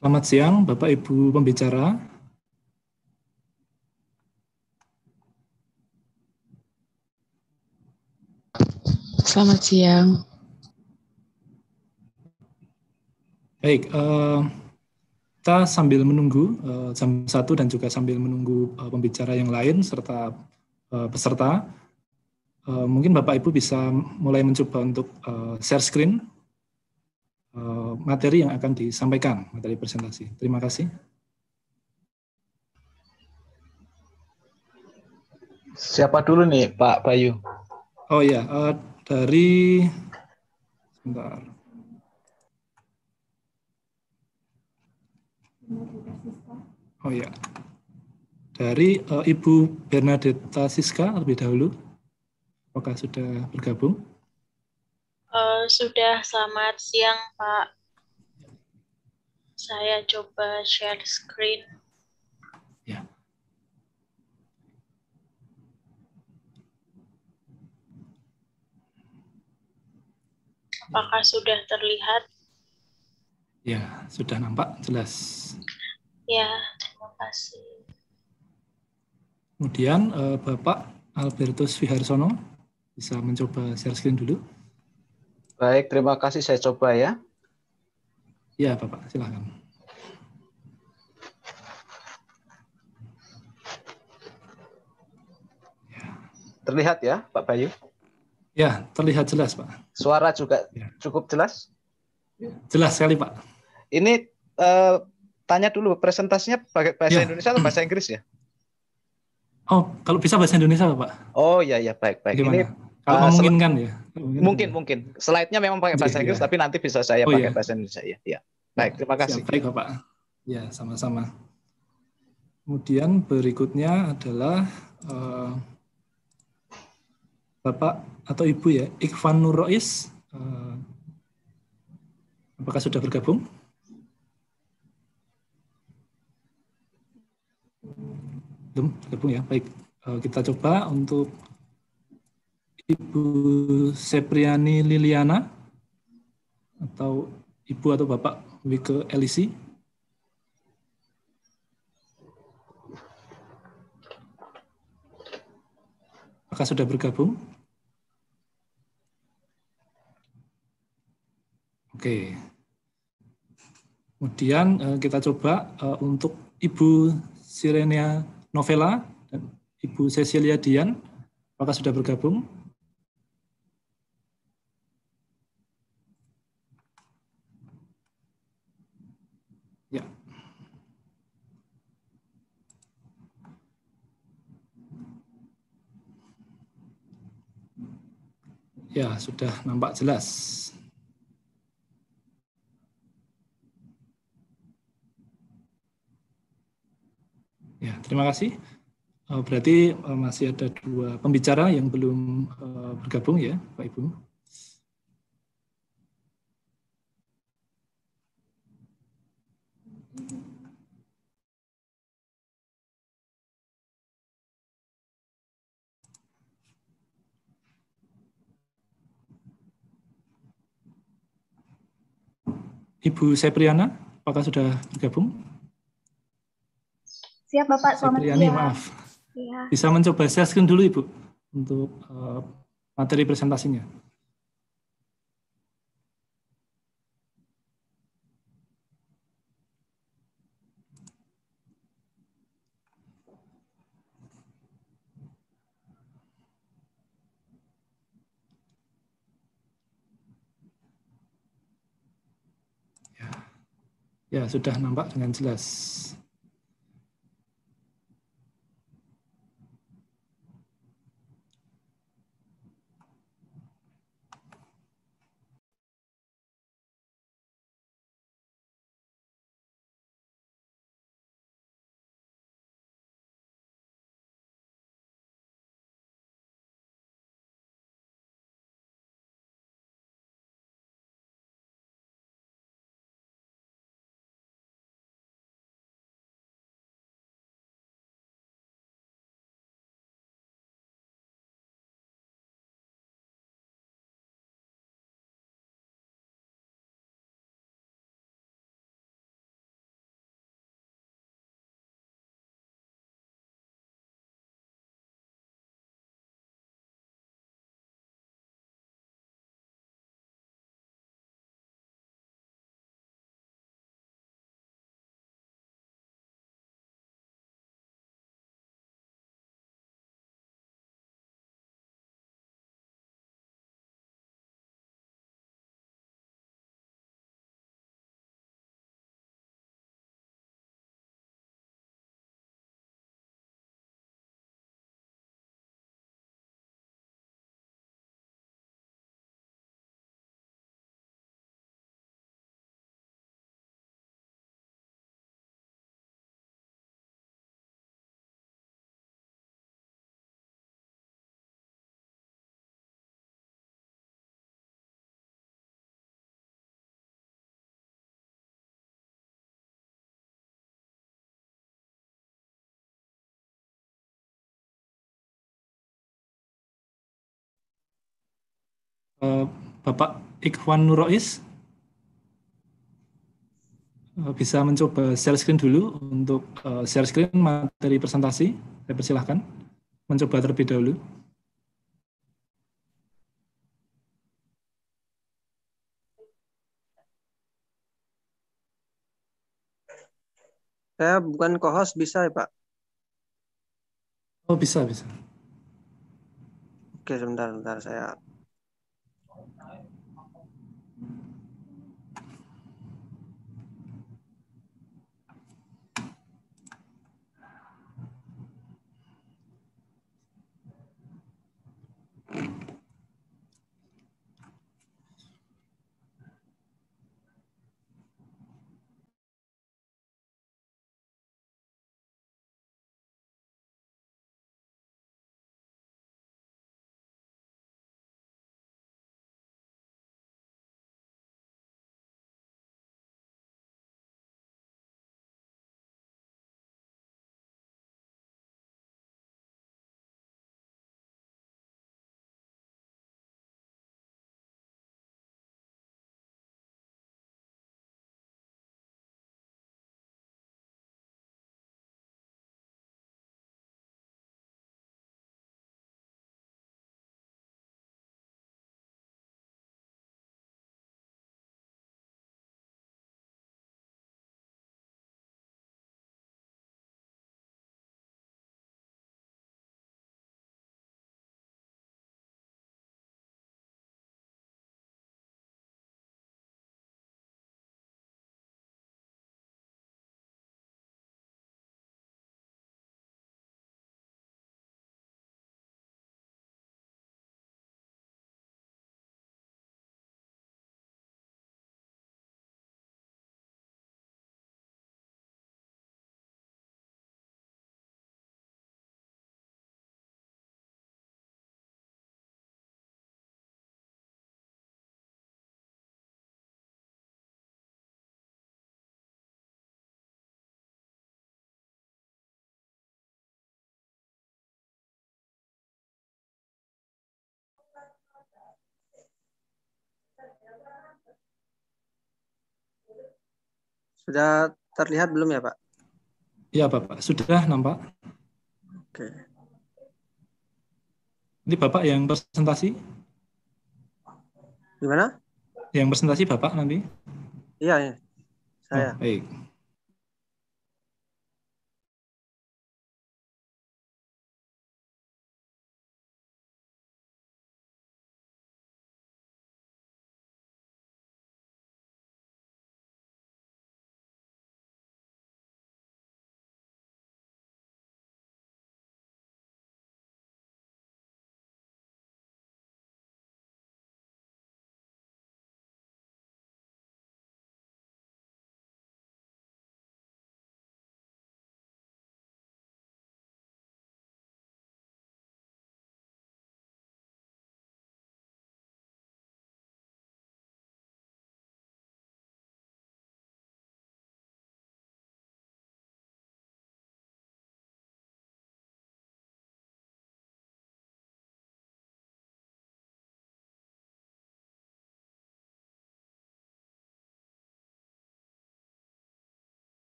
Selamat siang, Bapak Ibu pembicara. Selamat siang. Baik, uh, kita sambil menunggu uh, jam satu dan juga sambil menunggu uh, pembicara yang lain serta uh, peserta, uh, mungkin Bapak Ibu bisa mulai mencoba untuk uh, share screen Eh, materi yang akan disampaikan, materi presentasi. Terima kasih. Siapa dulu nih, Pak Bayu? Oh ya, uh, dari sebentar. Oh ya, dari uh, Ibu Bernadetta Siska lebih dahulu. Apakah sudah bergabung? Uh, sudah, selamat siang Pak. Saya coba share screen. Ya. Apakah sudah terlihat? Ya, sudah nampak jelas. Ya, terima kasih. Kemudian eh, Bapak Albertus Viharsono bisa mencoba share screen dulu. Baik, terima kasih. Saya coba ya. Ya, Bapak, silakan. Terlihat ya, Pak Bayu? Ya, terlihat jelas, Pak. Suara juga ya. cukup jelas? Ya, jelas sekali, Pak. Ini eh, tanya dulu, presentasinya bahasa ya. Indonesia atau bahasa Inggris ya? Oh, kalau bisa bahasa Indonesia, Pak. Oh, ya, ya, baik, baik. Gimana? Ini kalau uh, memungkinkan ya. Kan mungkin ya. mungkin. Slide-nya memang pakai bahasa iya, Inggris, iya. tapi nanti bisa saya oh, pakai iya. bahasa Indonesia ya. ya. Baik, terima kasih. Siap, baik bapak. Ya sama-sama. Kemudian berikutnya adalah uh, bapak atau ibu ya Ikfan Rois. Uh, apakah sudah bergabung? Belum, gabung ya. Baik, eh, kita coba untuk Ibu Sepriani Liliana atau Ibu atau Bapak Wike Elisi. Apakah sudah bergabung? Oke. Kemudian eh, kita coba eh, untuk Ibu Sirenia Novela dan Ibu Cecilia Dian. Apakah sudah bergabung? Ya, sudah nampak jelas. Ya, terima kasih. Eh, berarti eh, masih ada dua pembicara yang belum eh, bergabung ya, Pak Ibu. Ibu Sepriana, apakah sudah bergabung? Siap Bapak, selamat Sepriani, maaf. Ya. Bisa mencoba share screen dulu Ibu untuk uh, materi presentasinya. ya sudah nampak dengan jelas Eh, Bapak Ikhwan Nurois eh, bisa mencoba share screen dulu untuk eh, share screen materi presentasi. Saya persilahkan mencoba terlebih dahulu. Saya bukan co-host bisa ya Pak? Oh bisa bisa. Oke sebentar, sebentar saya Sudah terlihat belum ya Pak? Ya Bapak, sudah nampak. Oke. Ini Bapak yang presentasi? Gimana? Yang presentasi Bapak nanti? Iya, iya. saya. Oh, baik.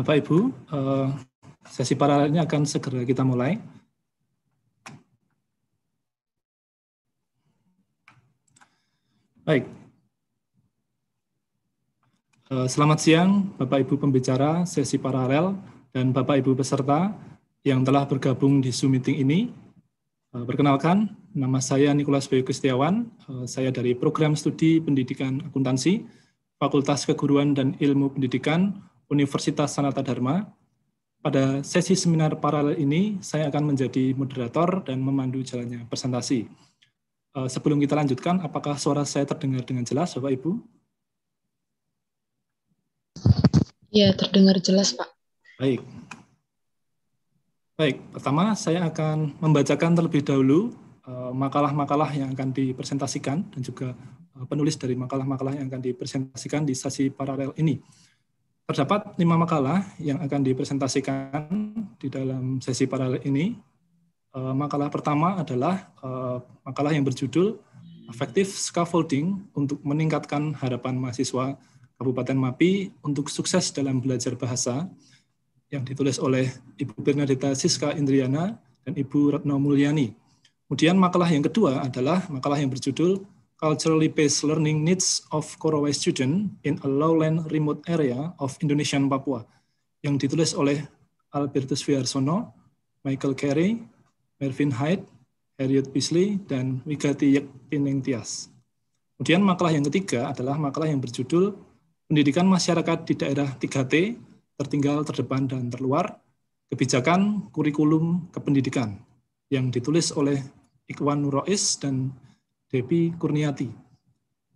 Bapak Ibu, eh, sesi paralelnya akan segera kita mulai. Baik. Eh, selamat siang Bapak Ibu pembicara sesi paralel dan Bapak Ibu peserta yang telah bergabung di Zoom meeting ini. Eh, perkenalkan, nama saya Nicholas Bayu Kristiawan. saya dari Program Studi Pendidikan Akuntansi, Fakultas Keguruan dan Ilmu Pendidikan Universitas Sanata Dharma. Pada sesi seminar paralel ini, saya akan menjadi moderator dan memandu jalannya presentasi. Eh, sebelum kita lanjutkan, apakah suara saya terdengar dengan jelas, Bapak Ibu? Ya, terdengar jelas, Pak. Baik. Baik, pertama saya akan membacakan terlebih dahulu eh, makalah-makalah yang akan dipresentasikan dan juga eh, penulis dari makalah-makalah yang akan dipresentasikan di sesi paralel ini. Terdapat lima makalah yang akan dipresentasikan di dalam sesi paralel ini. Eh, makalah pertama adalah eh, makalah yang berjudul Effective Scaffolding untuk meningkatkan harapan mahasiswa Kabupaten MAPI untuk sukses dalam belajar bahasa yang ditulis oleh Ibu Bernadetta Siska Indriana dan Ibu Retno Mulyani. Kemudian makalah yang kedua adalah makalah yang berjudul culturally based learning needs of Korowai student in a lowland remote area of Indonesian Papua yang ditulis oleh Albertus Viarsono, Michael Carey, Mervin Hyde, Harriet Beasley, dan Wigati Yekpining Tias. Kemudian makalah yang ketiga adalah makalah yang berjudul Pendidikan Masyarakat di Daerah 3T, Tertinggal, Terdepan, dan Terluar, Kebijakan Kurikulum Kependidikan, yang ditulis oleh Ikwan Nurois dan Devi Kurniati.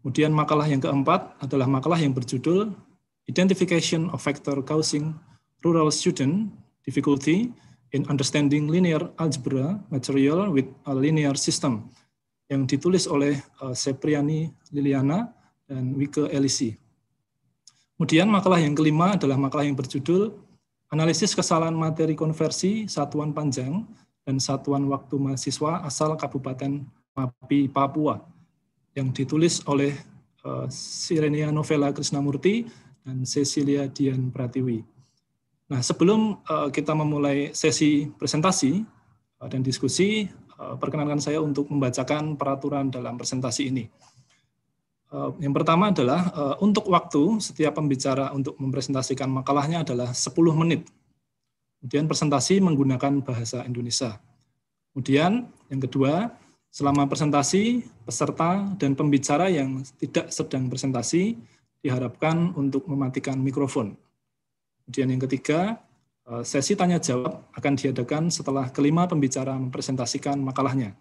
Kemudian makalah yang keempat adalah makalah yang berjudul Identification of Factor Causing Rural Student Difficulty in Understanding Linear Algebra Material with a Linear System yang ditulis oleh uh, Sepriani Liliana dan Wike Elisi. Kemudian makalah yang kelima adalah makalah yang berjudul Analisis Kesalahan Materi Konversi Satuan Panjang dan Satuan Waktu Mahasiswa Asal Kabupaten Mapi Papua yang ditulis oleh uh, Sirenia Novella Krishnamurti dan Cecilia Dian Pratiwi. Nah, sebelum eh, kita memulai sesi presentasi eh, dan diskusi, uh, perkenankan saya untuk membacakan peraturan dalam presentasi ini. yang pertama adalah untuk waktu, setiap pembicara untuk mempresentasikan makalahnya adalah 10 menit. Kemudian presentasi menggunakan bahasa Indonesia. Kemudian yang kedua, Selama presentasi, peserta dan pembicara yang tidak sedang presentasi diharapkan untuk mematikan mikrofon. Kemudian yang ketiga, eh, sesi tanya jawab akan diadakan setelah kelima pembicara mempresentasikan makalahnya.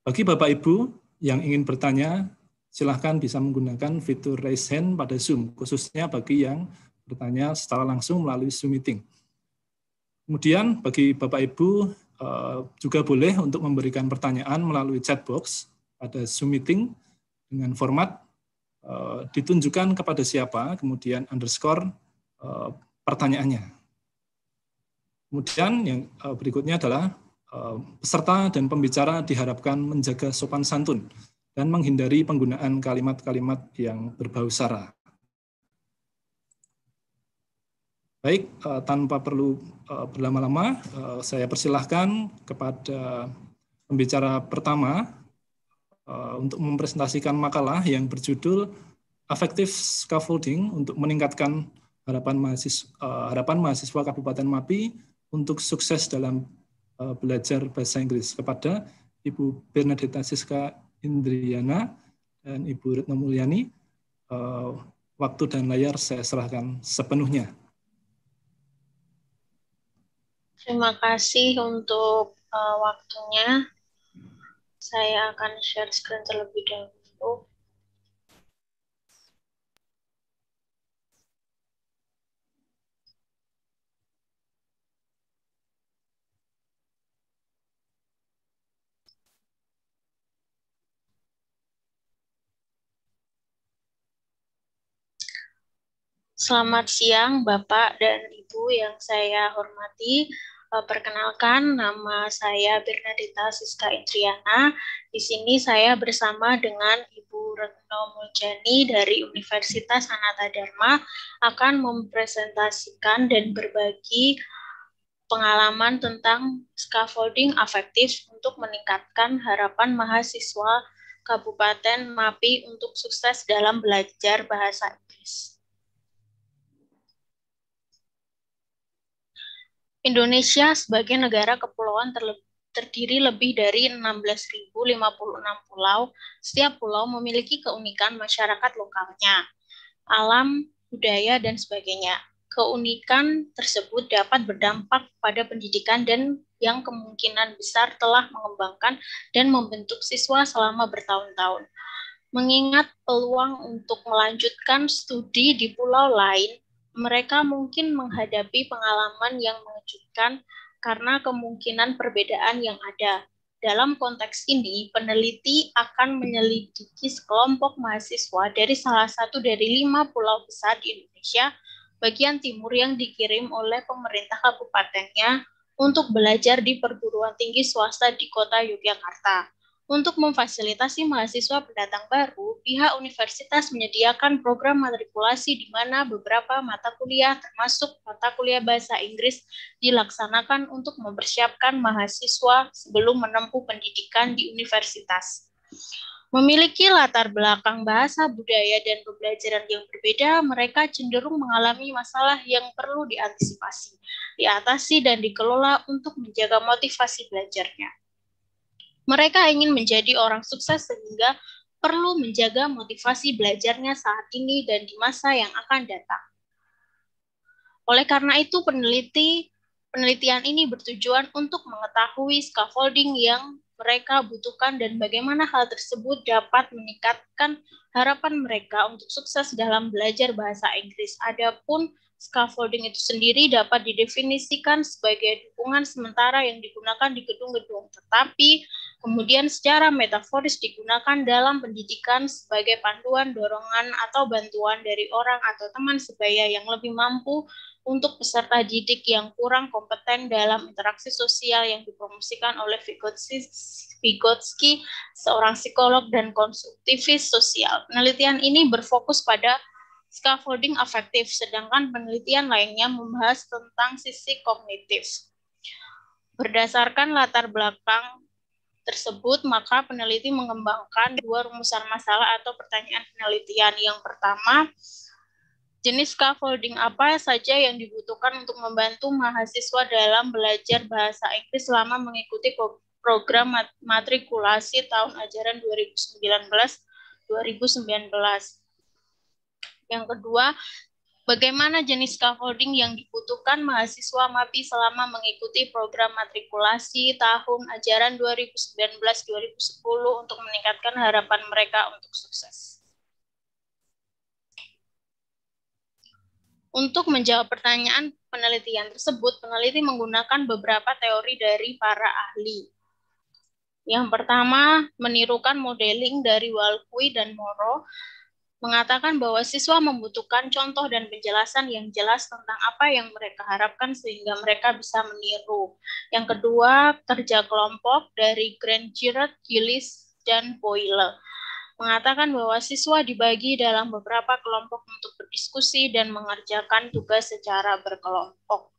Bagi Bapak Ibu yang ingin bertanya, silahkan bisa menggunakan fitur raise hand pada Zoom, khususnya bagi yang bertanya secara langsung melalui Zoom meeting. Kemudian bagi Bapak Ibu Eh, juga boleh untuk memberikan pertanyaan melalui chat box pada Zoom meeting dengan format eh, ditunjukkan kepada siapa, kemudian underscore eh, pertanyaannya. Kemudian yang berikutnya adalah peserta dan pembicara diharapkan menjaga sopan santun dan menghindari penggunaan kalimat-kalimat yang berbau sara. Baik, uh, tanpa perlu uh, berlama-lama, uh, saya persilahkan kepada pembicara pertama uh, untuk mempresentasikan makalah yang berjudul Affective Scaffolding untuk meningkatkan harapan mahasiswa, uh, harapan mahasiswa Kabupaten MAPI untuk sukses dalam uh, belajar bahasa Inggris kepada Ibu Bernadetta Siska Indriana dan Ibu Retno Mulyani. Uh, waktu dan layar saya serahkan sepenuhnya. Terima kasih untuk uh, waktunya. Saya akan share screen terlebih dahulu. Selamat siang Bapak dan Ibu yang saya hormati. Eh, perkenalkan, nama saya Bernadita Siska Indriana. Di sini saya bersama dengan Ibu Retno Muljani dari Universitas Anata Dharma akan mempresentasikan dan berbagi pengalaman tentang scaffolding afektif untuk meningkatkan harapan mahasiswa Kabupaten MAPI untuk sukses dalam belajar bahasa Inggris. Indonesia sebagai negara kepulauan terdiri lebih dari 16.056 pulau. Setiap pulau memiliki keunikan masyarakat lokalnya, alam, budaya, dan sebagainya. Keunikan tersebut dapat berdampak pada pendidikan dan yang kemungkinan besar telah mengembangkan dan membentuk siswa selama bertahun-tahun. Mengingat peluang untuk melanjutkan studi di pulau lain, mereka mungkin menghadapi pengalaman yang menakjubkan karena kemungkinan perbedaan yang ada. Dalam konteks ini, peneliti akan menyelidiki sekelompok mahasiswa dari salah satu dari lima pulau besar di Indonesia, bagian timur yang dikirim oleh pemerintah kabupatennya untuk belajar di perguruan tinggi swasta di kota Yogyakarta. Untuk memfasilitasi mahasiswa pendatang baru, pihak universitas menyediakan program matrikulasi di mana beberapa mata kuliah termasuk mata kuliah bahasa Inggris dilaksanakan untuk mempersiapkan mahasiswa sebelum menempuh pendidikan di universitas. Memiliki latar belakang bahasa, budaya, dan pembelajaran yang berbeda, mereka cenderung mengalami masalah yang perlu diantisipasi, diatasi, dan dikelola untuk menjaga motivasi belajarnya. Mereka ingin menjadi orang sukses sehingga perlu menjaga motivasi belajarnya saat ini dan di masa yang akan datang. Oleh karena itu, peneliti penelitian ini bertujuan untuk mengetahui scaffolding yang mereka butuhkan dan bagaimana hal tersebut dapat meningkatkan harapan mereka untuk sukses dalam belajar bahasa Inggris. Adapun scaffolding itu sendiri dapat didefinisikan sebagai dukungan sementara yang digunakan di gedung-gedung, tetapi Kemudian secara metaforis digunakan dalam pendidikan sebagai panduan, dorongan, atau bantuan dari orang atau teman sebaya yang lebih mampu untuk peserta didik yang kurang kompeten dalam interaksi sosial yang dipromosikan oleh Vygotsky, seorang psikolog dan konstruktivis sosial. Penelitian ini berfokus pada scaffolding afektif, sedangkan penelitian lainnya membahas tentang sisi kognitif. Berdasarkan latar belakang tersebut, maka peneliti mengembangkan dua rumusan masalah atau pertanyaan penelitian. Yang pertama, jenis scaffolding apa saja yang dibutuhkan untuk membantu mahasiswa dalam belajar bahasa Inggris selama mengikuti program mat matrikulasi tahun ajaran 2019-2019. Yang kedua, Bagaimana jenis scaffolding yang dibutuhkan mahasiswa MAPI selama mengikuti program matrikulasi tahun ajaran 2019-2010 untuk meningkatkan harapan mereka untuk sukses? Untuk menjawab pertanyaan penelitian tersebut, peneliti menggunakan beberapa teori dari para ahli, yang pertama, menirukan modeling dari Walqui dan Moro mengatakan bahwa siswa membutuhkan contoh dan penjelasan yang jelas tentang apa yang mereka harapkan sehingga mereka bisa meniru. Yang kedua, kerja kelompok dari Grand Jirat, Gillis, dan Boyle mengatakan bahwa siswa dibagi dalam beberapa kelompok untuk berdiskusi dan mengerjakan tugas secara berkelompok.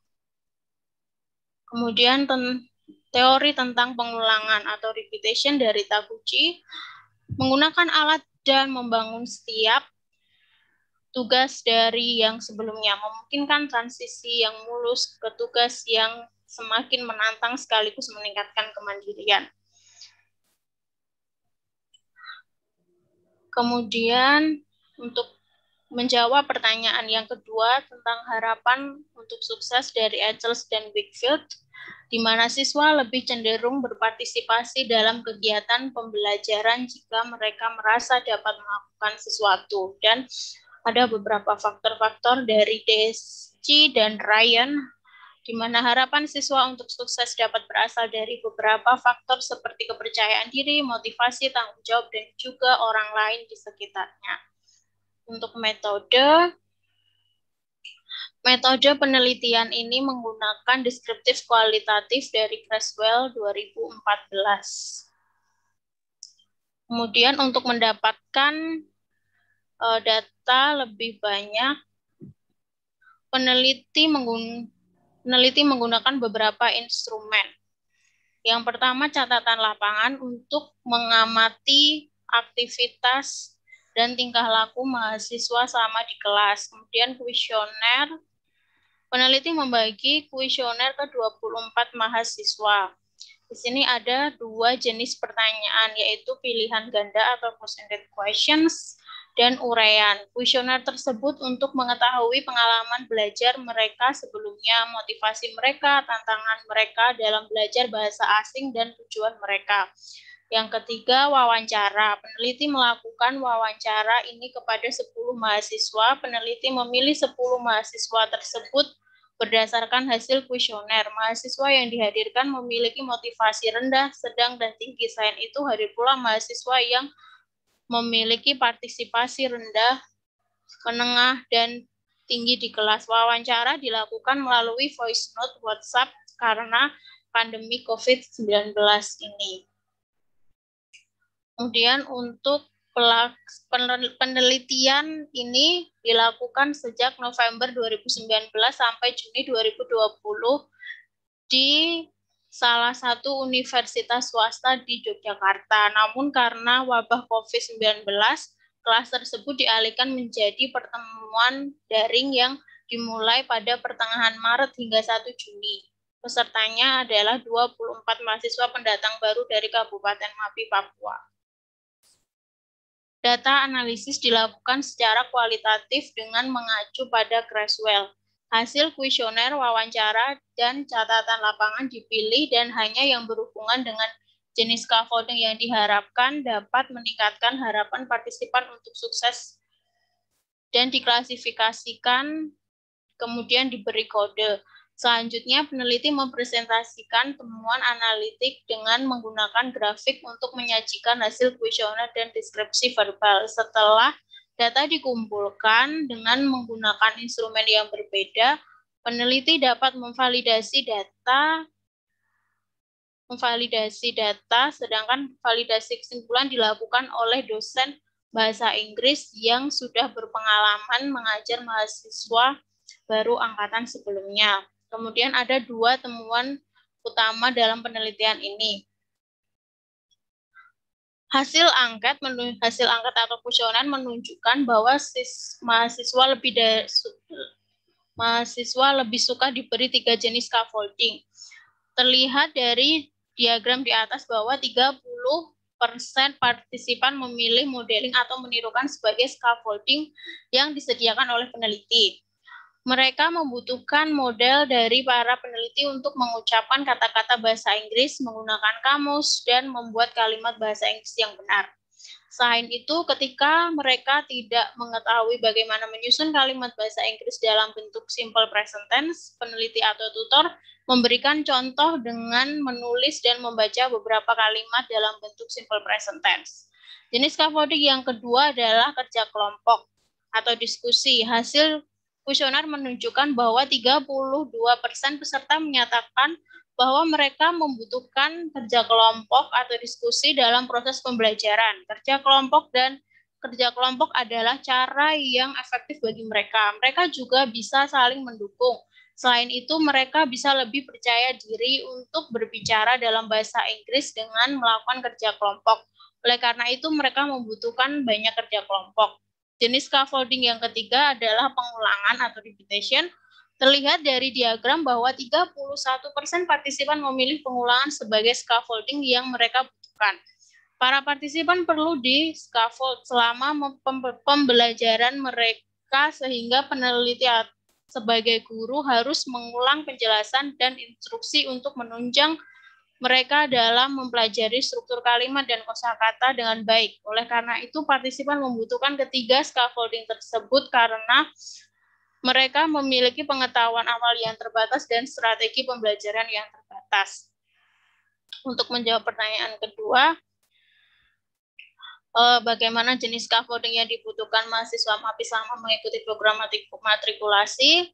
Kemudian ten teori tentang pengulangan atau repetition dari Takuchi menggunakan alat dan membangun setiap tugas dari yang sebelumnya, memungkinkan transisi yang mulus ke tugas yang semakin menantang sekaligus meningkatkan kemandirian. Kemudian untuk menjawab pertanyaan yang kedua tentang harapan untuk sukses dari Eccles dan Wakefield, di mana siswa lebih cenderung berpartisipasi dalam kegiatan pembelajaran jika mereka merasa dapat melakukan sesuatu. Dan ada beberapa faktor-faktor dari DSC dan Ryan, di mana harapan siswa untuk sukses dapat berasal dari beberapa faktor seperti kepercayaan diri, motivasi, tanggung jawab, dan juga orang lain di sekitarnya. Untuk metode, metode penelitian ini menggunakan deskriptif kualitatif dari Creswell 2014. Kemudian untuk mendapatkan uh, data lebih banyak, peneliti, menggun peneliti menggunakan beberapa instrumen. Yang pertama catatan lapangan untuk mengamati aktivitas dan tingkah laku mahasiswa selama di kelas. Kemudian kuesioner, peneliti membagi kuesioner ke 24 mahasiswa. Di sini ada dua jenis pertanyaan, yaitu pilihan ganda atau presented questions dan uraian. Kuesioner tersebut untuk mengetahui pengalaman belajar mereka sebelumnya, motivasi mereka, tantangan mereka dalam belajar bahasa asing, dan tujuan mereka. Yang ketiga, wawancara. Peneliti melakukan wawancara ini kepada 10 mahasiswa. Peneliti memilih 10 mahasiswa tersebut berdasarkan hasil kuesioner. Mahasiswa yang dihadirkan memiliki motivasi rendah, sedang, dan tinggi. Selain itu, hadir pula mahasiswa yang memiliki partisipasi rendah, menengah, dan tinggi di kelas. Wawancara dilakukan melalui voice note WhatsApp karena pandemi COVID-19 ini. Kemudian untuk penelitian ini dilakukan sejak November 2019 sampai Juni 2020 di salah satu universitas swasta di Yogyakarta. Namun karena wabah COVID-19, kelas tersebut dialihkan menjadi pertemuan daring yang dimulai pada pertengahan Maret hingga 1 Juni. Pesertanya adalah 24 mahasiswa pendatang baru dari Kabupaten Mapi, Papua. Data analisis dilakukan secara kualitatif dengan mengacu pada Creswell. Hasil kuesioner, wawancara, dan catatan lapangan dipilih dan hanya yang berhubungan dengan jenis scaffolding yang diharapkan dapat meningkatkan harapan partisipan untuk sukses dan diklasifikasikan kemudian diberi kode. Selanjutnya, peneliti mempresentasikan temuan analitik dengan menggunakan grafik untuk menyajikan hasil kuesioner dan deskripsi verbal. Setelah data dikumpulkan dengan menggunakan instrumen yang berbeda, peneliti dapat memvalidasi data memvalidasi data, sedangkan validasi kesimpulan dilakukan oleh dosen bahasa Inggris yang sudah berpengalaman mengajar mahasiswa baru angkatan sebelumnya. Kemudian ada dua temuan utama dalam penelitian ini. Hasil angket hasil angket atau kuesioner menunjukkan bahwa sis, mahasiswa lebih su, mahasiswa lebih suka diberi tiga jenis scaffolding. Terlihat dari diagram di atas bahwa 30 persen partisipan memilih modeling atau menirukan sebagai scaffolding yang disediakan oleh peneliti. Mereka membutuhkan model dari para peneliti untuk mengucapkan kata-kata bahasa Inggris menggunakan kamus dan membuat kalimat bahasa Inggris yang benar. Selain itu, ketika mereka tidak mengetahui bagaimana menyusun kalimat bahasa Inggris dalam bentuk simple present tense, peneliti atau tutor memberikan contoh dengan menulis dan membaca beberapa kalimat dalam bentuk simple present tense. Jenis scaffolding yang kedua adalah kerja kelompok atau diskusi. Hasil Kuesioner menunjukkan bahwa 32% peserta menyatakan bahwa mereka membutuhkan kerja kelompok atau diskusi dalam proses pembelajaran. Kerja kelompok dan kerja kelompok adalah cara yang efektif bagi mereka. Mereka juga bisa saling mendukung. Selain itu, mereka bisa lebih percaya diri untuk berbicara dalam bahasa Inggris dengan melakukan kerja kelompok. Oleh karena itu, mereka membutuhkan banyak kerja kelompok. Jenis scaffolding yang ketiga adalah pengulangan atau repetition. Terlihat dari diagram bahwa 31% partisipan memilih pengulangan sebagai scaffolding yang mereka butuhkan. Para partisipan perlu di scaffold selama pembelajaran mereka sehingga peneliti sebagai guru harus mengulang penjelasan dan instruksi untuk menunjang mereka dalam mempelajari struktur kalimat dan kosakata dengan baik. Oleh karena itu, partisipan membutuhkan ketiga scaffolding tersebut karena mereka memiliki pengetahuan awal yang terbatas dan strategi pembelajaran yang terbatas. Untuk menjawab pertanyaan kedua, eh, bagaimana jenis scaffolding yang dibutuhkan mahasiswa MAPI selama mengikuti program matrikulasi?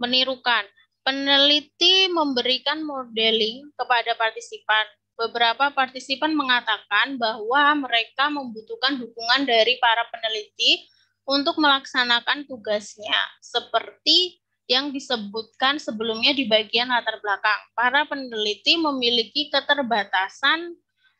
Menirukan Peneliti memberikan modeling kepada partisipan. Beberapa partisipan mengatakan bahwa mereka membutuhkan dukungan dari para peneliti untuk melaksanakan tugasnya, seperti yang disebutkan sebelumnya di bagian latar belakang. Para peneliti memiliki keterbatasan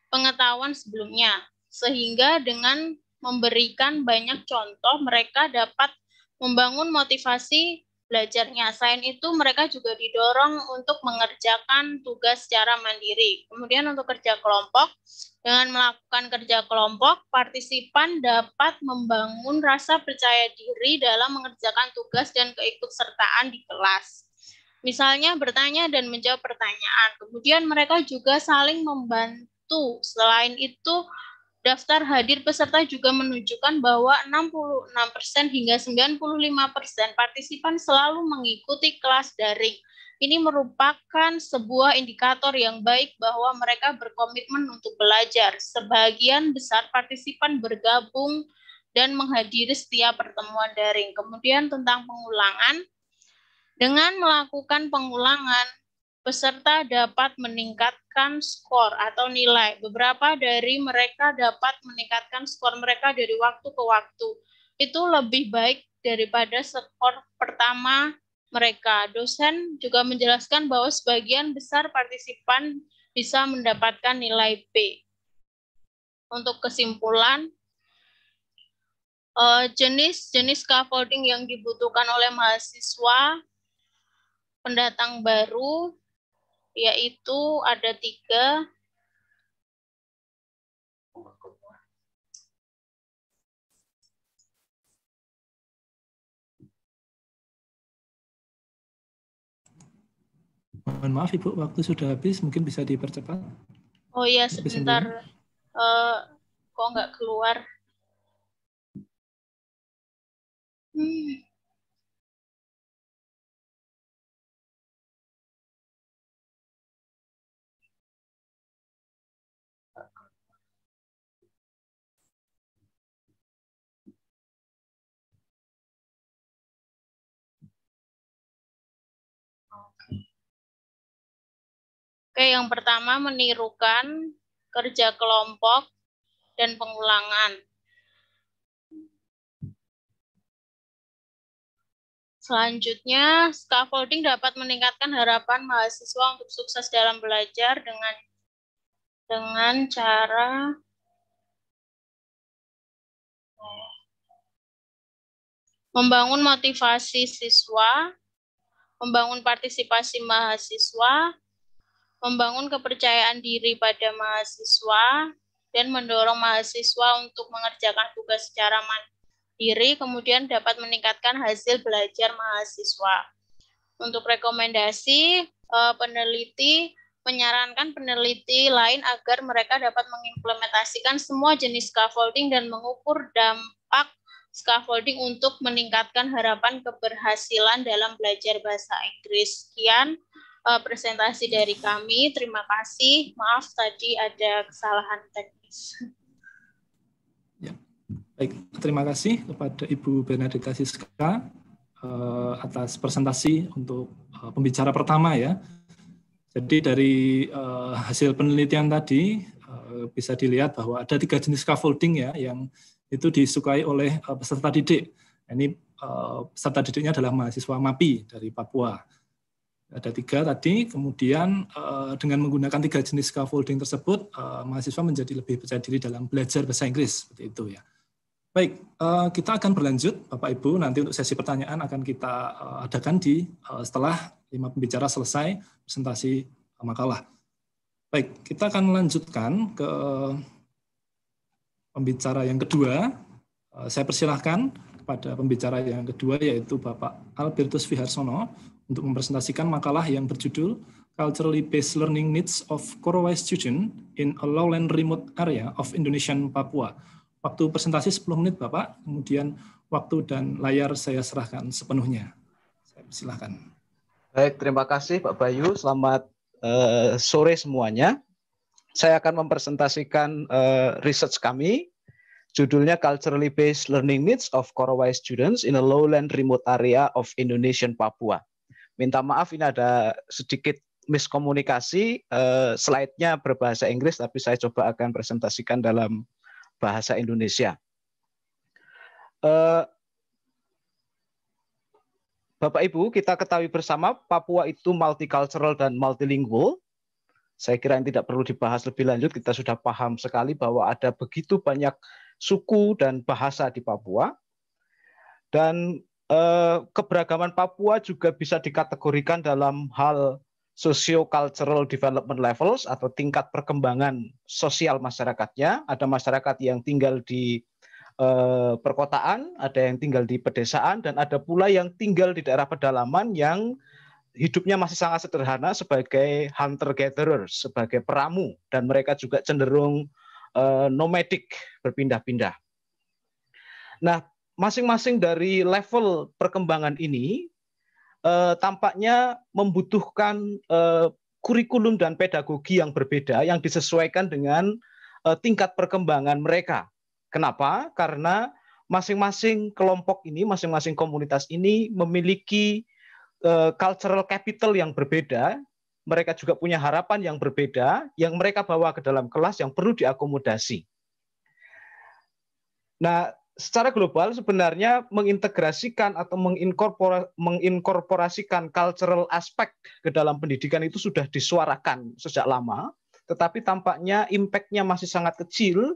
pengetahuan sebelumnya, sehingga dengan memberikan banyak contoh, mereka dapat membangun motivasi belajarnya. Selain itu, mereka juga didorong untuk mengerjakan tugas secara mandiri. Kemudian untuk kerja kelompok, dengan melakukan kerja kelompok, partisipan dapat membangun rasa percaya diri dalam mengerjakan tugas dan keikutsertaan di kelas. Misalnya bertanya dan menjawab pertanyaan. Kemudian mereka juga saling membantu. Selain itu, Daftar hadir peserta juga menunjukkan bahwa 66% hingga 95% partisipan selalu mengikuti kelas daring. Ini merupakan sebuah indikator yang baik bahwa mereka berkomitmen untuk belajar. Sebagian besar partisipan bergabung dan menghadiri setiap pertemuan daring. Kemudian tentang pengulangan, dengan melakukan pengulangan, peserta dapat meningkat meningkatkan skor atau nilai. Beberapa dari mereka dapat meningkatkan skor mereka dari waktu ke waktu. Itu lebih baik daripada skor pertama mereka. Dosen juga menjelaskan bahwa sebagian besar partisipan bisa mendapatkan nilai B. Untuk kesimpulan, jenis-jenis eh, scaffolding yang dibutuhkan oleh mahasiswa pendatang baru yaitu ada tiga Mohon maaf Ibu, waktu sudah habis, mungkin bisa dipercepat. Oh iya, sebentar. Uh, kok nggak keluar? Hmm. Oke, yang pertama menirukan kerja kelompok dan pengulangan. Selanjutnya, scaffolding dapat meningkatkan harapan mahasiswa untuk sukses dalam belajar dengan dengan cara membangun motivasi siswa, membangun partisipasi mahasiswa, membangun kepercayaan diri pada mahasiswa dan mendorong mahasiswa untuk mengerjakan tugas secara mandiri, kemudian dapat meningkatkan hasil belajar mahasiswa. Untuk rekomendasi, eh, peneliti menyarankan peneliti lain agar mereka dapat mengimplementasikan semua jenis scaffolding dan mengukur dampak scaffolding untuk meningkatkan harapan keberhasilan dalam belajar bahasa Inggris. Sekian uh, presentasi dari kami. Terima kasih. Maaf tadi ada kesalahan teknis. Ya. Baik, terima kasih kepada Ibu Benedikta Siska uh, eh, atas presentasi untuk uh, pembicara pertama ya. Jadi dari uh, hasil penelitian tadi uh, bisa dilihat bahwa ada tiga jenis scaffolding ya yang itu disukai oleh uh, peserta didik. Ini uh, peserta didiknya adalah mahasiswa MAPI dari Papua ada tiga tadi, kemudian eh, dengan menggunakan tiga jenis scaffolding tersebut, eh, mahasiswa menjadi lebih percaya diri dalam belajar bahasa Inggris, seperti itu ya. Baik, eh, kita akan berlanjut, Bapak Ibu, nanti untuk sesi pertanyaan akan kita adakan di setelah lima pembicara selesai presentasi makalah. Baik, kita akan melanjutkan ke pembicara yang kedua. saya persilahkan kepada pembicara yang kedua, yaitu Bapak Albertus Viharsono, untuk mempresentasikan makalah yang berjudul Culturally Based Learning Needs of Korowai Student in a Lowland Remote Area of Indonesian Papua. Waktu presentasi 10 menit Bapak, kemudian waktu dan layar saya serahkan sepenuhnya. Saya silakan. Baik, terima kasih Pak Bayu. Selamat uh, sore semuanya. Saya akan mempresentasikan uh, research kami Judulnya Culturally Based Learning Needs of Korowai Students in a Lowland Remote Area of Indonesian Papua minta maaf ini ada sedikit miskomunikasi, eh, slide-nya berbahasa Inggris, tapi saya coba akan presentasikan dalam bahasa Indonesia. Eh, Bapak Ibu, kita ketahui bersama Papua itu multicultural dan multilingual. Saya kira yang tidak perlu dibahas lebih lanjut, kita sudah paham sekali bahwa ada begitu banyak suku dan bahasa di Papua. Dan Eh, keberagaman Papua juga bisa dikategorikan dalam hal socio-cultural development levels atau tingkat perkembangan sosial masyarakatnya. Ada masyarakat yang tinggal di eh, perkotaan, ada yang tinggal di pedesaan, dan ada pula yang tinggal di daerah pedalaman yang hidupnya masih sangat sederhana sebagai hunter-gatherer, sebagai peramu, dan mereka juga cenderung nomadik, eh, nomadic, berpindah-pindah. Nah, masing-masing dari level perkembangan ini eh, tampaknya membutuhkan eh, kurikulum dan pedagogi yang berbeda yang disesuaikan dengan eh, tingkat perkembangan mereka. Kenapa? Karena masing-masing kelompok ini, masing-masing komunitas ini memiliki eh, cultural capital yang berbeda. Mereka juga punya harapan yang berbeda yang mereka bawa ke dalam kelas yang perlu diakomodasi. Nah, secara global sebenarnya mengintegrasikan atau menginkorpora, menginkorporasikan cultural aspek ke dalam pendidikan itu sudah disuarakan sejak lama, tetapi tampaknya impactnya masih sangat kecil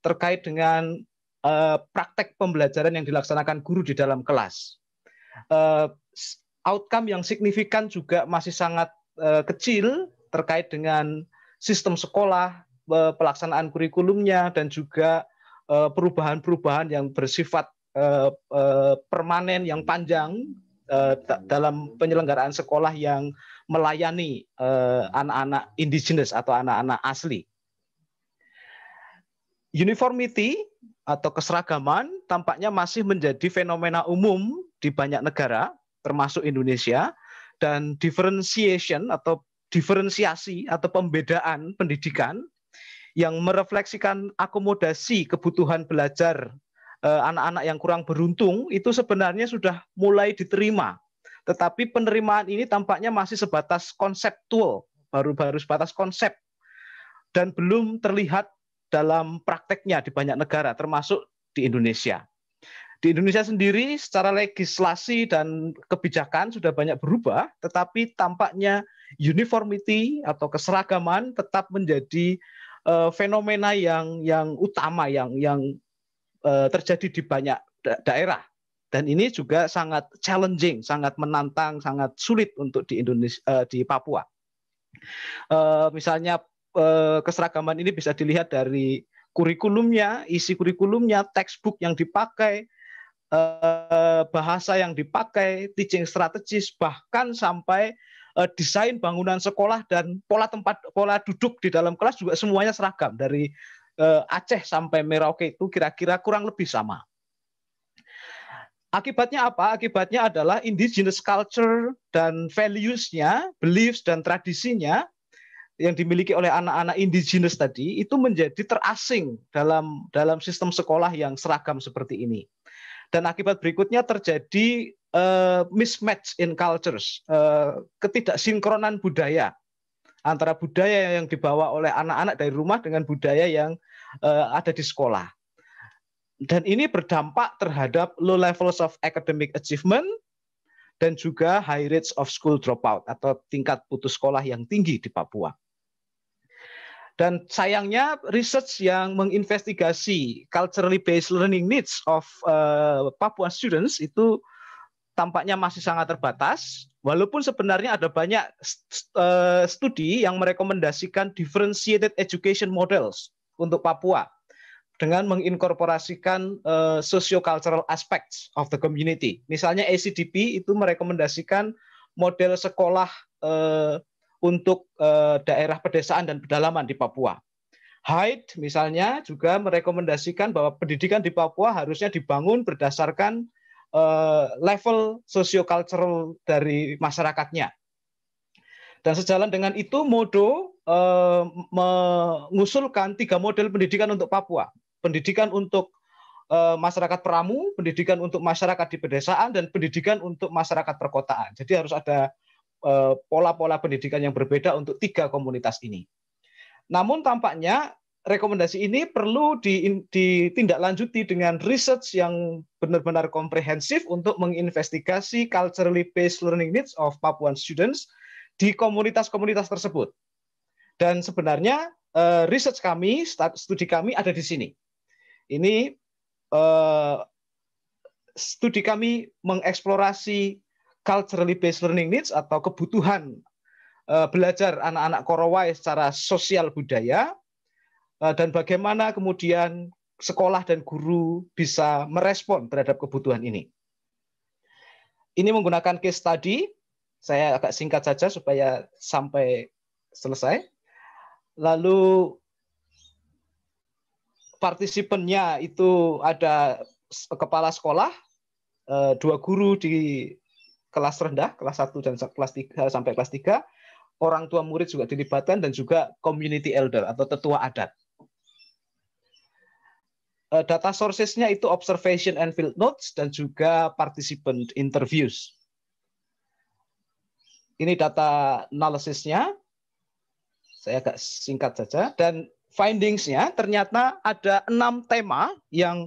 terkait dengan eh, praktek pembelajaran yang dilaksanakan guru di dalam kelas. Eh, outcome yang signifikan juga masih sangat eh, kecil terkait dengan sistem sekolah, pelaksanaan kurikulumnya, dan juga Eh, perubahan-perubahan yang bersifat eh, eh, permanen yang panjang dalam penyelenggaraan sekolah yang melayani anak-anak indigenous atau anak-anak asli. Uniformity atau keseragaman tampaknya masih menjadi fenomena umum di banyak negara, termasuk Indonesia, dan differentiation atau diferensiasi atau pembedaan pendidikan yang merefleksikan akomodasi kebutuhan belajar eh, anak-anak yang kurang beruntung itu sebenarnya sudah mulai diterima. Tetapi penerimaan ini tampaknya masih sebatas konseptual, baru-baru sebatas konsep dan belum terlihat dalam prakteknya di banyak negara termasuk di Indonesia. Di Indonesia sendiri secara legislasi dan kebijakan sudah banyak berubah, tetapi tampaknya uniformity atau keseragaman tetap menjadi Eh, fenomena yang yang utama yang yang eh, terjadi di banyak daerah dan ini juga sangat challenging, sangat menantang, sangat sulit untuk di Indonesia eh, di Papua. misalnya keseragaman ini bisa dilihat dari kurikulumnya, isi kurikulumnya, textbook yang dipakai, bahasa yang dipakai, teaching strategies bahkan sampai Eh, desain bangunan sekolah dan pola tempat pola duduk di dalam kelas juga semuanya seragam dari eh, Aceh sampai Merauke itu kira-kira kurang lebih sama. Akibatnya apa? Akibatnya adalah indigenous culture dan values-nya, beliefs dan tradisinya yang dimiliki oleh anak-anak indigenous tadi itu menjadi terasing dalam dalam sistem sekolah yang seragam seperti ini dan akibat berikutnya terjadi uh, mismatch in cultures, uh, ketidaksinkronan budaya antara budaya yang dibawa oleh anak-anak dari rumah dengan budaya yang uh, ada di sekolah. Dan ini berdampak terhadap low levels of academic achievement dan juga high rates of school dropout atau tingkat putus sekolah yang tinggi di Papua. Dan sayangnya research yang menginvestigasi culturally based learning needs of uh, Papua students itu tampaknya masih sangat terbatas. Walaupun sebenarnya ada banyak uh, studi yang merekomendasikan differentiated education models untuk Papua dengan menginkorporasikan uh, socio-cultural aspects of the community. Misalnya ACDP itu merekomendasikan model sekolah uh, untuk eh, daerah pedesaan dan pedalaman di Papua. Haid misalnya juga merekomendasikan bahwa pendidikan di Papua harusnya dibangun berdasarkan eh, level sosio sosiokultural dari masyarakatnya. Dan sejalan dengan itu Modo eh, mengusulkan tiga model pendidikan untuk Papua. Pendidikan untuk masyarakat pramu, pendidikan untuk masyarakat di pedesaan, dan pendidikan untuk masyarakat perkotaan. Jadi harus ada Eh, pola-pola pendidikan yang berbeda untuk tiga komunitas ini. Namun tampaknya rekomendasi ini perlu ditindaklanjuti dengan research yang benar-benar komprehensif untuk menginvestigasi culturally based learning needs of Papuan students di komunitas-komunitas tersebut. Dan sebenarnya eh, research kami, studi kami ada di sini. Ini eh, studi kami mengeksplorasi culturally based learning needs atau kebutuhan uh, belajar anak-anak Korowai secara sosial budaya uh, dan bagaimana kemudian sekolah dan guru bisa merespon terhadap kebutuhan ini. Ini menggunakan case study, saya agak singkat saja supaya sampai selesai. Lalu partisipannya itu ada kepala sekolah, eh, dua guru di kelas rendah, kelas 1 dan kelas 3 sampai kelas 3, orang tua murid juga dilibatkan dan juga community elder atau tetua adat. Eh, data sourcesnya itu observation and field notes dan juga participant interviews. Ini data analisisnya, saya agak singkat saja. Dan findingsnya ternyata ada enam tema yang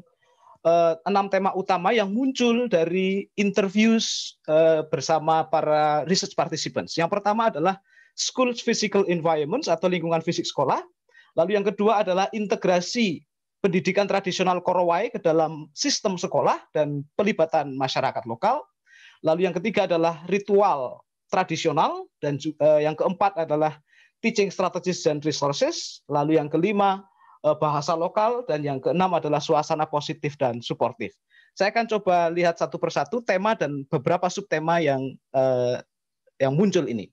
Eh, enam tema utama yang muncul dari interviews eh, bersama para research participants. Yang pertama adalah school's physical environments atau lingkungan fisik sekolah. Lalu yang kedua adalah integrasi pendidikan tradisional Korowai ke dalam sistem sekolah dan pelibatan masyarakat lokal. Lalu yang ketiga adalah ritual tradisional dan eh, yang keempat adalah teaching strategies and resources. Lalu yang kelima Eh, bahasa lokal, dan yang keenam adalah suasana positif dan suportif. Saya akan coba lihat satu persatu tema dan beberapa subtema yang eh, yang muncul ini.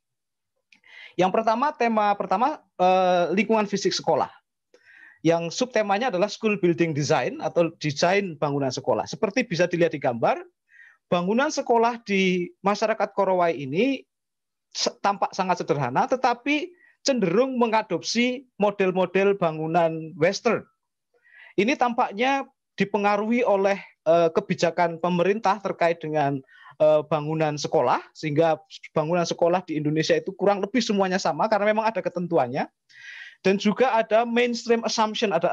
Yang pertama tema pertama eh, lingkungan fisik sekolah. Yang subtemanya adalah school building design atau desain bangunan sekolah. Seperti bisa dilihat di gambar, bangunan sekolah di masyarakat Korowai ini tampak sangat sederhana, tetapi cenderung mengadopsi model-model bangunan Western. Ini tampaknya dipengaruhi oleh eh, kebijakan pemerintah terkait dengan eh, bangunan sekolah sehingga bangunan sekolah di Indonesia itu kurang lebih semuanya sama karena memang ada ketentuannya dan juga ada mainstream assumption ada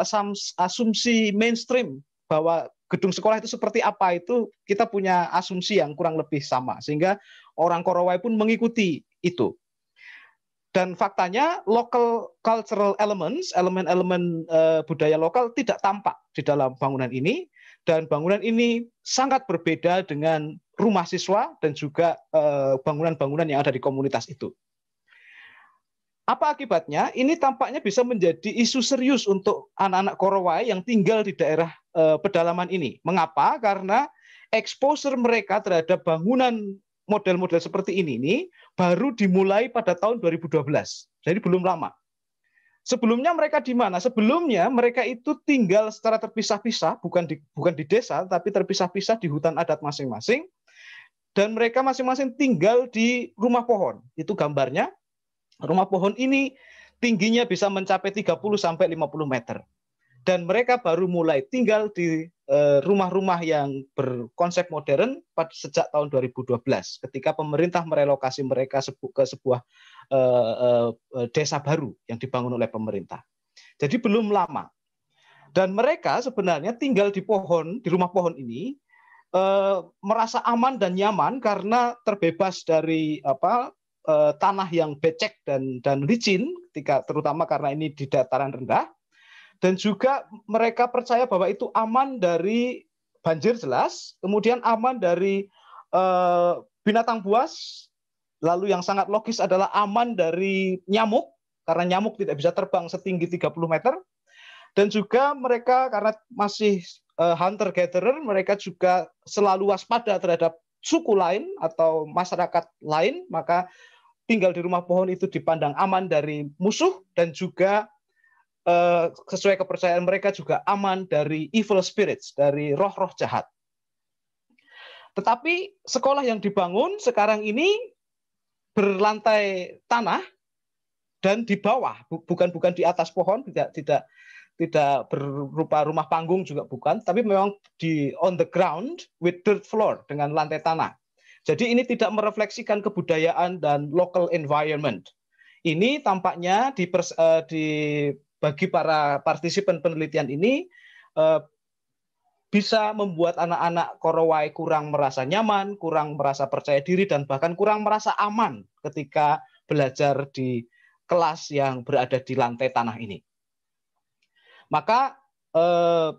asumsi mainstream bahwa gedung sekolah itu seperti apa itu kita punya asumsi yang kurang lebih sama sehingga orang Korowai pun mengikuti itu dan faktanya local cultural elements, elemen-elemen uh, budaya lokal tidak tampak di dalam bangunan ini dan bangunan ini sangat berbeda dengan rumah siswa dan juga eh, bangunan-bangunan uh, yang ada di komunitas itu. Apa akibatnya? Ini tampaknya bisa menjadi isu serius untuk anak-anak Korowai yang tinggal di daerah uh, pedalaman ini. Mengapa? Karena exposure mereka terhadap bangunan model-model seperti ini ini baru dimulai pada tahun 2012. Jadi belum lama. Sebelumnya mereka di mana? Sebelumnya mereka itu tinggal secara terpisah-pisah, bukan di bukan di desa, tapi terpisah-pisah di hutan adat masing-masing. Dan mereka masing-masing tinggal di rumah pohon. Itu gambarnya. Rumah pohon ini tingginya bisa mencapai 30 sampai 50 meter dan mereka baru mulai tinggal di eh, rumah-rumah yang berkonsep modern pada sejak tahun 2012 ketika pemerintah merelokasi mereka ke sebuah eh, eh, desa baru yang dibangun oleh pemerintah. Jadi belum lama. Dan mereka sebenarnya tinggal di pohon, di rumah pohon ini merasa aman dan nyaman karena terbebas dari apa tanah yang becek dan dan licin ketika terutama karena ini di dataran rendah dan juga mereka percaya bahwa itu aman dari banjir jelas, kemudian aman dari uh, binatang buas, lalu yang sangat logis adalah aman dari nyamuk karena nyamuk tidak bisa terbang setinggi 30 meter. Dan juga mereka karena masih uh, hunter gatherer, mereka juga selalu waspada terhadap suku lain atau masyarakat lain, maka tinggal di rumah pohon itu dipandang aman dari musuh dan juga Eh, sesuai kepercayaan mereka juga aman dari evil spirits, dari roh-roh jahat. Tetapi sekolah yang dibangun sekarang ini berlantai tanah dan di bawah, bukan bukan di atas pohon, tidak tidak tidak berupa rumah panggung juga bukan, tapi memang di on the ground with dirt floor dengan lantai tanah. Jadi ini tidak merefleksikan kebudayaan dan local environment. Ini tampaknya pers, uh, di bagi para partisipan penelitian ini eh, bisa membuat anak-anak Korowai kurang merasa nyaman, kurang merasa percaya diri, dan bahkan kurang merasa aman ketika belajar di kelas yang berada di lantai tanah ini. Maka eh,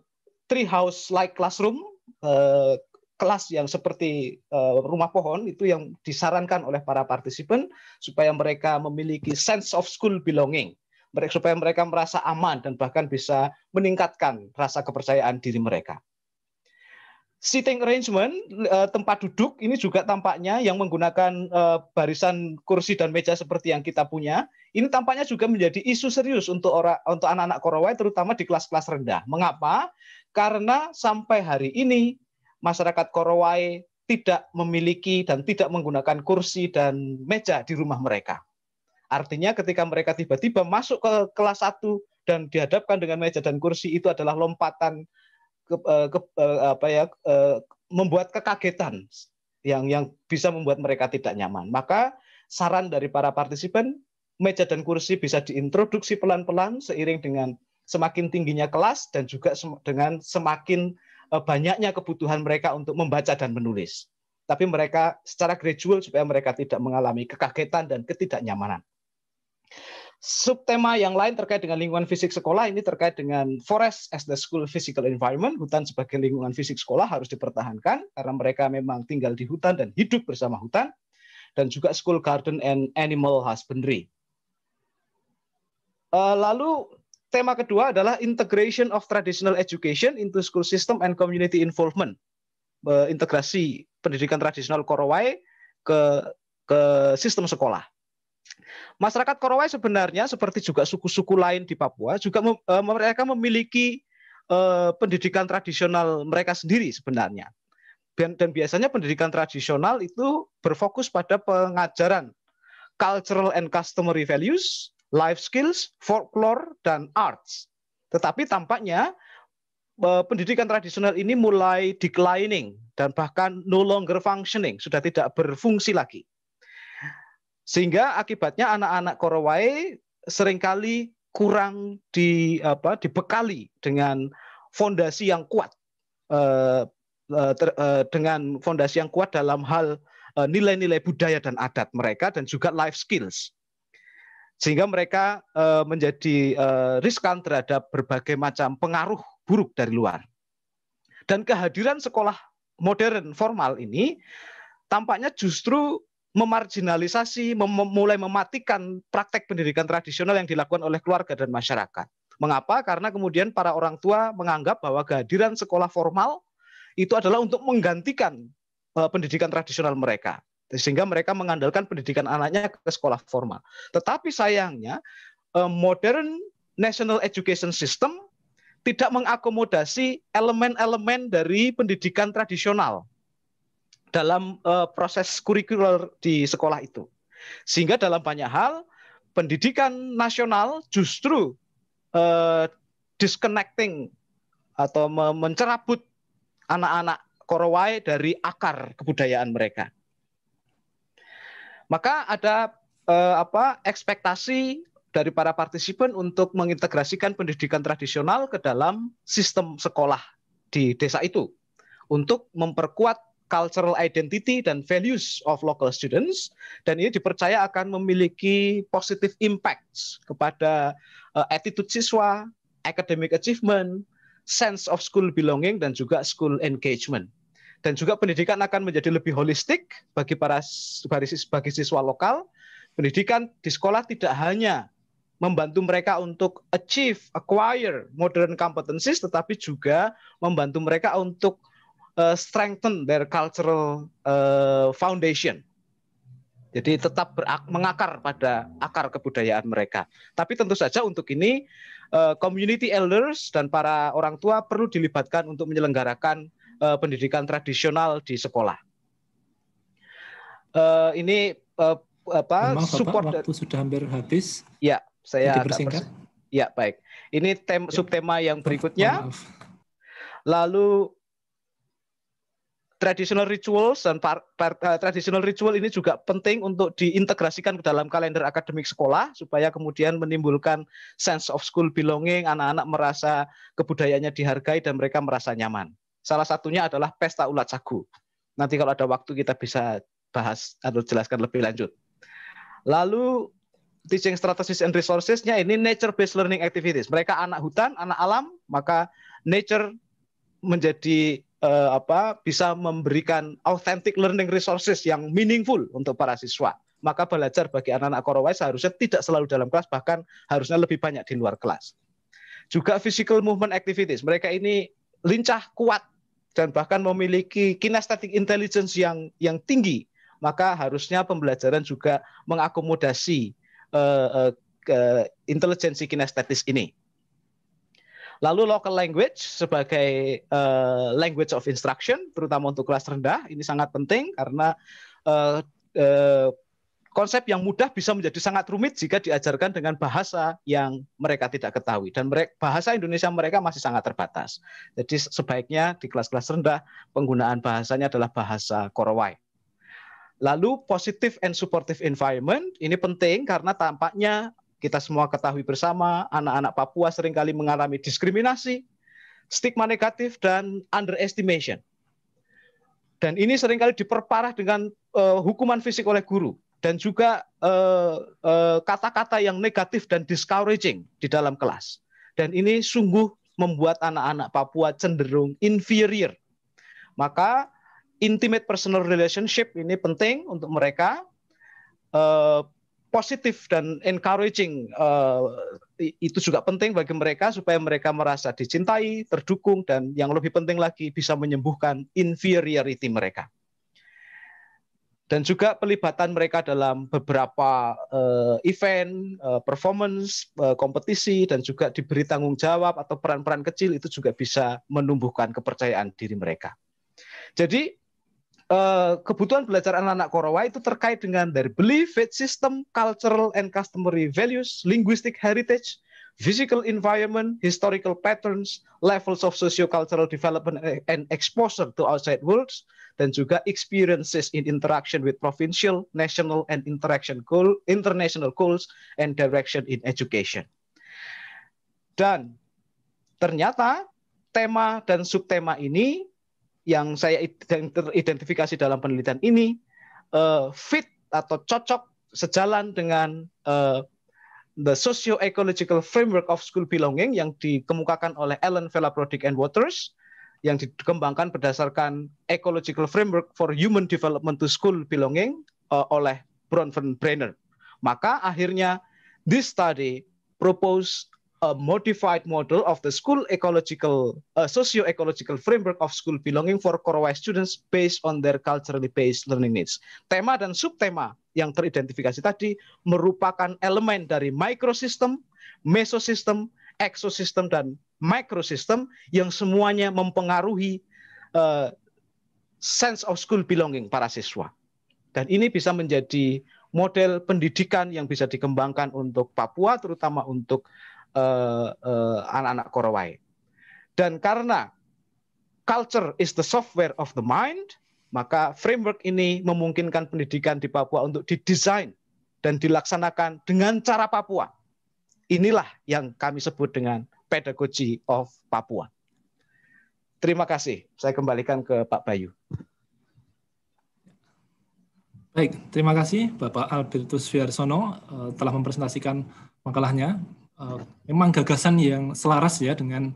house like classroom, eh, kelas yang seperti eh, rumah pohon, itu yang disarankan oleh para partisipan supaya mereka memiliki sense of school belonging mereka supaya mereka merasa aman dan bahkan bisa meningkatkan rasa kepercayaan diri mereka. Seating arrangement eh, tempat duduk ini juga tampaknya yang menggunakan eh, barisan kursi dan meja seperti yang kita punya ini tampaknya juga menjadi isu serius untuk orang untuk anak-anak Korowai terutama di kelas-kelas rendah. Mengapa? Karena sampai hari ini masyarakat Korowai tidak memiliki dan tidak menggunakan kursi dan meja di rumah mereka. Artinya ketika mereka tiba-tiba masuk ke kelas 1 dan dihadapkan dengan meja dan kursi itu adalah lompatan ke, eh, ke, eh, apa ya eh, membuat kekagetan yang yang bisa membuat mereka tidak nyaman. Maka saran dari para partisipan meja dan kursi bisa diintroduksi pelan-pelan seiring dengan semakin tingginya kelas dan juga dengan semakin banyaknya kebutuhan mereka untuk membaca dan menulis. Tapi mereka secara gradual supaya mereka tidak mengalami kekagetan dan ketidaknyamanan subtema yang lain terkait dengan lingkungan fisik sekolah ini terkait dengan forest as the school physical environment, hutan sebagai lingkungan fisik sekolah harus dipertahankan karena mereka memang tinggal di hutan dan hidup bersama hutan dan juga school garden and animal husbandry. Eh, lalu tema kedua adalah integration of traditional education into school system and community involvement. Eh, integrasi pendidikan tradisional Korowai ke ke sistem sekolah. Masyarakat Korowai sebenarnya seperti juga suku-suku lain di Papua juga mem, eh, mereka memiliki uh, pendidikan tradisional mereka sendiri sebenarnya. Dan, biasanya pendidikan tradisional itu berfokus pada pengajaran cultural and customary values, life skills, folklore dan arts. Tetapi tampaknya eh, pendidikan tradisional ini mulai declining dan bahkan no longer functioning, sudah tidak berfungsi lagi. Sehingga akibatnya anak-anak Korowai seringkali kurang di apa dibekali dengan fondasi yang kuat eh, eh, eh, dengan fondasi yang kuat dalam hal nilai-nilai budaya dan adat mereka dan juga life skills sehingga mereka menjadi riskan terhadap berbagai macam pengaruh buruk dari luar dan kehadiran sekolah modern formal ini tampaknya justru memarginalisasi, mem mulai mematikan praktek pendidikan tradisional yang dilakukan oleh keluarga dan masyarakat. Mengapa? Karena kemudian para orang tua menganggap bahwa kehadiran sekolah formal itu adalah untuk menggantikan eh, pendidikan tradisional mereka. Sehingga mereka mengandalkan pendidikan anaknya ke sekolah formal. Tetapi sayangnya, eh, modern national education system tidak mengakomodasi elemen-elemen dari pendidikan tradisional dalam uh, proses kurikuler di sekolah itu. Sehingga dalam banyak hal pendidikan nasional justru uh, disconnecting atau mencerabut anak-anak Korowai dari akar kebudayaan mereka. Maka ada uh, apa ekspektasi dari para partisipan untuk mengintegrasikan pendidikan tradisional ke dalam sistem sekolah di desa itu untuk memperkuat cultural identity dan values of local students dan ini dipercaya akan memiliki positive impacts kepada uh, attitude siswa, academic achievement, sense of school belonging dan juga school engagement. Dan juga pendidikan akan menjadi lebih holistik bagi para bagi siswa lokal. Pendidikan di sekolah tidak hanya membantu mereka untuk achieve, acquire modern competencies, tetapi juga membantu mereka untuk uh, strengthen their cultural uh, foundation. Jadi tetap berak, mengakar pada akar kebudayaan mereka. Tapi tentu saja untuk ini uh, community elders dan para orang tua perlu dilibatkan untuk menyelenggarakan uh, pendidikan tradisional di sekolah. Uh, ini uh, apa Memang, support Bapak, waktu sudah hampir habis. Ya, saya agak Ya, baik. Ini tem, ya. subtema yang berikutnya. Lalu traditional rituals dan par, par, uh, traditional ritual ini juga penting untuk diintegrasikan ke dalam kalender akademik sekolah supaya kemudian menimbulkan sense of school belonging, anak-anak merasa kebudayanya dihargai dan mereka merasa nyaman. Salah satunya adalah pesta ulat sagu. Nanti kalau ada waktu kita bisa bahas atau jelaskan lebih lanjut. Lalu teaching strategies and resources-nya ini nature based learning activities. Mereka anak hutan, anak alam, maka nature menjadi uh, apa bisa memberikan authentic learning resources yang meaningful untuk para siswa. Maka belajar bagi anak-anak Korowai seharusnya tidak selalu dalam kelas, bahkan harusnya lebih banyak di luar kelas. Juga physical movement activities. Mereka ini lincah, kuat, dan bahkan memiliki kinestetik intelligence yang yang tinggi. Maka harusnya pembelajaran juga mengakomodasi uh, uh, ke intelijensi kinestetis ini. Lalu local language sebagai uh, language of instruction, terutama untuk kelas rendah, ini sangat penting karena uh, uh, konsep yang mudah bisa menjadi sangat rumit jika diajarkan dengan bahasa yang mereka tidak ketahui dan mereka, bahasa Indonesia mereka masih sangat terbatas. Jadi sebaiknya di kelas-kelas rendah penggunaan bahasanya adalah bahasa Korowai. Lalu positive and supportive environment ini penting karena tampaknya kita semua ketahui bersama, anak-anak Papua seringkali mengalami diskriminasi, stigma negatif, dan underestimation. Dan ini seringkali diperparah dengan uh, hukuman fisik oleh guru dan juga eh, eh, kata-kata uh, uh, yang negatif dan discouraging di dalam kelas. Dan ini sungguh membuat anak-anak Papua cenderung inferior. Maka intimate personal relationship ini penting untuk mereka. Uh, positif dan encouraging uh, itu juga penting bagi mereka supaya mereka merasa dicintai, terdukung dan yang lebih penting lagi bisa menyembuhkan inferiority mereka. Dan juga pelibatan mereka dalam beberapa uh, event, uh, performance, uh, kompetisi dan juga diberi tanggung jawab atau peran-peran kecil itu juga bisa menumbuhkan kepercayaan diri mereka. Jadi Eh, kebutuhan belajar anak-anak Korowa itu terkait dengan dari belief, faith system, cultural and customary values, linguistic heritage, physical environment, historical patterns, levels of socio-cultural development and exposure to outside worlds, dan juga experiences in interaction with provincial, national, and interaction goal, international goals and direction in education. Dan ternyata tema dan subtema ini yang saya teridentifikasi dalam penelitian ini uh, fit atau cocok sejalan dengan uh, the socio-ecological framework of school belonging yang dikemukakan oleh Ellen Velaprodik and Waters yang dikembangkan berdasarkan ecological framework for human development to school belonging uh, oleh Bronfenbrenner Maka akhirnya this study propose a modified model of the school ecological uh, socio-ecological framework of school belonging for Korowai students based on their culturally based learning needs. Tema dan subtema yang teridentifikasi tadi merupakan elemen dari microsystem, mesosystem, ekosistem dan microsystem yang semuanya mempengaruhi uh, sense of school belonging para siswa. Dan ini bisa menjadi model pendidikan yang bisa dikembangkan untuk Papua terutama untuk Eh, eh, anak-anak Korowai. Dan karena culture is the software of the mind, maka framework ini memungkinkan pendidikan di Papua untuk didesain dan dilaksanakan dengan cara Papua. Inilah yang kami sebut dengan pedagogy of Papua. Terima kasih. Saya kembalikan ke Pak Bayu. Baik, terima kasih Bapak Albertus Fiersono eh, telah mempresentasikan makalahnya. Eh, memang gagasan yang selaras ya dengan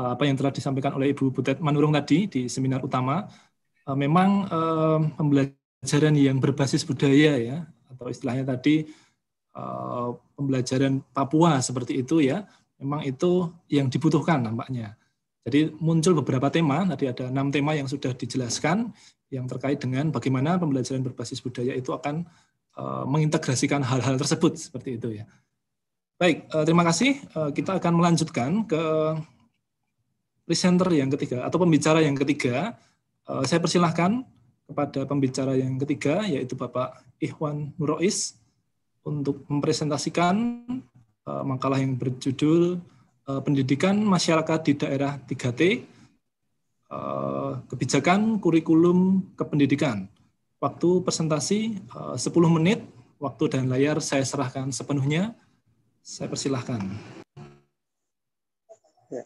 uh, apa yang telah disampaikan oleh Ibu Butet Manurung tadi di seminar utama. Uh, memang uh, pembelajaran yang berbasis budaya ya atau istilahnya tadi uh, pembelajaran Papua seperti itu ya, memang itu yang dibutuhkan nampaknya. Jadi muncul beberapa tema, tadi ada enam tema yang sudah dijelaskan yang terkait dengan bagaimana pembelajaran berbasis budaya itu akan uh, mengintegrasikan hal-hal tersebut seperti itu ya. Baik, eh, terima kasih. Eh, kita akan melanjutkan ke presenter yang ketiga atau pembicara yang ketiga. Eh, saya persilahkan kepada pembicara yang ketiga, yaitu Bapak Ikhwan Nurois, untuk mempresentasikan makalah yang berjudul Pendidikan Masyarakat di Daerah 3T, Kebijakan Kurikulum Kependidikan. Waktu presentasi 10 menit, waktu dan layar saya serahkan sepenuhnya saya persilahkan. Ya.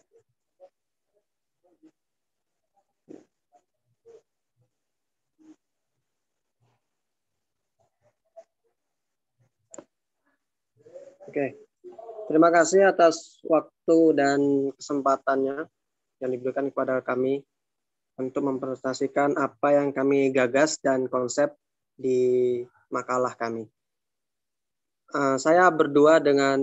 Oke, terima kasih atas waktu dan kesempatannya yang diberikan kepada kami untuk mempresentasikan apa yang kami gagas dan konsep di makalah kami. Eh, saya berdua dengan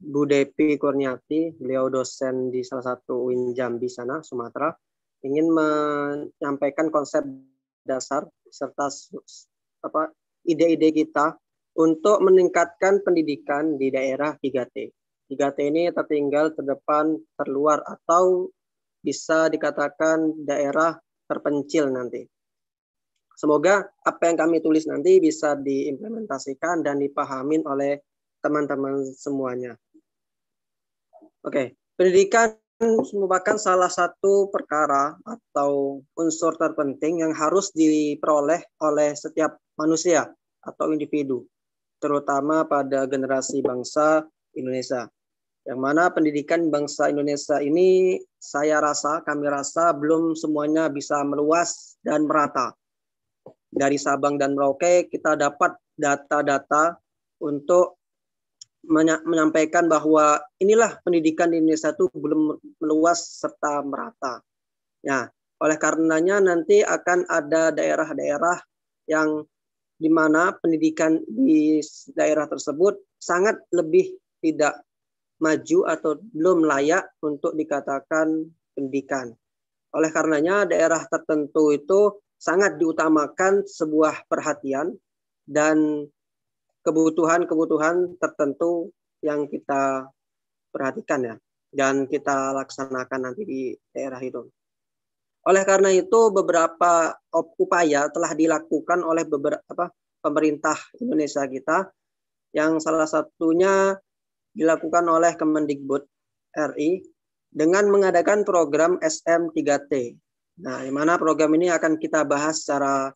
Bu Depi Kurniati, beliau dosen di salah satu UIN Jambi sana, Sumatera, ingin menyampaikan konsep dasar serta apa ide-ide kita untuk meningkatkan pendidikan di daerah 3T. 3T ini tertinggal, terdepan, terluar, atau bisa dikatakan daerah terpencil nanti. Semoga apa yang kami tulis nanti bisa diimplementasikan dan dipahamin oleh teman-teman semuanya. Oke, pendidikan merupakan salah satu perkara atau unsur terpenting yang harus diperoleh oleh setiap manusia atau individu, terutama pada generasi bangsa Indonesia. Yang mana pendidikan bangsa Indonesia ini saya rasa, kami rasa belum semuanya bisa meluas dan merata dari Sabang dan Merauke kita dapat data-data untuk menyampaikan bahwa inilah pendidikan di Indonesia itu belum meluas serta merata. Nah, oleh karenanya nanti akan ada daerah-daerah yang di mana pendidikan di daerah tersebut sangat lebih tidak maju atau belum layak untuk dikatakan pendidikan. Oleh karenanya daerah tertentu itu sangat diutamakan sebuah perhatian dan kebutuhan-kebutuhan tertentu yang kita perhatikan ya dan kita laksanakan nanti di daerah itu. Oleh karena itu beberapa upaya telah dilakukan oleh beberapa pemerintah Indonesia kita yang salah satunya dilakukan oleh Kemendikbud RI dengan mengadakan program SM3T Nah, di mana program ini akan kita bahas secara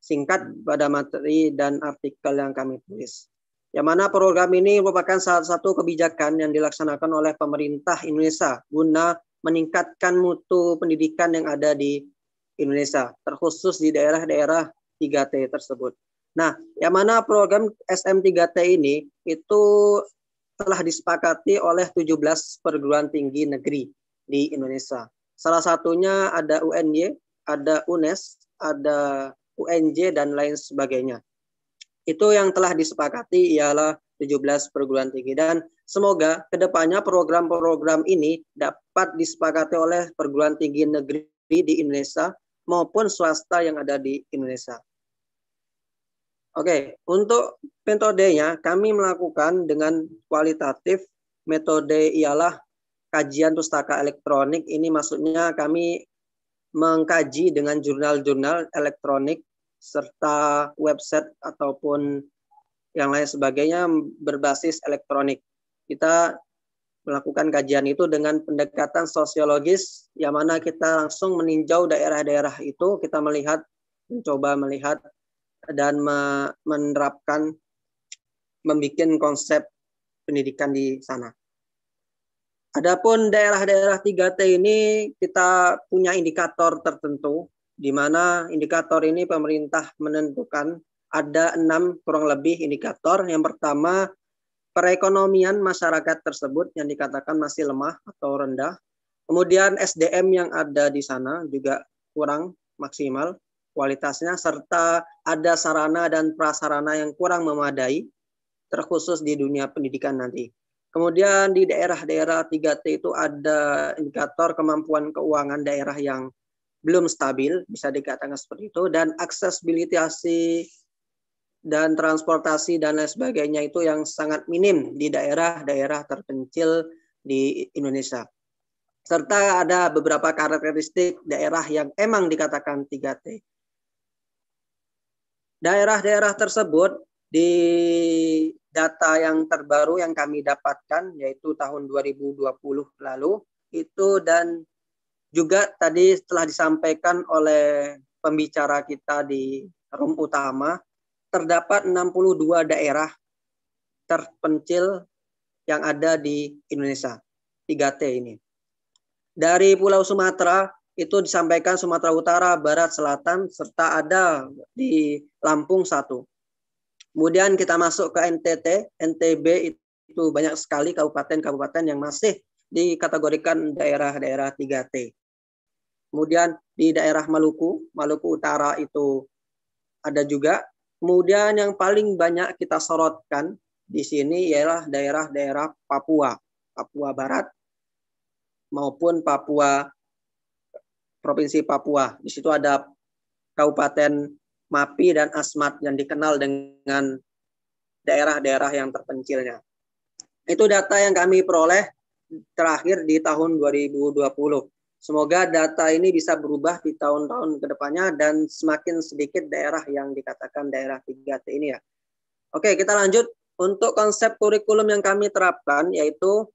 singkat pada materi dan artikel yang kami tulis. Yang mana program ini merupakan salah satu kebijakan yang dilaksanakan oleh pemerintah Indonesia guna meningkatkan mutu pendidikan yang ada di Indonesia, terkhusus di daerah-daerah 3T tersebut. Nah, yang mana program SM3T ini itu telah disepakati oleh 17 perguruan tinggi negeri di Indonesia. Salah satunya ada UNY, ada UNES, ada UNJ, dan lain sebagainya. Itu yang telah disepakati ialah 17 perguruan tinggi. Dan semoga kedepannya program-program ini dapat disepakati oleh perguruan tinggi negeri di Indonesia maupun swasta yang ada di Indonesia. Oke, untuk metodenya kami melakukan dengan kualitatif. Metode ialah kajian pustaka elektronik ini maksudnya kami mengkaji dengan jurnal-jurnal elektronik serta website ataupun yang lain sebagainya berbasis elektronik. Kita melakukan kajian itu dengan pendekatan sosiologis yang mana kita langsung meninjau daerah-daerah itu, kita melihat, mencoba melihat dan menerapkan membuat konsep pendidikan di sana. Adapun daerah-daerah 3T ini kita punya indikator tertentu di mana indikator ini pemerintah menentukan ada enam kurang lebih indikator. Yang pertama, perekonomian masyarakat tersebut yang dikatakan masih lemah atau rendah. Kemudian SDM yang ada di sana juga kurang maksimal kualitasnya, serta ada sarana dan prasarana yang kurang memadai, terkhusus di dunia pendidikan nanti. Kemudian di daerah-daerah 3T itu ada indikator kemampuan keuangan daerah yang belum stabil, bisa dikatakan seperti itu, dan aksesibilitasi dan transportasi dan lain sebagainya itu yang sangat minim di daerah-daerah terpencil di Indonesia. Serta ada beberapa karakteristik daerah yang emang dikatakan 3T. Daerah-daerah tersebut di data yang terbaru yang kami dapatkan yaitu tahun 2020 lalu itu dan juga tadi setelah disampaikan oleh pembicara kita di room utama terdapat 62 daerah terpencil yang ada di Indonesia 3T ini. Dari Pulau Sumatera itu disampaikan Sumatera Utara, Barat, Selatan serta ada di Lampung satu. Kemudian kita masuk ke NTT, NTB itu banyak sekali kabupaten-kabupaten yang masih dikategorikan daerah-daerah 3T. Kemudian di daerah Maluku, Maluku Utara itu ada juga. Kemudian yang paling banyak kita sorotkan di sini ialah daerah-daerah Papua, Papua Barat maupun Papua Provinsi Papua. Di situ ada Kabupaten MAPI dan ASMAT yang dikenal dengan daerah-daerah yang terpencilnya. Itu data yang kami peroleh terakhir di tahun 2020. Semoga data ini bisa berubah di tahun-tahun kedepannya dan semakin sedikit daerah yang dikatakan daerah 3T ini ya. Oke, kita lanjut. Untuk konsep kurikulum yang kami terapkan yaitu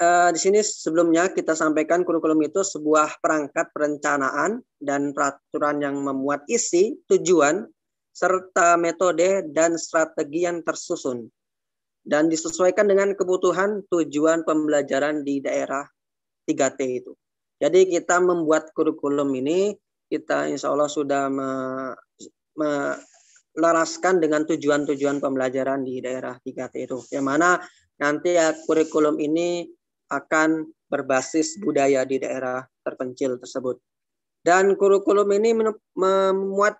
Eh, di sini sebelumnya kita sampaikan kurikulum itu sebuah perangkat perencanaan dan peraturan yang memuat isi, tujuan, serta metode dan strategi yang tersusun dan disesuaikan dengan kebutuhan tujuan pembelajaran di daerah 3T itu. Jadi kita membuat kurikulum ini kita insya Allah sudah melaraskan me, dengan tujuan-tujuan pembelajaran di daerah 3T itu. Yang mana nanti ya, kurikulum ini akan berbasis budaya di daerah terpencil tersebut. Dan kurikulum ini memuat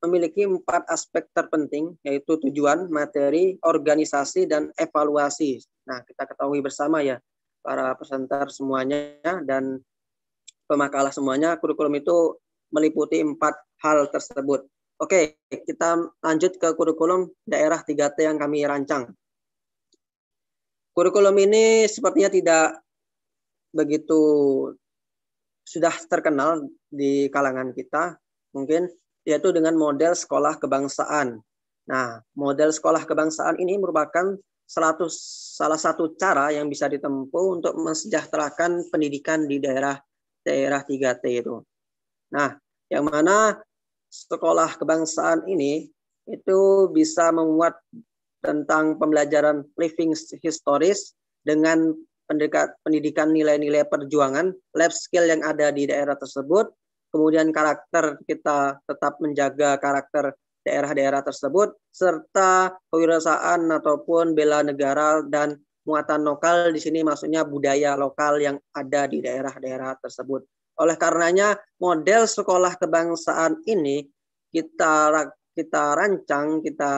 memiliki empat aspek terpenting, yaitu tujuan, materi, organisasi, dan evaluasi. Nah, kita ketahui bersama ya, para presenter semuanya dan pemakalah semuanya, kurikulum itu meliputi empat hal tersebut. Oke, kita lanjut ke kurikulum daerah 3T yang kami rancang. Kurikulum ini sepertinya tidak begitu sudah terkenal di kalangan kita mungkin yaitu dengan model sekolah kebangsaan. Nah, model sekolah kebangsaan ini merupakan salah satu cara yang bisa ditempuh untuk mensejahterakan pendidikan di daerah daerah 3T itu. Nah, yang mana sekolah kebangsaan ini itu bisa memuat tentang pembelajaran living historis dengan pendidikan, nilai-nilai perjuangan, life skill yang ada di daerah tersebut, kemudian karakter kita tetap menjaga karakter daerah-daerah tersebut, serta kewirausahaan ataupun bela negara dan muatan lokal di sini maksudnya budaya lokal yang ada di daerah-daerah tersebut. Oleh karenanya model sekolah kebangsaan ini kita kita rancang, kita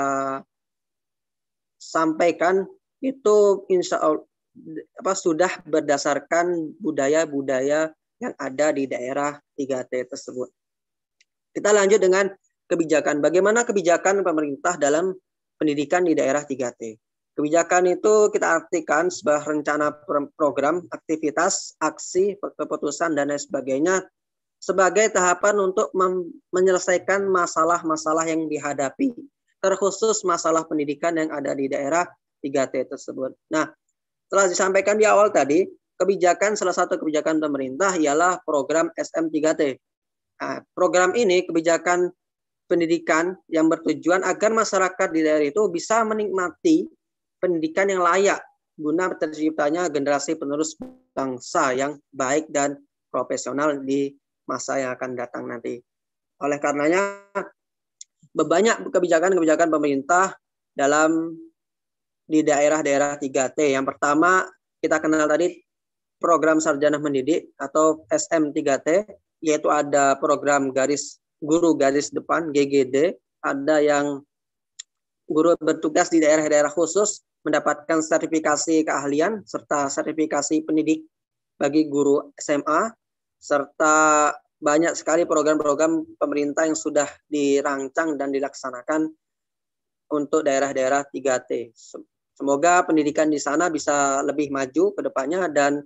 sampaikan itu insya Allah apa sudah berdasarkan budaya-budaya yang ada di daerah 3T tersebut. Kita lanjut dengan kebijakan. Bagaimana kebijakan pemerintah dalam pendidikan di daerah 3T? Kebijakan itu kita artikan sebuah rencana program, aktivitas, aksi, keputusan, dan lain sebagainya sebagai tahapan untuk menyelesaikan masalah-masalah yang dihadapi terkhusus masalah pendidikan yang ada di daerah 3T tersebut. Nah, telah disampaikan di awal tadi, kebijakan salah satu kebijakan pemerintah ialah program SM3T. Nah, program ini kebijakan pendidikan yang bertujuan agar masyarakat di daerah itu bisa menikmati pendidikan yang layak guna terciptanya generasi penerus bangsa yang baik dan profesional di masa yang akan datang nanti. Oleh karenanya, banyak kebijakan-kebijakan pemerintah dalam di daerah-daerah 3T. Yang pertama kita kenal tadi program sarjana mendidik atau SM3T yaitu ada program garis guru garis depan GGD, ada yang guru bertugas di daerah-daerah khusus mendapatkan sertifikasi keahlian serta sertifikasi pendidik bagi guru SMA serta banyak sekali program-program pemerintah yang sudah dirancang dan dilaksanakan untuk daerah-daerah 3T. Semoga pendidikan di sana bisa lebih maju ke depannya dan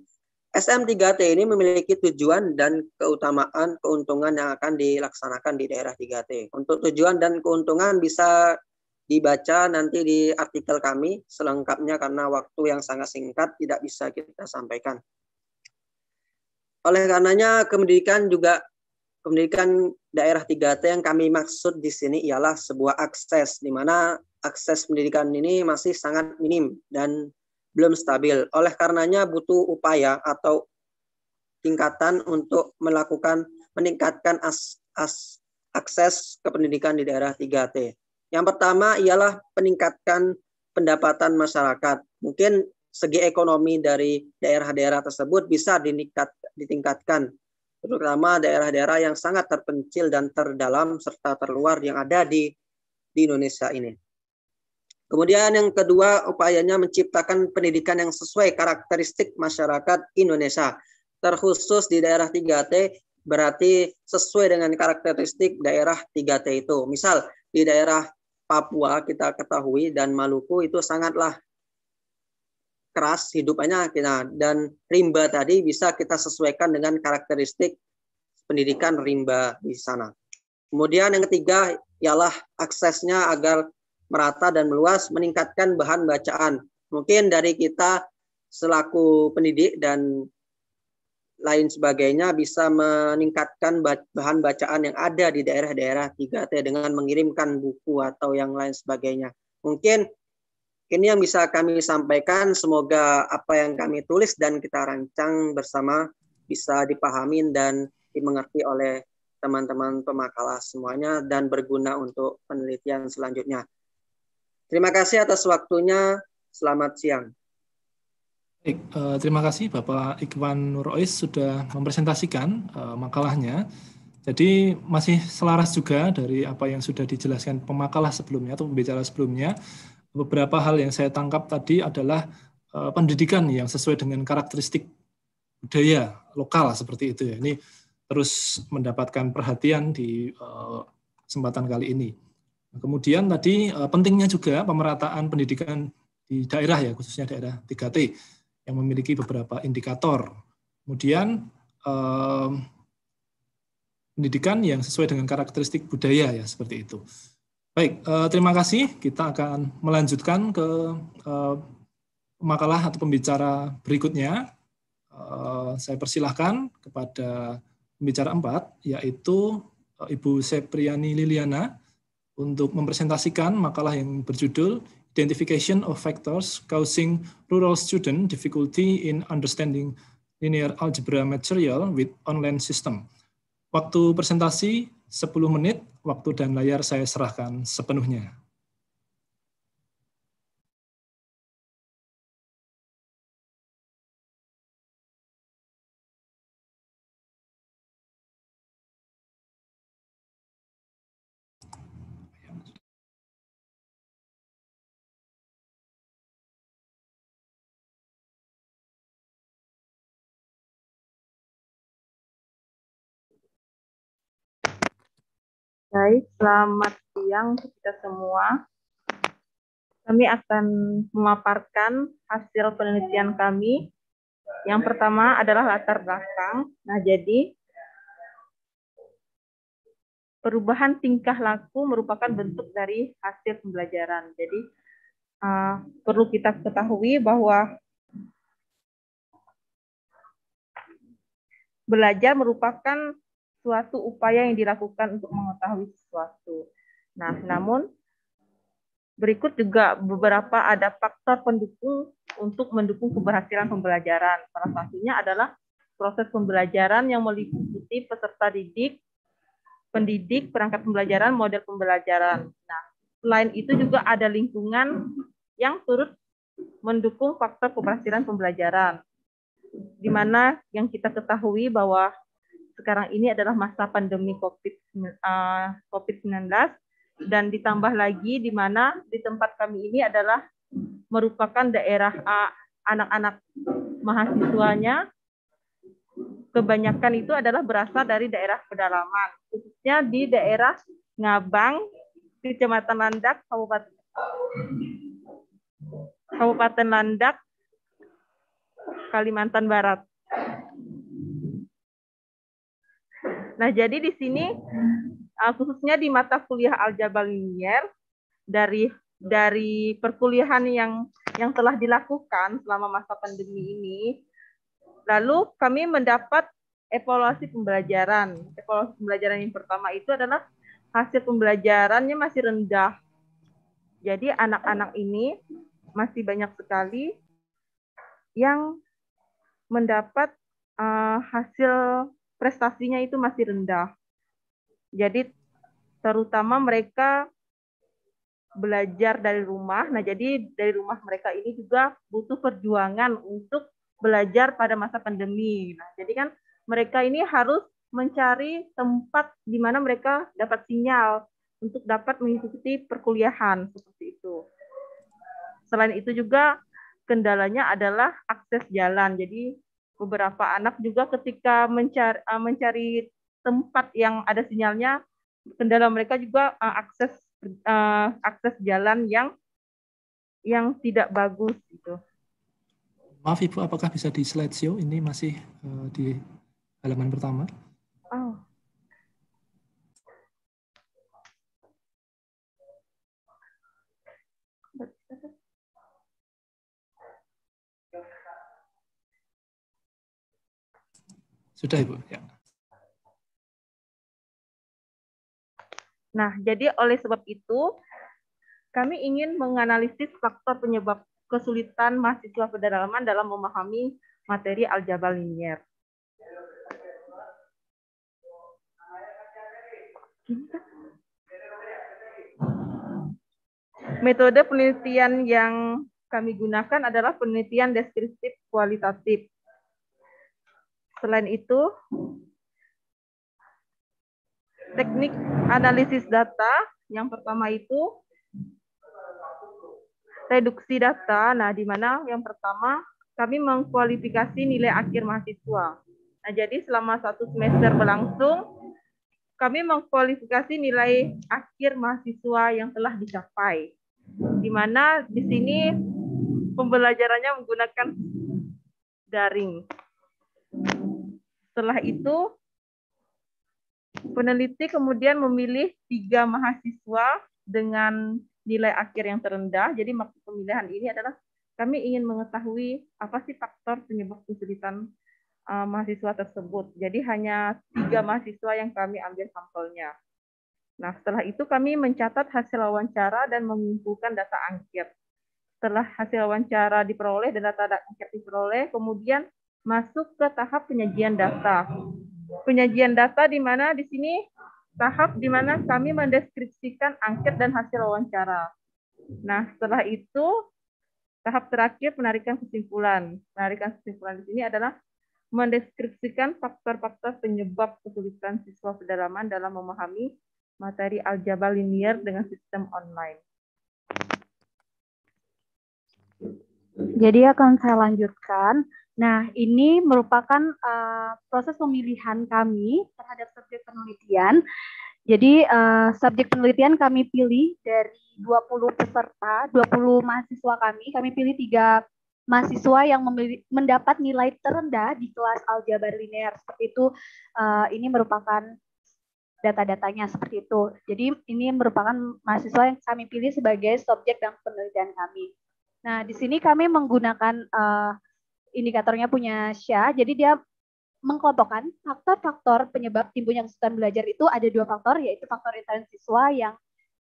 SM3T ini memiliki tujuan dan keutamaan keuntungan yang akan dilaksanakan di daerah 3T. Untuk tujuan dan keuntungan bisa dibaca nanti di artikel kami selengkapnya karena waktu yang sangat singkat tidak bisa kita sampaikan. Oleh karenanya kemendidikan juga pendidikan daerah 3T yang kami maksud di sini ialah sebuah akses di mana akses pendidikan ini masih sangat minim dan belum stabil. Oleh karenanya butuh upaya atau tingkatan untuk melakukan meningkatkan as, as, akses ke pendidikan di daerah 3T. Yang pertama ialah peningkatkan pendapatan masyarakat. Mungkin segi ekonomi dari daerah-daerah tersebut bisa dinikat, ditingkatkan, terutama daerah-daerah yang sangat terpencil dan terdalam serta terluar yang ada di di Indonesia ini. Kemudian yang kedua, upayanya menciptakan pendidikan yang sesuai karakteristik masyarakat Indonesia, terkhusus di daerah 3T, berarti sesuai dengan karakteristik daerah 3T itu. Misal, di daerah Papua kita ketahui dan Maluku itu sangatlah keras hidupnya kita dan rimba tadi bisa kita sesuaikan dengan karakteristik pendidikan rimba di sana. Kemudian yang ketiga ialah aksesnya agar merata dan meluas meningkatkan bahan bacaan. Mungkin dari kita selaku pendidik dan lain sebagainya bisa meningkatkan bahan bacaan yang ada di daerah-daerah 3T dengan mengirimkan buku atau yang lain sebagainya. Mungkin ini yang bisa kami sampaikan. Semoga apa yang kami tulis dan kita rancang bersama bisa dipahami dan dimengerti oleh teman-teman pemakalah semuanya dan berguna untuk penelitian selanjutnya. Terima kasih atas waktunya. Selamat siang. Baik, eh, terima kasih Bapak Iqbal Nurois sudah mempresentasikan eh, makalahnya. Jadi masih selaras juga dari apa yang sudah dijelaskan pemakalah sebelumnya atau pembicara sebelumnya beberapa hal yang saya tangkap tadi adalah eh, pendidikan yang sesuai dengan karakteristik budaya lokal seperti itu ya. Ini terus mendapatkan perhatian di eh, kesempatan kali ini. Kemudian tadi eh, pentingnya juga pemerataan pendidikan di daerah ya, khususnya daerah 3T yang memiliki beberapa indikator. Kemudian pendidikan yang sesuai dengan karakteristik budaya ya seperti itu. Baik, eh, terima kasih. Kita akan melanjutkan ke eh, makalah atau pembicara berikutnya. Eh, saya persilahkan kepada pembicara empat, yaitu eh, Ibu Sepriani Liliana untuk mempresentasikan makalah yang berjudul Identification of Factors Causing Rural Student Difficulty in Understanding Linear Algebra Material with Online System. Waktu presentasi 10 menit waktu dan layar saya serahkan sepenuhnya. Baik, selamat siang kita semua. Kami akan memaparkan hasil penelitian kami. Yang pertama adalah latar belakang. Nah, jadi perubahan tingkah laku merupakan bentuk dari hasil pembelajaran. Jadi uh, perlu kita ketahui bahwa belajar merupakan suatu upaya yang dilakukan untuk mengetahui sesuatu. Nah, mm-hmm. namun berikut juga beberapa ada faktor pendukung untuk mendukung keberhasilan pembelajaran. Salah satunya adalah proses pembelajaran yang meliputi peserta didik, pendidik, perangkat pembelajaran, model pembelajaran. Nah, selain itu juga ada lingkungan yang turut mendukung faktor keberhasilan pembelajaran. Di mana yang kita ketahui bahwa sekarang ini adalah masa pandemi COVID-19 eh, dan ditambah lagi di mana di tempat kami ini adalah merupakan daerah eh, anak-anak mahasiswanya kebanyakan itu adalah berasal dari daerah pedalaman khususnya di daerah Ngabang, Kecamatan Landak, Kabupaten Kabupaten Landak, Kalimantan Barat. Nah, jadi di sini uh, khususnya di mata kuliah aljabar linier dari dari perkuliahan yang yang telah dilakukan selama masa pandemi ini, lalu kami mendapat evaluasi pembelajaran. Evaluasi pembelajaran yang pertama itu adalah hasil pembelajarannya masih rendah. Jadi anak-anak ini masih banyak sekali yang mendapat uh, hasil prestasinya itu masih rendah. Jadi terutama mereka belajar dari rumah. Nah, jadi dari rumah mereka ini juga butuh perjuangan untuk belajar pada masa pandemi. Nah, jadi kan mereka ini harus mencari tempat di mana mereka dapat sinyal untuk dapat mengikuti perkuliahan seperti itu. Selain itu juga kendalanya adalah akses jalan. Jadi beberapa anak juga ketika mencari eh, mencari tempat yang ada sinyalnya kendala mereka juga eh, akses eh, akses jalan yang yang tidak bagus gitu. Maaf Ibu, apakah bisa di slideshow ini masih di halaman pertama? Oh. Sudah Ibu. Ya. Nah, jadi oleh sebab itu, kami ingin menganalisis faktor penyebab kesulitan mahasiswa pedalaman dalam memahami materi aljabar linier. Metode penelitian yang kami gunakan adalah penelitian deskriptif kualitatif. Selain itu, teknik analisis data yang pertama itu reduksi data. Nah, di mana yang pertama kami mengkualifikasi nilai akhir mahasiswa. Nah, jadi selama satu semester berlangsung, kami mengkualifikasi nilai akhir mahasiswa yang telah dicapai. Di mana di sini pembelajarannya menggunakan daring. Setelah itu, peneliti kemudian memilih tiga mahasiswa dengan nilai akhir yang terendah. Jadi maksud pemilihan ini adalah kami ingin mengetahui apa sih faktor penyebab kesulitan uh, mahasiswa tersebut. Jadi hanya tiga mahasiswa yang kami ambil sampelnya. Nah, setelah itu kami mencatat hasil wawancara dan mengumpulkan data angket. Setelah hasil wawancara diperoleh dan data angket diperoleh, kemudian masuk ke tahap penyajian data. Penyajian data di mana di sini tahap di mana kami mendeskripsikan angket dan hasil wawancara. Nah, setelah itu tahap terakhir penarikan kesimpulan. Penarikan kesimpulan di sini adalah mendeskripsikan faktor-faktor penyebab kesulitan siswa pedalaman dalam memahami materi aljabar linier dengan sistem online. Jadi akan saya lanjutkan. Nah, ini merupakan uh, proses pemilihan kami terhadap subjek penelitian. Jadi, uh, subjek penelitian kami pilih dari 20 peserta, 20 mahasiswa kami, kami pilih tiga mahasiswa yang mendapat nilai terendah di kelas aljabar linear. Seperti itu, uh, ini merupakan data-datanya seperti itu. Jadi, ini merupakan mahasiswa yang kami pilih sebagai subjek dan penelitian kami. Nah, di sini kami menggunakan uh, indikatornya punya Syah. Jadi dia mengkelompokkan faktor-faktor penyebab timbulnya kesulitan belajar itu ada dua faktor, yaitu faktor intern siswa yang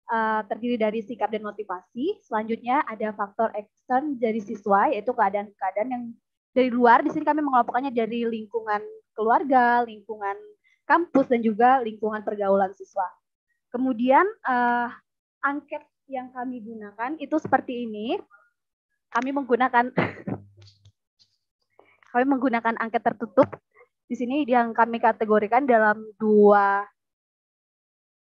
uh, terdiri dari sikap dan motivasi. Selanjutnya ada faktor ekstern dari siswa, yaitu keadaan-keadaan yang dari luar. Di sini kami mengelompokkannya dari lingkungan keluarga, lingkungan kampus, dan juga lingkungan pergaulan siswa. Kemudian uh, angket yang kami gunakan itu seperti ini. Kami menggunakan Kami menggunakan angket tertutup. Di sini yang kami kategorikan dalam dua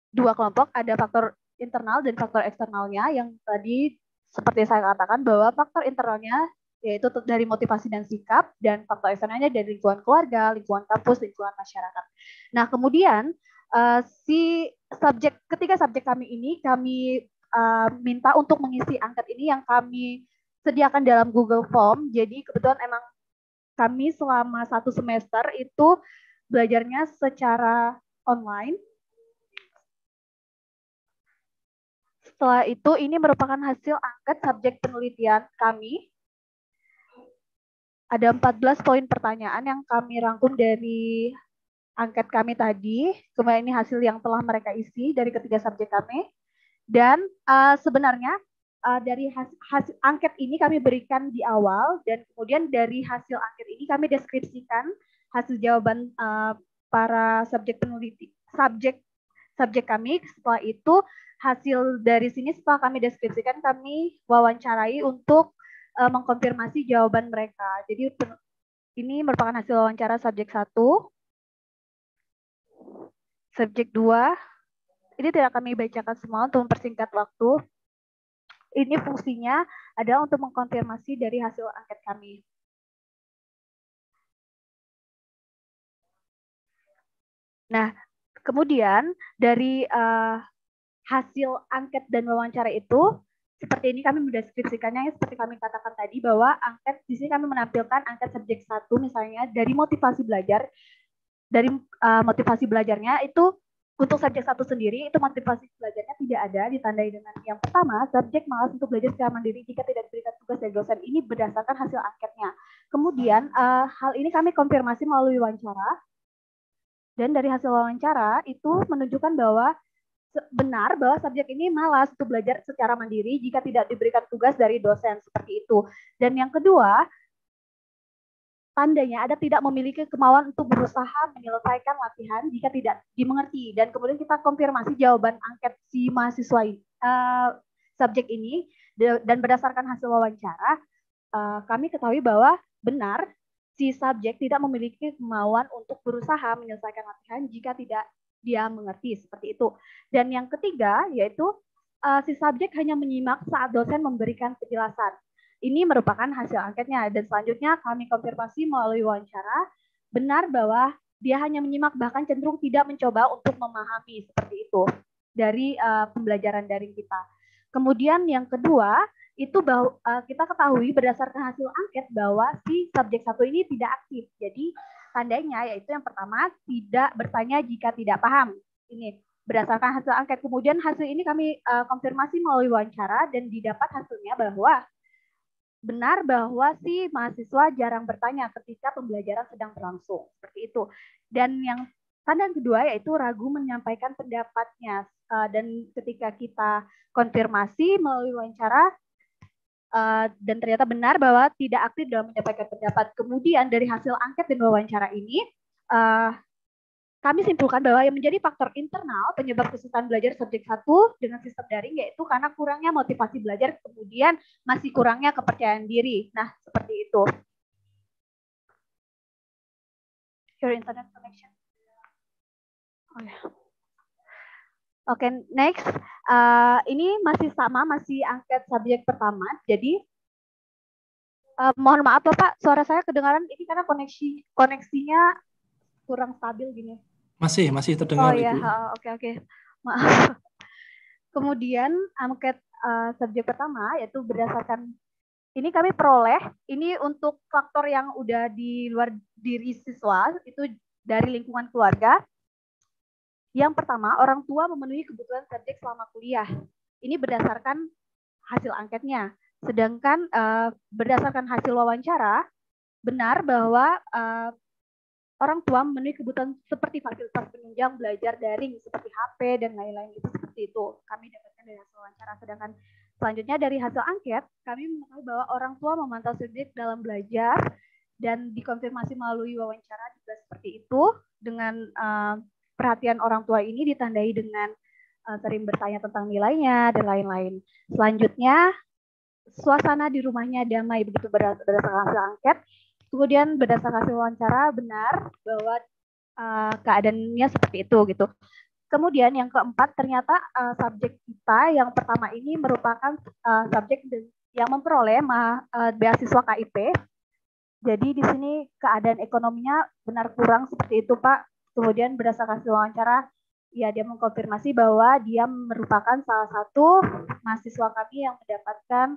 dua kelompok, ada faktor internal dan faktor eksternalnya yang tadi seperti saya katakan bahwa faktor internalnya yaitu dari motivasi dan sikap dan faktor eksternalnya dari lingkungan keluarga, lingkungan kampus, lingkungan masyarakat. Nah, kemudian uh, si subjek ketiga subjek kami ini kami uh, minta untuk mengisi angket ini yang kami sediakan dalam Google Form. Jadi kebetulan emang kami selama satu semester itu belajarnya secara online. Setelah itu, ini merupakan hasil angket subjek penelitian kami. Ada 14 poin pertanyaan yang kami rangkum dari angket kami tadi. Kemudian ini hasil yang telah mereka isi dari ketiga subjek kami. Dan uh, sebenarnya uh, dari hasil, hasil angket ini kami berikan di awal dan kemudian dari hasil angket ini kami deskripsikan hasil jawaban uh, para subjek peneliti subjek subjek kami setelah itu hasil dari sini setelah kami deskripsikan kami wawancarai untuk uh, mengkonfirmasi jawaban mereka jadi ini merupakan hasil wawancara subjek satu subjek dua ini tidak kami bacakan semua untuk mempersingkat waktu ini fungsinya adalah untuk mengkonfirmasi dari hasil angket kami. Nah, kemudian dari uh, hasil angket dan wawancara itu seperti ini kami mendeskripsikannya ya, seperti kami katakan tadi bahwa angket di sini kami menampilkan angket subjek satu misalnya dari motivasi belajar dari uh, motivasi belajarnya itu untuk subjek satu sendiri, itu motivasi belajarnya tidak ada, ditandai dengan yang pertama, subjek malas untuk belajar secara mandiri jika tidak diberikan tugas dari dosen. Ini berdasarkan hasil angketnya. Kemudian, uh, hal ini kami konfirmasi melalui wawancara, dan dari hasil wawancara itu menunjukkan bahwa benar bahwa subjek ini malas untuk belajar secara mandiri jika tidak diberikan tugas dari dosen seperti itu. Dan yang kedua, Tandanya ada tidak memiliki kemauan untuk berusaha menyelesaikan latihan jika tidak dimengerti. Dan kemudian kita konfirmasi jawaban angket si mahasiswa uh, subjek ini dan berdasarkan hasil wawancara uh, kami ketahui bahwa benar si subjek tidak memiliki kemauan untuk berusaha menyelesaikan latihan jika tidak dia mengerti seperti itu. Dan yang ketiga yaitu uh, si subjek hanya menyimak saat dosen memberikan penjelasan. Ini merupakan hasil angketnya. Dan selanjutnya kami konfirmasi melalui wawancara, benar bahwa dia hanya menyimak bahkan cenderung tidak mencoba untuk memahami seperti itu dari uh, pembelajaran daring kita. Kemudian yang kedua, itu bahwa uh, kita ketahui berdasarkan hasil angket bahwa si subjek satu ini tidak aktif. Jadi tandanya yaitu yang pertama tidak bertanya jika tidak paham. Ini berdasarkan hasil angket. Kemudian hasil ini kami uh, konfirmasi melalui wawancara dan didapat hasilnya bahwa benar bahwa si mahasiswa jarang bertanya ketika pembelajaran sedang berlangsung seperti itu dan yang Tanda kedua yaitu ragu menyampaikan pendapatnya eh, dan ketika kita konfirmasi melalui wawancara eh, dan ternyata benar bahwa tidak aktif dalam menyampaikan pendapat. Kemudian dari hasil angket dan wawancara ini eh, kami simpulkan bahwa yang menjadi faktor internal penyebab kesulitan belajar subjek satu dengan sistem daring yaitu karena kurangnya motivasi belajar, kemudian masih kurangnya kepercayaan diri. Nah, seperti itu. Your internet connection. Oh, Yeah. Oke, okay, next. Uh, ini masih sama, masih angket subjek pertama. Jadi, uh, mohon maaf Bapak, suara saya kedengaran ini karena koneksi koneksinya kurang stabil gini. Masih, masih terdengar. Oh iya, oh, oke oke. Okay, okay. Maaf. Kemudian angket uh, subjek pertama yaitu berdasarkan ini kami peroleh ini untuk faktor yang udah di luar diri siswa itu dari lingkungan keluarga. Yang pertama, orang tua memenuhi kebutuhan subjek selama kuliah. Ini berdasarkan hasil angketnya. Sedangkan uh, berdasarkan hasil wawancara, benar bahwa uh, orang tua memenuhi kebutuhan seperti fasilitas penunjang belajar daring seperti HP dan lain-lain itu seperti itu kami dapatkan dari hasil wawancara sedangkan selanjutnya dari hasil angket kami mengetahui bahwa orang tua memantau sidik dalam belajar dan dikonfirmasi melalui wawancara juga seperti itu dengan uh, perhatian orang tua ini ditandai dengan uh, sering bertanya tentang nilainya dan lain-lain selanjutnya suasana di rumahnya damai begitu berdasarkan hasil angket Kemudian berdasarkan hasil wawancara benar bahwa uh, keadaannya seperti itu gitu. Kemudian yang keempat ternyata uh, subjek kita yang pertama ini merupakan uh, subjek yang memperoleh ma uh, beasiswa KIP. Jadi di sini keadaan ekonominya benar kurang seperti itu Pak. Kemudian berdasarkan hasil wawancara ya dia mengkonfirmasi bahwa dia merupakan salah satu mahasiswa kami yang mendapatkan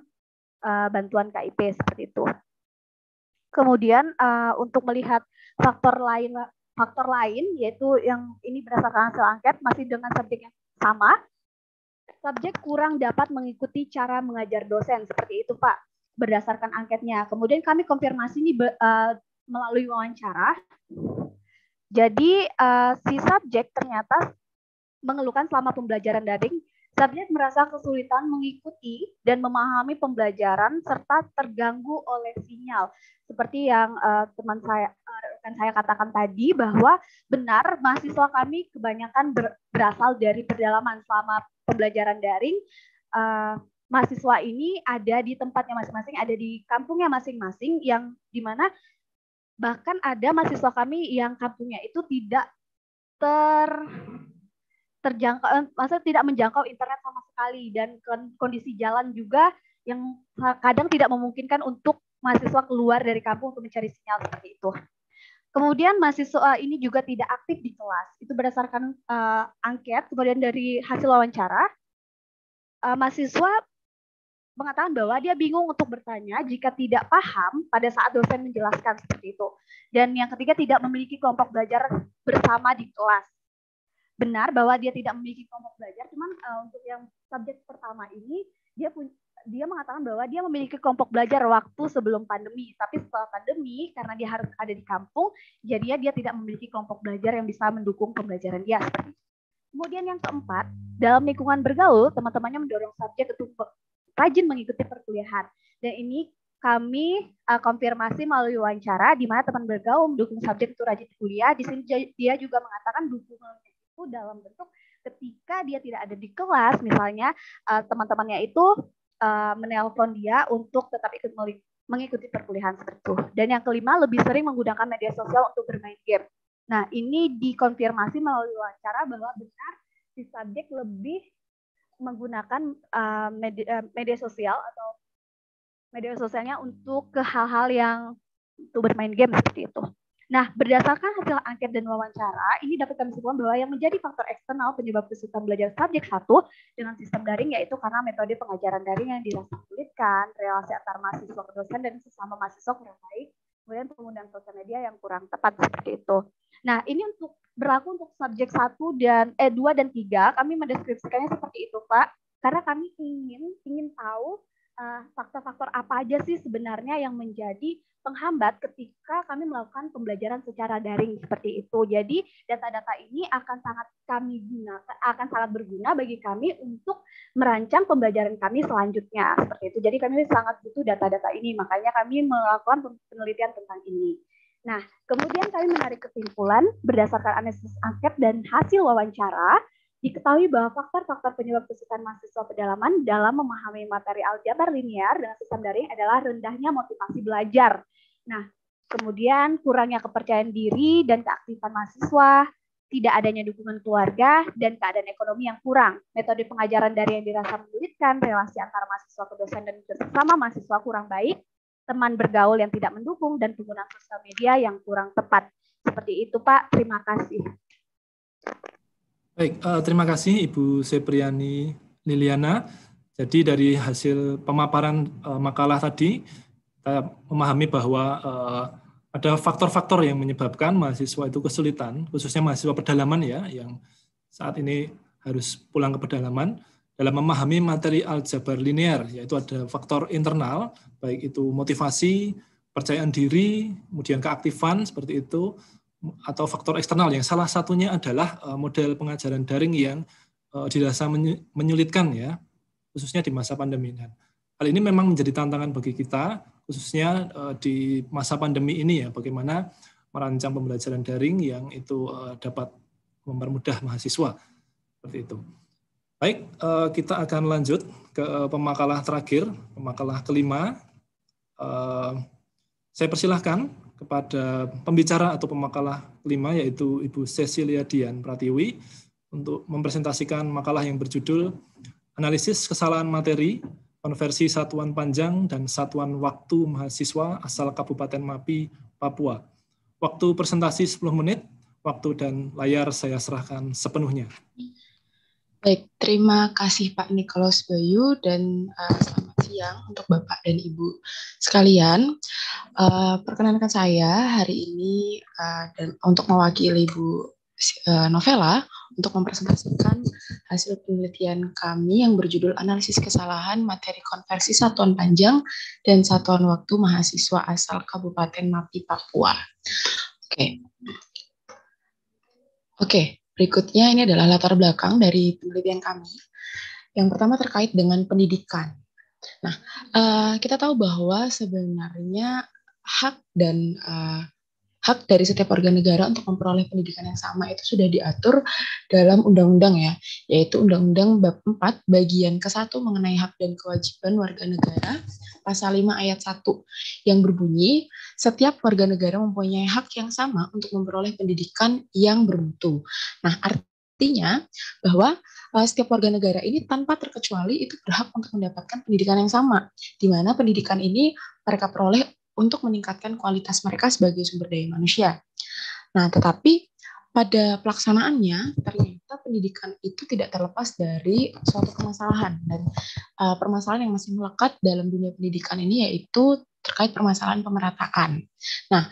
uh, bantuan KIP seperti itu. Kemudian uh, untuk melihat faktor lain faktor lain yaitu yang ini berdasarkan hasil angket masih dengan subjek yang sama. Subjek kurang dapat mengikuti cara mengajar dosen seperti itu, Pak, berdasarkan angketnya. Kemudian kami konfirmasi ini uh, melalui wawancara. Jadi uh, si subjek ternyata mengeluhkan selama pembelajaran daring Subjek merasa kesulitan mengikuti dan memahami pembelajaran serta terganggu oleh sinyal. Seperti yang uh, teman saya uh, saya katakan tadi bahwa benar mahasiswa kami kebanyakan ber, berasal dari pedalaman selama pembelajaran daring. Uh, mahasiswa ini ada di tempatnya masing-masing, ada di kampungnya masing-masing yang dimana bahkan ada mahasiswa kami yang kampungnya itu tidak ter terjangkau eh, masa tidak menjangkau internet sama sekali dan kondisi jalan juga yang kadang tidak memungkinkan untuk mahasiswa keluar dari kampung untuk mencari sinyal seperti itu. Kemudian mahasiswa eh, ini juga tidak aktif di kelas. Itu berdasarkan uh, angket, kemudian dari hasil wawancara, uh, mahasiswa mengatakan bahwa dia bingung untuk bertanya jika tidak paham pada saat dosen menjelaskan seperti itu. Dan yang ketiga tidak memiliki kelompok belajar bersama di kelas benar bahwa dia tidak memiliki kelompok belajar, cuman uh, untuk yang subjek pertama ini dia punya dia mengatakan bahwa dia memiliki kelompok belajar waktu sebelum pandemi, tapi setelah pandemi karena dia harus ada di kampung, jadi dia tidak memiliki kelompok belajar yang bisa mendukung pembelajaran dia. Kemudian yang keempat, dalam lingkungan bergaul, teman-temannya mendorong subjek untuk rajin mengikuti perkuliahan. Dan ini kami uh, konfirmasi melalui wawancara di mana teman bergaul mendukung subjek itu rajin kuliah. Di sini dia juga mengatakan dukungan itu dalam bentuk ketika dia tidak ada di kelas misalnya uh, teman-temannya itu uh, menelpon dia untuk tetap ikut mengikuti perkuliahan seperti itu. Dan yang kelima, lebih sering menggunakan media sosial untuk bermain game. Nah, ini dikonfirmasi melalui wawancara bahwa benar si subjek lebih menggunakan uh, eh, media, media sosial atau media sosialnya untuk ke hal-hal yang untuk bermain game seperti itu. Nah, berdasarkan hasil angket dan wawancara, ini dapat kami simpulkan bahwa yang menjadi faktor eksternal penyebab kesulitan belajar subjek satu dengan sistem daring yaitu karena metode pengajaran daring yang dirasa sulitkan relasi antar mahasiswa ke dosen dan sesama mahasiswa kurang baik, kemudian penggunaan sosial media yang kurang tepat seperti itu. Nah, ini untuk berlaku untuk subjek satu dan eh dua dan tiga kami mendeskripsikannya seperti itu, Pak. Karena kami ingin ingin tahu Eh, faktor-faktor apa aja sih sebenarnya yang menjadi penghambat ketika kami melakukan pembelajaran secara daring seperti itu. Jadi data-data ini akan sangat kami guna akan sangat berguna bagi kami untuk merancang pembelajaran kami selanjutnya seperti itu. Jadi kami sangat butuh data-data ini, makanya kami melakukan penelitian tentang ini. Nah, kemudian kami menarik kesimpulan berdasarkan analisis angket dan hasil wawancara Diketahui bahwa faktor-faktor penyebab kesulitan mahasiswa pedalaman dalam memahami materi aljabar linear dengan sistem daring adalah rendahnya motivasi belajar. Nah, kemudian kurangnya kepercayaan diri dan keaktifan mahasiswa, tidak adanya dukungan keluarga, dan keadaan ekonomi yang kurang. Metode pengajaran dari yang dirasa menyulitkan, relasi antara mahasiswa ke dosen dan sesama mahasiswa kurang baik, teman bergaul yang tidak mendukung, dan penggunaan sosial media yang kurang tepat. Seperti itu, Pak. Terima kasih. Baik, uh, terima kasih Ibu Sepriani Liliana. Jadi dari hasil pemaparan uh, makalah tadi, kita memahami bahwa uh, ada faktor-faktor yang menyebabkan mahasiswa itu kesulitan, khususnya mahasiswa pedalaman ya, yang saat ini harus pulang ke pedalaman dalam memahami materi aljabar linear, yaitu ada faktor internal, baik itu motivasi, percayaan diri, kemudian keaktifan seperti itu, atau faktor eksternal yang salah satunya adalah eh, model pengajaran daring yang eh, dirasa menyulitkan ya khususnya di masa pandemi. Dan hal ini memang menjadi tantangan bagi kita khususnya eh, di masa pandemi ini ya bagaimana merancang pembelajaran daring yang itu dapat mempermudah mahasiswa seperti itu. Baik, kita akan lanjut ke pemakalah terakhir, pemakalah kelima. Saya persilahkan kepada pembicara atau pemakalah kelima yaitu Ibu Cecilia Dian Pratiwi untuk mempresentasikan makalah yang berjudul Analisis Kesalahan Materi, Konversi Satuan Panjang dan Satuan Waktu Mahasiswa asal Kabupaten Mapi, Papua. Waktu presentasi 10 menit, waktu dan layar saya serahkan sepenuhnya. Baik, terima kasih Pak Nicholas Bayu dan uh, selamat siang untuk Bapak dan Ibu sekalian. Uh, perkenankan saya hari ini uh, dan untuk mewakili Ibu uh, Novela untuk mempresentasikan hasil penelitian kami yang berjudul Analisis Kesalahan Materi Konversi Satuan Panjang dan Satuan Waktu Mahasiswa Asal Kabupaten Mapi, Papua. Oke. Okay. Oke, okay. Berikutnya ini adalah latar belakang dari penelitian kami. Yang pertama terkait dengan pendidikan. Nah, uh, kita tahu bahwa sebenarnya hak dan uh, hak dari setiap warga negara untuk memperoleh pendidikan yang sama itu sudah diatur dalam undang-undang ya, yaitu Undang-Undang Bab 4 bagian ke-1 mengenai hak dan kewajiban warga negara pasal 5 ayat 1 yang berbunyi, setiap warga negara mempunyai hak yang sama untuk memperoleh pendidikan yang bermutu. Nah, artinya bahwa eh, setiap warga negara ini tanpa terkecuali itu berhak untuk mendapatkan pendidikan yang sama, di mana pendidikan ini mereka peroleh untuk meningkatkan kualitas mereka sebagai sumber daya manusia. Nah, tetapi pada pelaksanaannya ternyata ternyata pendidikan itu tidak terlepas dari suatu permasalahan dan uh, permasalahan yang masih melekat dalam dunia pendidikan ini yaitu terkait permasalahan pemerataan. Nah,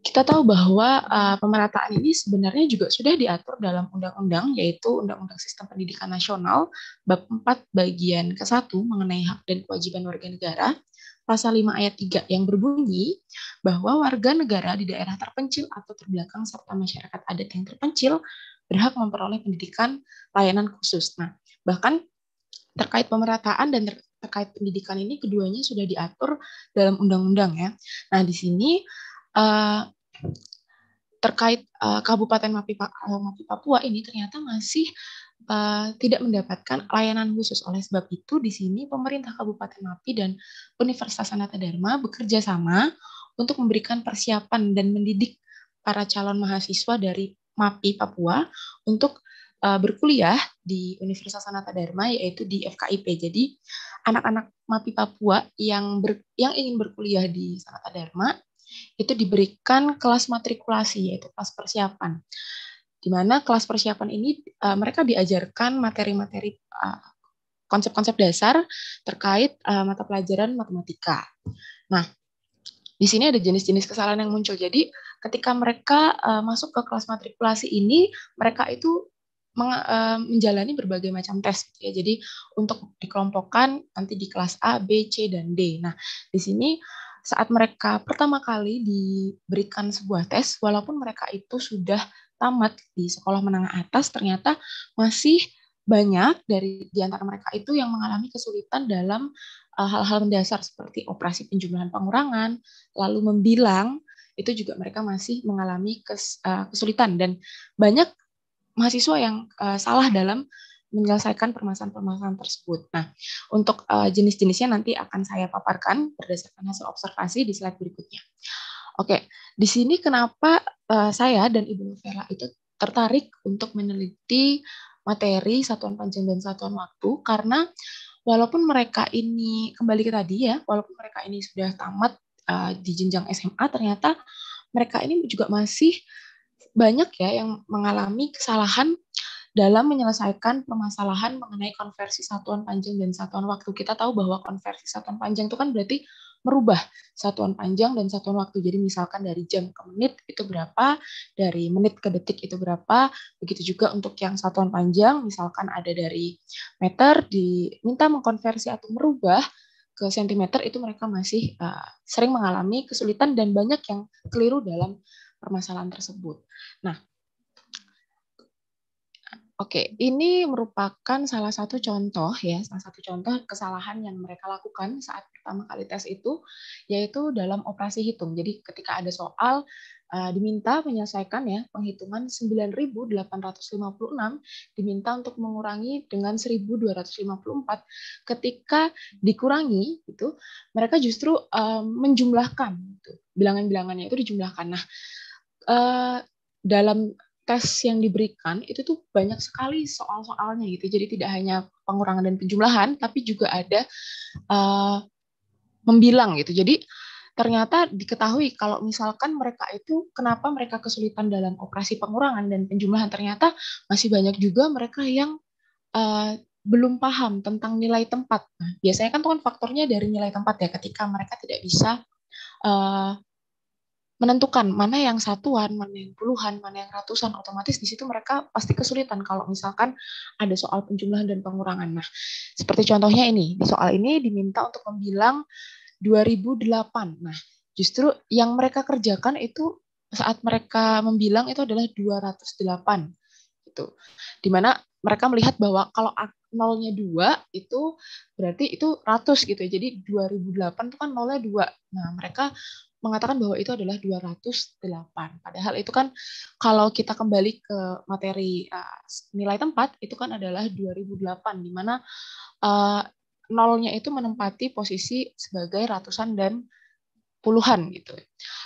kita tahu bahwa uh, pemerataan ini sebenarnya juga sudah diatur dalam undang-undang yaitu Undang-Undang Sistem Pendidikan Nasional bab 4 bagian ke-1 mengenai hak dan kewajiban warga negara pasal 5 ayat 3 yang berbunyi bahwa warga negara di daerah terpencil atau terbelakang serta masyarakat adat yang terpencil berhak memperoleh pendidikan layanan khusus. Nah, bahkan terkait pemerataan dan terkait pendidikan ini keduanya sudah diatur dalam undang-undang ya. Nah, di sini uh, terkait uh, Kabupaten Mapi, eh, Mapi Papua ini ternyata masih uh, tidak mendapatkan layanan khusus. Oleh sebab itu, di sini pemerintah Kabupaten Mapi dan Universitas Sanata Dharma bekerja sama untuk memberikan persiapan dan mendidik para calon mahasiswa dari MAPI Papua untuk uh, berkuliah di Universitas Sanata Dharma yaitu di FKIP. Jadi anak-anak MAPI Papua yang ber, yang ingin berkuliah di Sanata Dharma itu diberikan kelas matrikulasi yaitu kelas persiapan. Di mana kelas persiapan ini uh, mereka diajarkan materi-materi eh, konsep-konsep dasar terkait uh, mata pelajaran matematika. Nah, di sini ada jenis-jenis kesalahan yang muncul. Jadi ketika mereka uh, masuk ke kelas matrikulasi ini, mereka itu meng, uh, menjalani berbagai macam tes. Gitu ya. Jadi untuk dikelompokkan nanti di kelas A, B, C, dan D. Nah, di sini saat mereka pertama kali diberikan sebuah tes, walaupun mereka itu sudah tamat di sekolah menengah atas, ternyata masih banyak dari di antara mereka itu yang mengalami kesulitan dalam Eh, hal-hal mendasar seperti operasi penjumlahan pengurangan, lalu membilang, itu juga mereka masih mengalami kes, eh, kesulitan dan banyak mahasiswa yang eh, salah dalam menyelesaikan permasalahan-permasalahan tersebut. Nah, untuk jenis-jenisnya nanti akan saya paparkan berdasarkan hasil observasi di slide berikutnya. Oke, di sini kenapa saya dan Ibu Novela itu tertarik untuk meneliti materi satuan panjang dan satuan waktu karena walaupun mereka ini kembali ke tadi ya, walaupun mereka ini sudah tamat uh, di jenjang SMA, ternyata mereka ini juga masih banyak ya yang mengalami kesalahan dalam menyelesaikan permasalahan mengenai konversi satuan panjang dan satuan waktu. Kita tahu bahwa konversi satuan panjang itu kan berarti merubah satuan panjang dan satuan waktu. Jadi misalkan dari jam ke menit itu berapa, dari menit ke detik itu berapa. Begitu juga untuk yang satuan panjang, misalkan ada dari meter diminta mengkonversi atau merubah ke sentimeter itu mereka masih uh, sering mengalami kesulitan dan banyak yang keliru dalam permasalahan tersebut. Nah, Oke, ini merupakan salah satu contoh ya, salah satu contoh kesalahan yang mereka lakukan saat pertama kali tes itu, yaitu dalam operasi hitung. Jadi ketika ada soal uh, diminta menyelesaikan ya penghitungan 9.856 diminta untuk mengurangi dengan 1.254. Ketika dikurangi itu, mereka justru uh, menjumlahkan gitu. bilangan-bilangannya itu dijumlahkan. Nah, uh, dalam tes yang diberikan itu tuh banyak sekali soal-soalnya gitu. Jadi tidak hanya pengurangan dan penjumlahan, tapi juga ada uh, membilang gitu. Jadi ternyata diketahui kalau misalkan mereka itu kenapa mereka kesulitan dalam operasi pengurangan dan penjumlahan ternyata masih banyak juga mereka yang uh, belum paham tentang nilai tempat. Nah, biasanya kan tuh kan faktornya dari nilai tempat ya ketika mereka tidak bisa uh, menentukan mana yang satuan, mana yang puluhan, mana yang ratusan, otomatis di situ mereka pasti kesulitan kalau misalkan ada soal penjumlahan dan pengurangan. Nah, seperti contohnya ini, di soal ini diminta untuk membilang 2008. Nah, justru yang mereka kerjakan itu saat mereka membilang itu adalah 208 gitu. Dimana mereka melihat bahwa kalau nolnya dua itu berarti itu ratus gitu. ya. Jadi 2008 itu kan nolnya dua. Nah, mereka mengatakan bahwa itu adalah 208. Padahal itu kan kalau kita kembali ke materi uh, nilai tempat itu kan adalah 2008 di mana uh, nolnya itu menempati posisi sebagai ratusan dan puluhan gitu.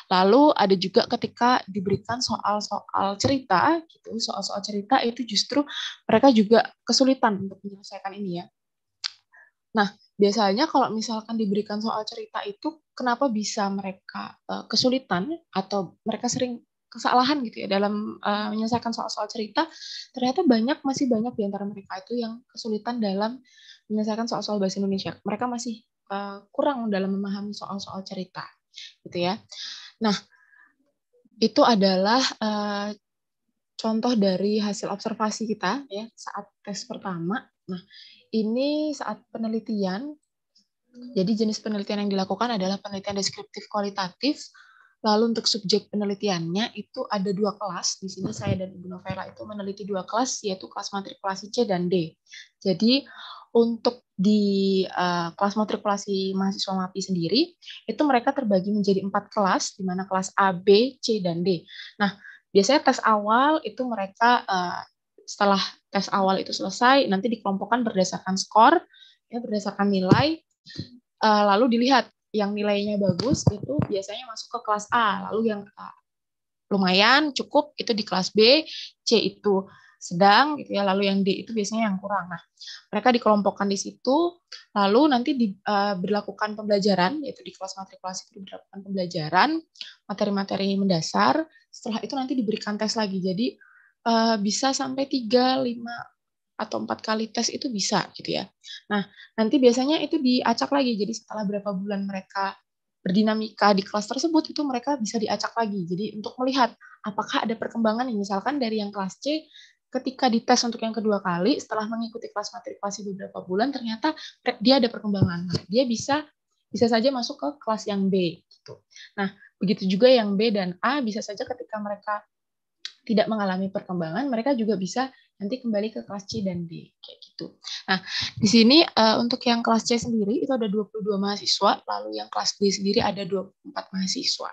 Lalu ada juga ketika diberikan soal-soal cerita gitu, soal-soal cerita itu justru mereka juga kesulitan untuk menyelesaikan ini ya. Nah, biasanya kalau misalkan diberikan soal cerita itu kenapa bisa mereka uh, kesulitan atau mereka sering kesalahan gitu ya dalam uh, menyelesaikan soal-soal cerita ternyata banyak masih banyak di antara mereka itu yang kesulitan dalam menyelesaikan soal-soal bahasa Indonesia mereka masih uh, kurang dalam memahami soal-soal cerita gitu ya nah itu adalah uh, contoh dari hasil observasi kita ya saat tes pertama nah ini saat penelitian, jadi jenis penelitian yang dilakukan adalah penelitian deskriptif kualitatif. Lalu untuk subjek penelitiannya itu ada dua kelas. Di sini saya dan Ibu Novela itu meneliti dua kelas, yaitu kelas matrikulasi C dan D. Jadi untuk di uh, kelas matrikulasi mahasiswa MAPI sendiri, itu mereka terbagi menjadi empat kelas, di mana kelas A, B, C, dan D. Nah, biasanya tes awal itu mereka uh, setelah tes awal itu selesai nanti dikelompokkan berdasarkan skor ya berdasarkan nilai uh, lalu dilihat yang nilainya bagus itu biasanya masuk ke kelas A lalu yang uh, lumayan cukup itu di kelas B C itu sedang gitu ya lalu yang D itu biasanya yang kurang nah mereka dikelompokkan di situ lalu nanti diberlakukan eh, uh, pembelajaran yaitu di kelas matrikulasi itu diberlakukan pembelajaran materi-materi mendasar setelah itu nanti diberikan tes lagi jadi uh, bisa sampai 3, 5 atau empat kali tes itu bisa gitu ya. Nah, nanti biasanya itu diacak lagi. Jadi setelah berapa bulan mereka berdinamika di kelas tersebut itu mereka bisa diacak lagi. Jadi untuk melihat apakah ada perkembangan nih misalkan dari yang kelas C ketika dites untuk yang kedua kali setelah mengikuti kelas matrikulasi beberapa bulan ternyata dia ada perkembangan. Nah, Dia bisa bisa saja masuk ke kelas yang B gitu. Nah, begitu juga yang B dan A bisa saja ketika mereka tidak mengalami perkembangan, mereka juga bisa nanti kembali ke kelas C dan D kayak gitu. Nah, di sini uh, untuk yang kelas C sendiri itu ada 22 mahasiswa, lalu yang kelas D sendiri ada 24 mahasiswa.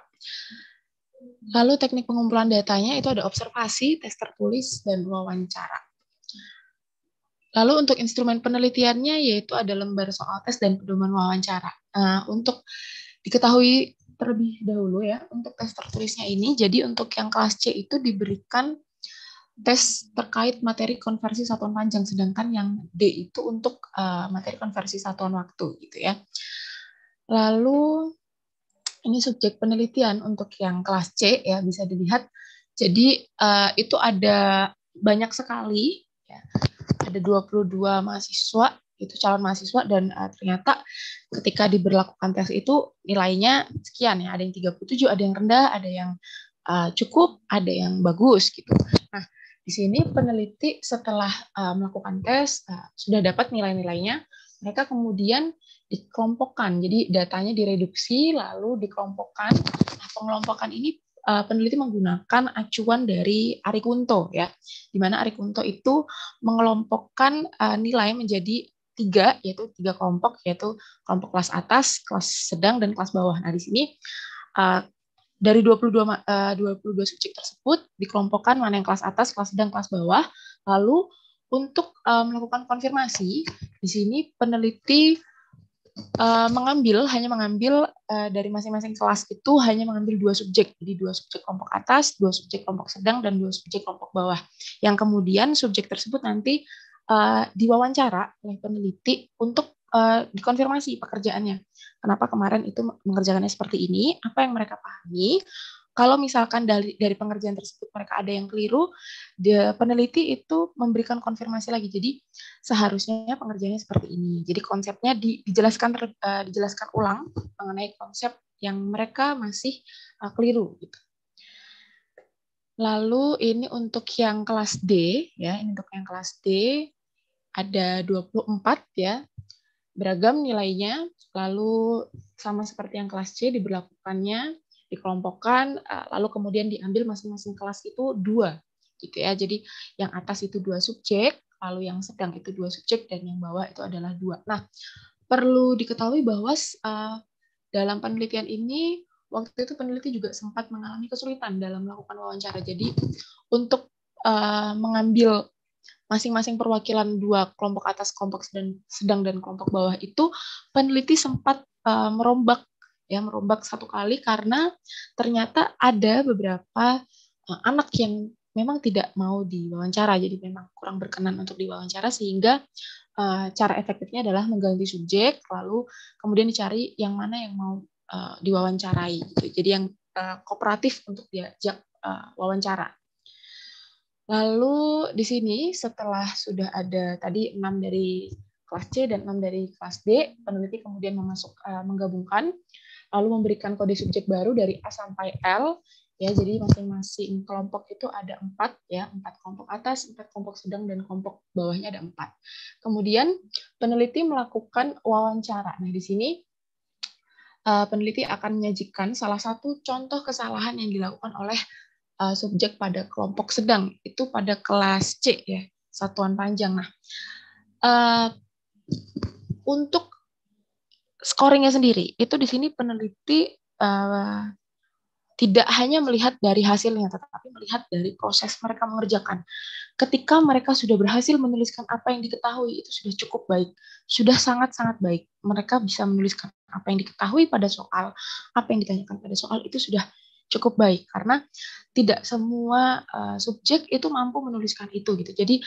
Lalu teknik pengumpulan datanya itu ada observasi, tes tertulis, dan wawancara. Lalu untuk instrumen penelitiannya yaitu ada lembar soal tes dan pedoman wawancara. Nah, untuk diketahui terlebih dahulu ya untuk tes tertulisnya ini. Jadi untuk yang kelas C itu diberikan tes terkait materi konversi satuan panjang, sedangkan yang D itu untuk uh, materi konversi satuan waktu gitu ya. Lalu ini subjek penelitian untuk yang kelas C ya bisa dilihat. Jadi uh, itu ada banyak sekali, ya. ada 22 mahasiswa itu calon mahasiswa dan uh, ternyata ketika diberlakukan tes itu nilainya sekian ya ada yang 37 ada yang rendah ada yang uh, cukup ada yang bagus gitu nah di sini peneliti setelah uh, melakukan tes uh, sudah dapat nilai-nilainya mereka kemudian dikelompokkan jadi datanya direduksi lalu dikelompokkan nah, pengelompokan ini uh, peneliti menggunakan acuan dari Ari Kunto ya, di mana Ari Kunto itu mengelompokkan uh, nilai menjadi tiga, yaitu tiga kelompok, yaitu kelompok kelas atas, kelas sedang, dan kelas bawah. Nah, di sini uh, dari 22, uh, 22 subjek tersebut dikelompokkan mana yang kelas atas, kelas sedang, kelas bawah. Lalu untuk uh, melakukan konfirmasi, di sini peneliti uh, mengambil hanya mengambil uh, dari masing-masing kelas itu hanya mengambil dua subjek. Jadi dua subjek kelompok atas, dua subjek kelompok sedang, dan dua subjek kelompok bawah. Yang kemudian subjek tersebut nanti Eh, diwawancara oleh peneliti untuk uh, dikonfirmasi pekerjaannya. Kenapa kemarin itu mengerjakannya seperti ini? Apa yang mereka pahami? Kalau misalkan dari dari pengerjaan tersebut mereka ada yang keliru, dia, peneliti itu memberikan konfirmasi lagi. Jadi seharusnya pengerjaannya seperti ini. Jadi konsepnya di, dijelaskan ter, uh, dijelaskan ulang mengenai konsep yang mereka masih uh, keliru. Gitu. Lalu ini untuk yang kelas D ya, ini untuk yang kelas D ada 24 ya, beragam nilainya, lalu sama seperti yang kelas C diberlakukannya, dikelompokkan, eh, lalu kemudian diambil masing-masing kelas itu dua, gitu ya. Jadi yang atas itu dua subjek, lalu yang sedang itu dua subjek, dan yang bawah itu adalah dua. Nah, perlu diketahui bahwa eh, dalam penelitian ini, waktu itu peneliti juga sempat mengalami kesulitan dalam melakukan wawancara. Jadi untuk eh, mengambil masing-masing perwakilan dua kelompok atas, kelompok sedang, sedang dan kelompok bawah itu peneliti sempat uh, merombak ya merombak satu kali karena ternyata ada beberapa uh, anak yang memang tidak mau diwawancara, jadi memang kurang berkenan untuk diwawancara sehingga uh, cara efektifnya adalah mengganti subjek, lalu kemudian dicari yang mana yang mau uh, diwawancarai. Gitu. Jadi yang uh, kooperatif untuk diajak uh, wawancara. Lalu di sini setelah sudah ada tadi 6 dari kelas C dan 6 dari kelas D, peneliti kemudian memasuk, uh, menggabungkan, lalu memberikan kode subjek baru dari A sampai L. Ya, jadi masing-masing kelompok itu ada empat ya, empat kelompok atas, empat kelompok sedang dan kelompok bawahnya ada empat. Kemudian peneliti melakukan wawancara. Nah di sini eh, peneliti akan menyajikan salah satu contoh kesalahan yang dilakukan oleh uh, subjek pada kelompok sedang itu pada kelas C ya satuan panjang. Nah uh, untuk scoringnya sendiri itu di sini peneliti uh, tidak hanya melihat dari hasilnya, tetapi melihat dari proses mereka mengerjakan. Ketika mereka sudah berhasil menuliskan apa yang diketahui, itu sudah cukup baik, sudah sangat-sangat baik. Mereka bisa menuliskan apa yang diketahui pada soal, apa yang ditanyakan pada soal, itu sudah cukup baik karena tidak semua uh, subjek itu mampu menuliskan itu gitu. Jadi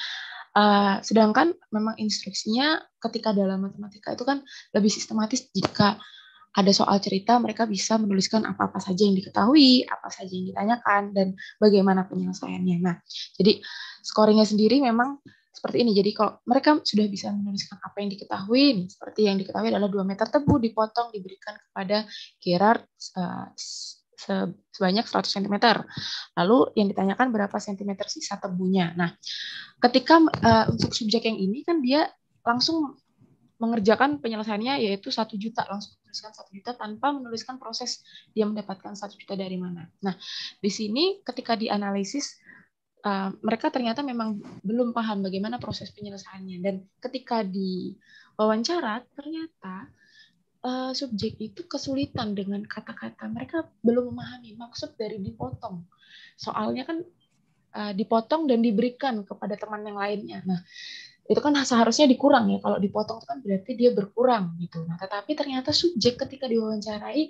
uh, sedangkan memang instruksinya ketika dalam matematika itu kan lebih sistematis jika ada soal cerita mereka bisa menuliskan apa-apa saja yang diketahui, apa saja yang ditanyakan dan bagaimana penyelesaiannya. Nah, jadi scoringnya sendiri memang seperti ini. Jadi kalau mereka sudah bisa menuliskan apa yang diketahui, seperti yang diketahui adalah dua meter tebu dipotong diberikan kepada Gerard uh, eh, sebanyak 100 cm. Lalu yang ditanyakan berapa cm sisa tebunya. Nah, ketika uh, untuk subjek yang ini kan dia langsung mengerjakan penyelesaiannya yaitu satu juta langsung menuliskan satu juta tanpa menuliskan proses dia mendapatkan satu juta dari mana. Nah, di sini ketika dianalisis uh, mereka ternyata memang belum paham bagaimana proses penyelesaiannya dan ketika diwawancara ternyata uh, subjek itu kesulitan dengan kata-kata. Mereka belum memahami maksud dari dipotong. Soalnya kan uh, dipotong dan diberikan kepada teman yang lainnya. Nah, itu kan seharusnya dikurang ya. Kalau dipotong itu kan berarti dia berkurang gitu. Nah, tetapi ternyata subjek ketika diwawancarai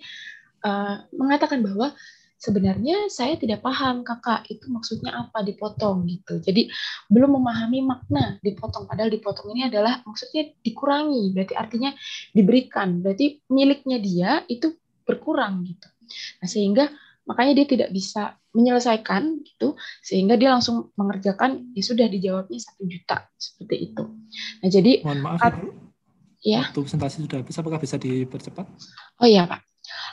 uh, mengatakan bahwa sebenarnya saya tidak paham kakak itu maksudnya apa dipotong gitu. Jadi belum memahami makna dipotong. Padahal dipotong ini adalah maksudnya dikurangi, berarti artinya diberikan, berarti miliknya dia itu berkurang gitu. Nah sehingga makanya dia tidak bisa menyelesaikan gitu sehingga dia langsung mengerjakan ya sudah dijawabnya satu juta seperti itu. Nah jadi mohon maaf ya. Waktu presentasi sudah bisa? apakah bisa dipercepat? Oh iya Pak.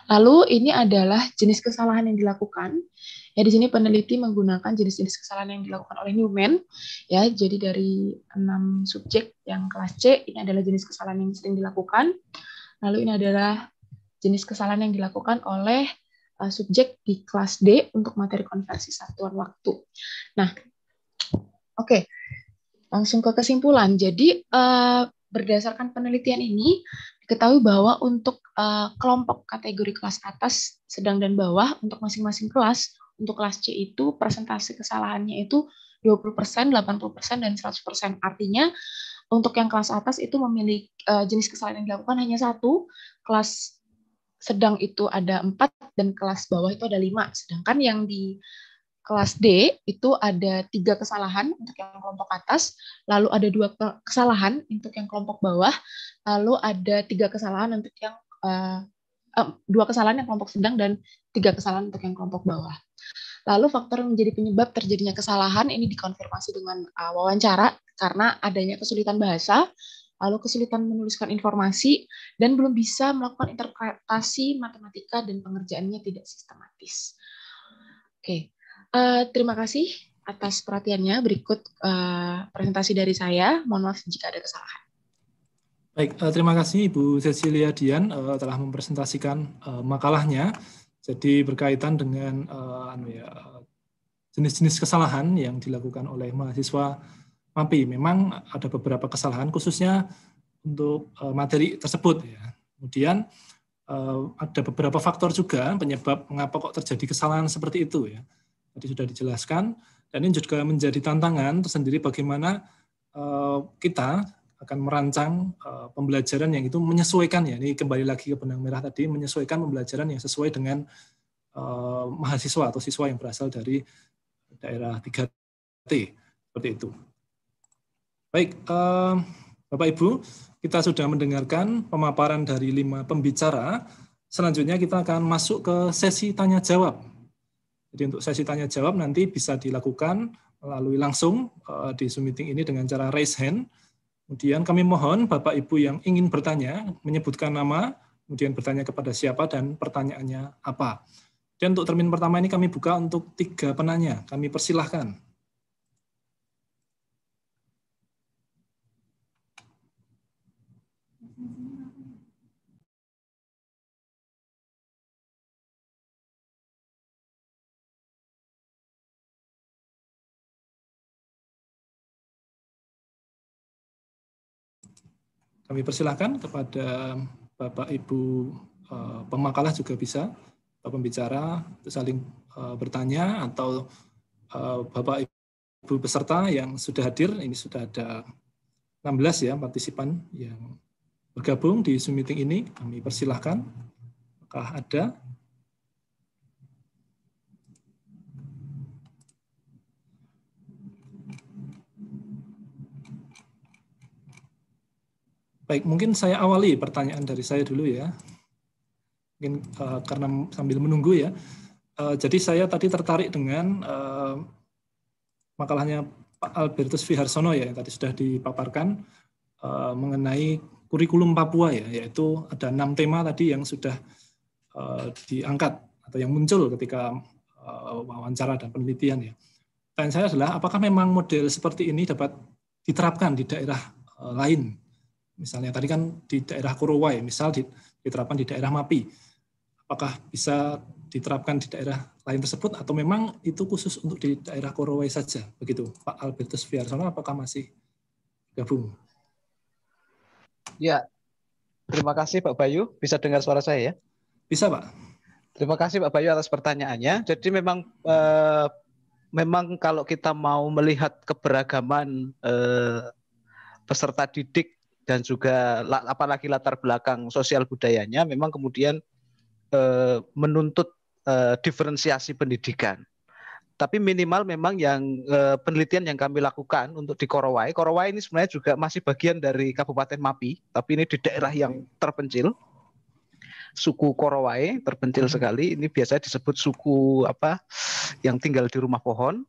Lalu ini adalah jenis kesalahan yang dilakukan. Ya di sini peneliti menggunakan jenis-jenis kesalahan yang dilakukan oleh Newman. Ya, jadi dari enam subjek yang kelas C ini adalah jenis kesalahan yang sering dilakukan. Lalu ini adalah jenis kesalahan yang dilakukan oleh uh, subjek di kelas D untuk materi konversi satuan waktu. Nah, oke. Okay. Langsung ke kesimpulan. Jadi uh, berdasarkan penelitian ini, Diketahui bahwa untuk uh, kelompok kategori kelas atas, sedang dan bawah untuk masing-masing kelas, untuk kelas C itu presentasi kesalahannya itu 20%, 80%, dan 100%. Artinya untuk yang kelas atas itu memiliki uh, jenis kesalahan yang dilakukan hanya satu, kelas sedang itu ada empat dan kelas bawah itu ada lima. Sedangkan yang di kelas D itu ada tiga kesalahan untuk yang kelompok atas, lalu ada dua kesalahan untuk yang kelompok bawah, lalu ada tiga kesalahan untuk yang uh, uh, dua kesalahan yang kelompok sedang dan tiga kesalahan untuk yang kelompok bawah. Lalu faktor yang menjadi penyebab terjadinya kesalahan ini dikonfirmasi dengan uh, wawancara karena adanya kesulitan bahasa, lalu kesulitan menuliskan informasi dan belum bisa melakukan interpretasi matematika dan pengerjaannya tidak sistematis. Oke, Eh, terima kasih atas perhatiannya. Berikut uh, presentasi dari saya. Mohon maaf jika ada kesalahan. Baik, uh, terima kasih Ibu Cecilia Dian uh, telah mempresentasikan uh, makalahnya. Jadi berkaitan dengan uh, anu ya jenis-jenis kesalahan yang dilakukan oleh mahasiswa MAPI. Memang ada beberapa kesalahan khususnya untuk uh, materi tersebut ya. Kemudian uh, ada beberapa faktor juga penyebab mengapa kok terjadi kesalahan seperti itu ya tadi sudah dijelaskan. Dan ini juga menjadi tantangan tersendiri bagaimana eh, kita akan merancang eh, pembelajaran yang itu menyesuaikan ya. Ini kembali lagi ke benang merah tadi, menyesuaikan pembelajaran yang sesuai dengan eh, mahasiswa atau siswa yang berasal dari daerah 3T. Seperti itu. Baik, Bapak Ibu, kita sudah mendengarkan pemaparan dari lima pembicara. Selanjutnya kita akan masuk ke sesi tanya jawab. Jadi untuk sesi tanya jawab nanti bisa dilakukan melalui langsung eh, di Zoom meeting ini dengan cara raise hand. Kemudian kami mohon Bapak Ibu yang ingin bertanya menyebutkan nama, kemudian bertanya kepada siapa dan pertanyaannya apa. Dan untuk termin pertama ini kami buka untuk tiga penanya. Kami persilahkan. Kami persilahkan kepada Bapak Ibu eh, pemakalah juga bisa, Bapak pembicara saling eh, bertanya atau eh, Bapak Ibu peserta yang sudah hadir, ini sudah ada 16 ya partisipan yang bergabung di Zoom meeting ini, kami persilahkan. Apakah ada Baik, mungkin saya awali pertanyaan dari saya dulu ya. Mungkin uh, karena sambil menunggu ya. Uh, jadi saya tadi tertarik dengan uh, makalahnya Pak Albertus Viharsono ya yang tadi sudah dipaparkan uh, mengenai kurikulum Papua ya, yaitu ada enam tema tadi yang sudah uh, diangkat atau yang muncul ketika uh, wawancara dan penelitian ya. Pertanyaan saya adalah apakah memang model seperti ini dapat diterapkan di daerah uh, lain Misalnya tadi kan di daerah Kurowai, misal diterapkan di daerah MAPI. Apakah bisa diterapkan di daerah lain tersebut atau memang itu khusus untuk di daerah Kurowai saja? Begitu, Pak Albertus Fiarsono apakah masih gabung? Ya, terima kasih Pak Bayu. Bisa dengar suara saya ya? Bisa Pak. Terima kasih Pak Bayu atas pertanyaannya. Jadi memang eh, memang kalau kita mau melihat keberagaman eh, peserta didik dan juga apalagi latar belakang sosial budayanya memang kemudian eh, menuntut eh, diferensiasi pendidikan. Tapi minimal memang yang eh, penelitian yang kami lakukan untuk di Korowai, Korowai ini sebenarnya juga masih bagian dari Kabupaten Mapi, tapi ini di daerah yang terpencil. Suku Korowai terpencil sekali. Ini biasanya disebut suku apa yang tinggal di rumah pohon.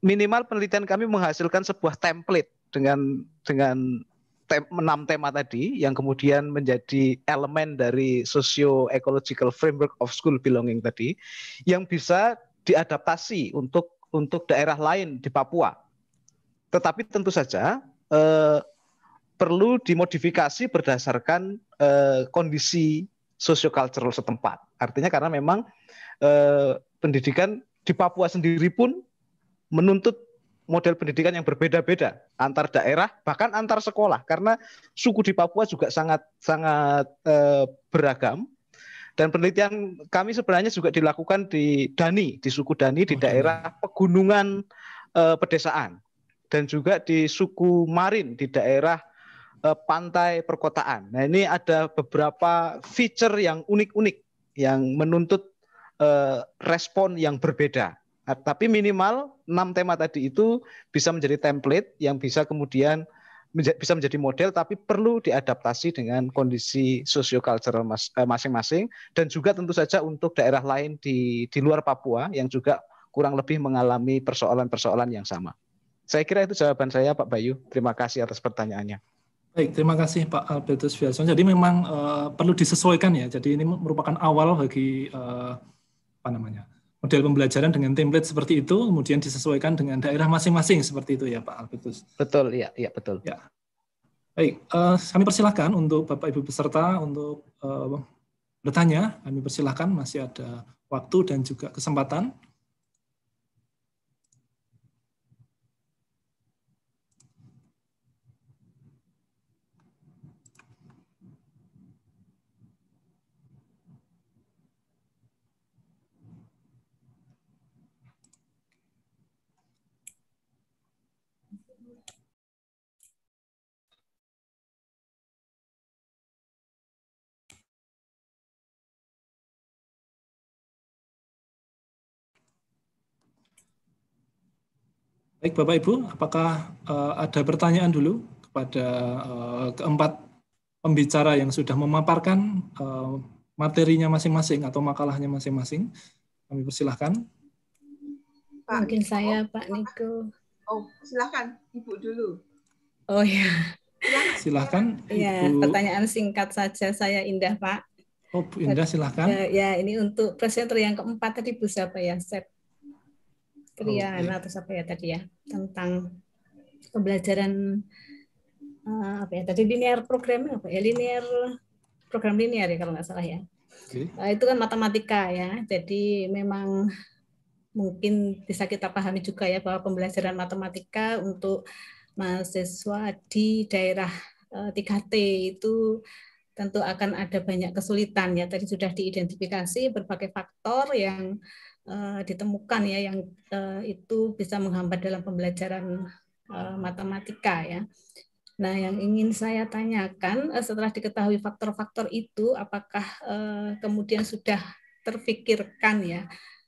minimal penelitian kami menghasilkan sebuah template dengan dengan tem, enam tema tadi yang kemudian menjadi elemen dari socio-ecological framework of school belonging tadi yang bisa diadaptasi untuk untuk daerah lain di Papua. Tetapi tentu saja eh, perlu dimodifikasi berdasarkan eh, kondisi kultural setempat. Artinya karena memang eh, pendidikan di Papua sendiri pun menuntut model pendidikan yang berbeda-beda antar daerah bahkan antar sekolah karena suku di Papua juga sangat sangat eh, beragam dan penelitian kami sebenarnya juga dilakukan di Dani di suku Dani di oh, daerah pegunungan eh, pedesaan dan juga di suku Marin di daerah eh, pantai perkotaan. Nah ini ada beberapa feature yang unik-unik yang menuntut eh, respon yang berbeda Nah, tapi minimal enam tema tadi itu bisa menjadi template yang bisa kemudian bisa menjadi model tapi perlu diadaptasi dengan kondisi sosiokultural eh, masing-masing dan juga tentu saja untuk daerah lain di di luar Papua yang juga kurang lebih mengalami persoalan-persoalan yang sama. Saya kira itu jawaban saya Pak Bayu. Terima kasih atas pertanyaannya. Baik, terima kasih Pak Albertus Fiason. Jadi memang uh, perlu disesuaikan ya. Jadi ini merupakan awal bagi uh, apa namanya? model pembelajaran dengan template seperti itu kemudian disesuaikan dengan daerah masing-masing seperti itu ya Pak Albertus. Betul, ya, ya betul. Ya. Baik, uh, kami persilahkan untuk Bapak Ibu peserta untuk uh, bertanya. Kami persilahkan masih ada waktu dan juga kesempatan. Baik Bapak Ibu, apakah uh, ada pertanyaan dulu kepada uh, keempat pembicara yang sudah memaparkan uh, materinya masing-masing atau makalahnya masing-masing? Kami persilahkan. Pak, Mungkin saya oh, Pak Niko. Oh, silahkan Ibu dulu. Oh ya. Silahkan. Iya, iya pertanyaan singkat saja saya Indah Pak. Oh, Indah silahkan. Ya, ini untuk presenter yang keempat tadi Bu siapa ya? Sep krian okay. atau apa ya tadi ya tentang pembelajaran uh, apa ya tadi linear programming apa ya linear program linear ya kalau nggak salah ya okay. uh, eh, itu kan matematika ya jadi memang mungkin bisa kita pahami juga ya bahwa pembelajaran matematika untuk mahasiswa di daerah uh, eh, 3T itu tentu akan ada banyak kesulitan ya tadi sudah diidentifikasi berbagai faktor yang Eh, ditemukan ya yang eh, itu bisa menghambat dalam pembelajaran eh, matematika ya. Nah, yang ingin saya tanyakan setelah diketahui faktor-faktor itu apakah kemudian sudah terfikirkan ya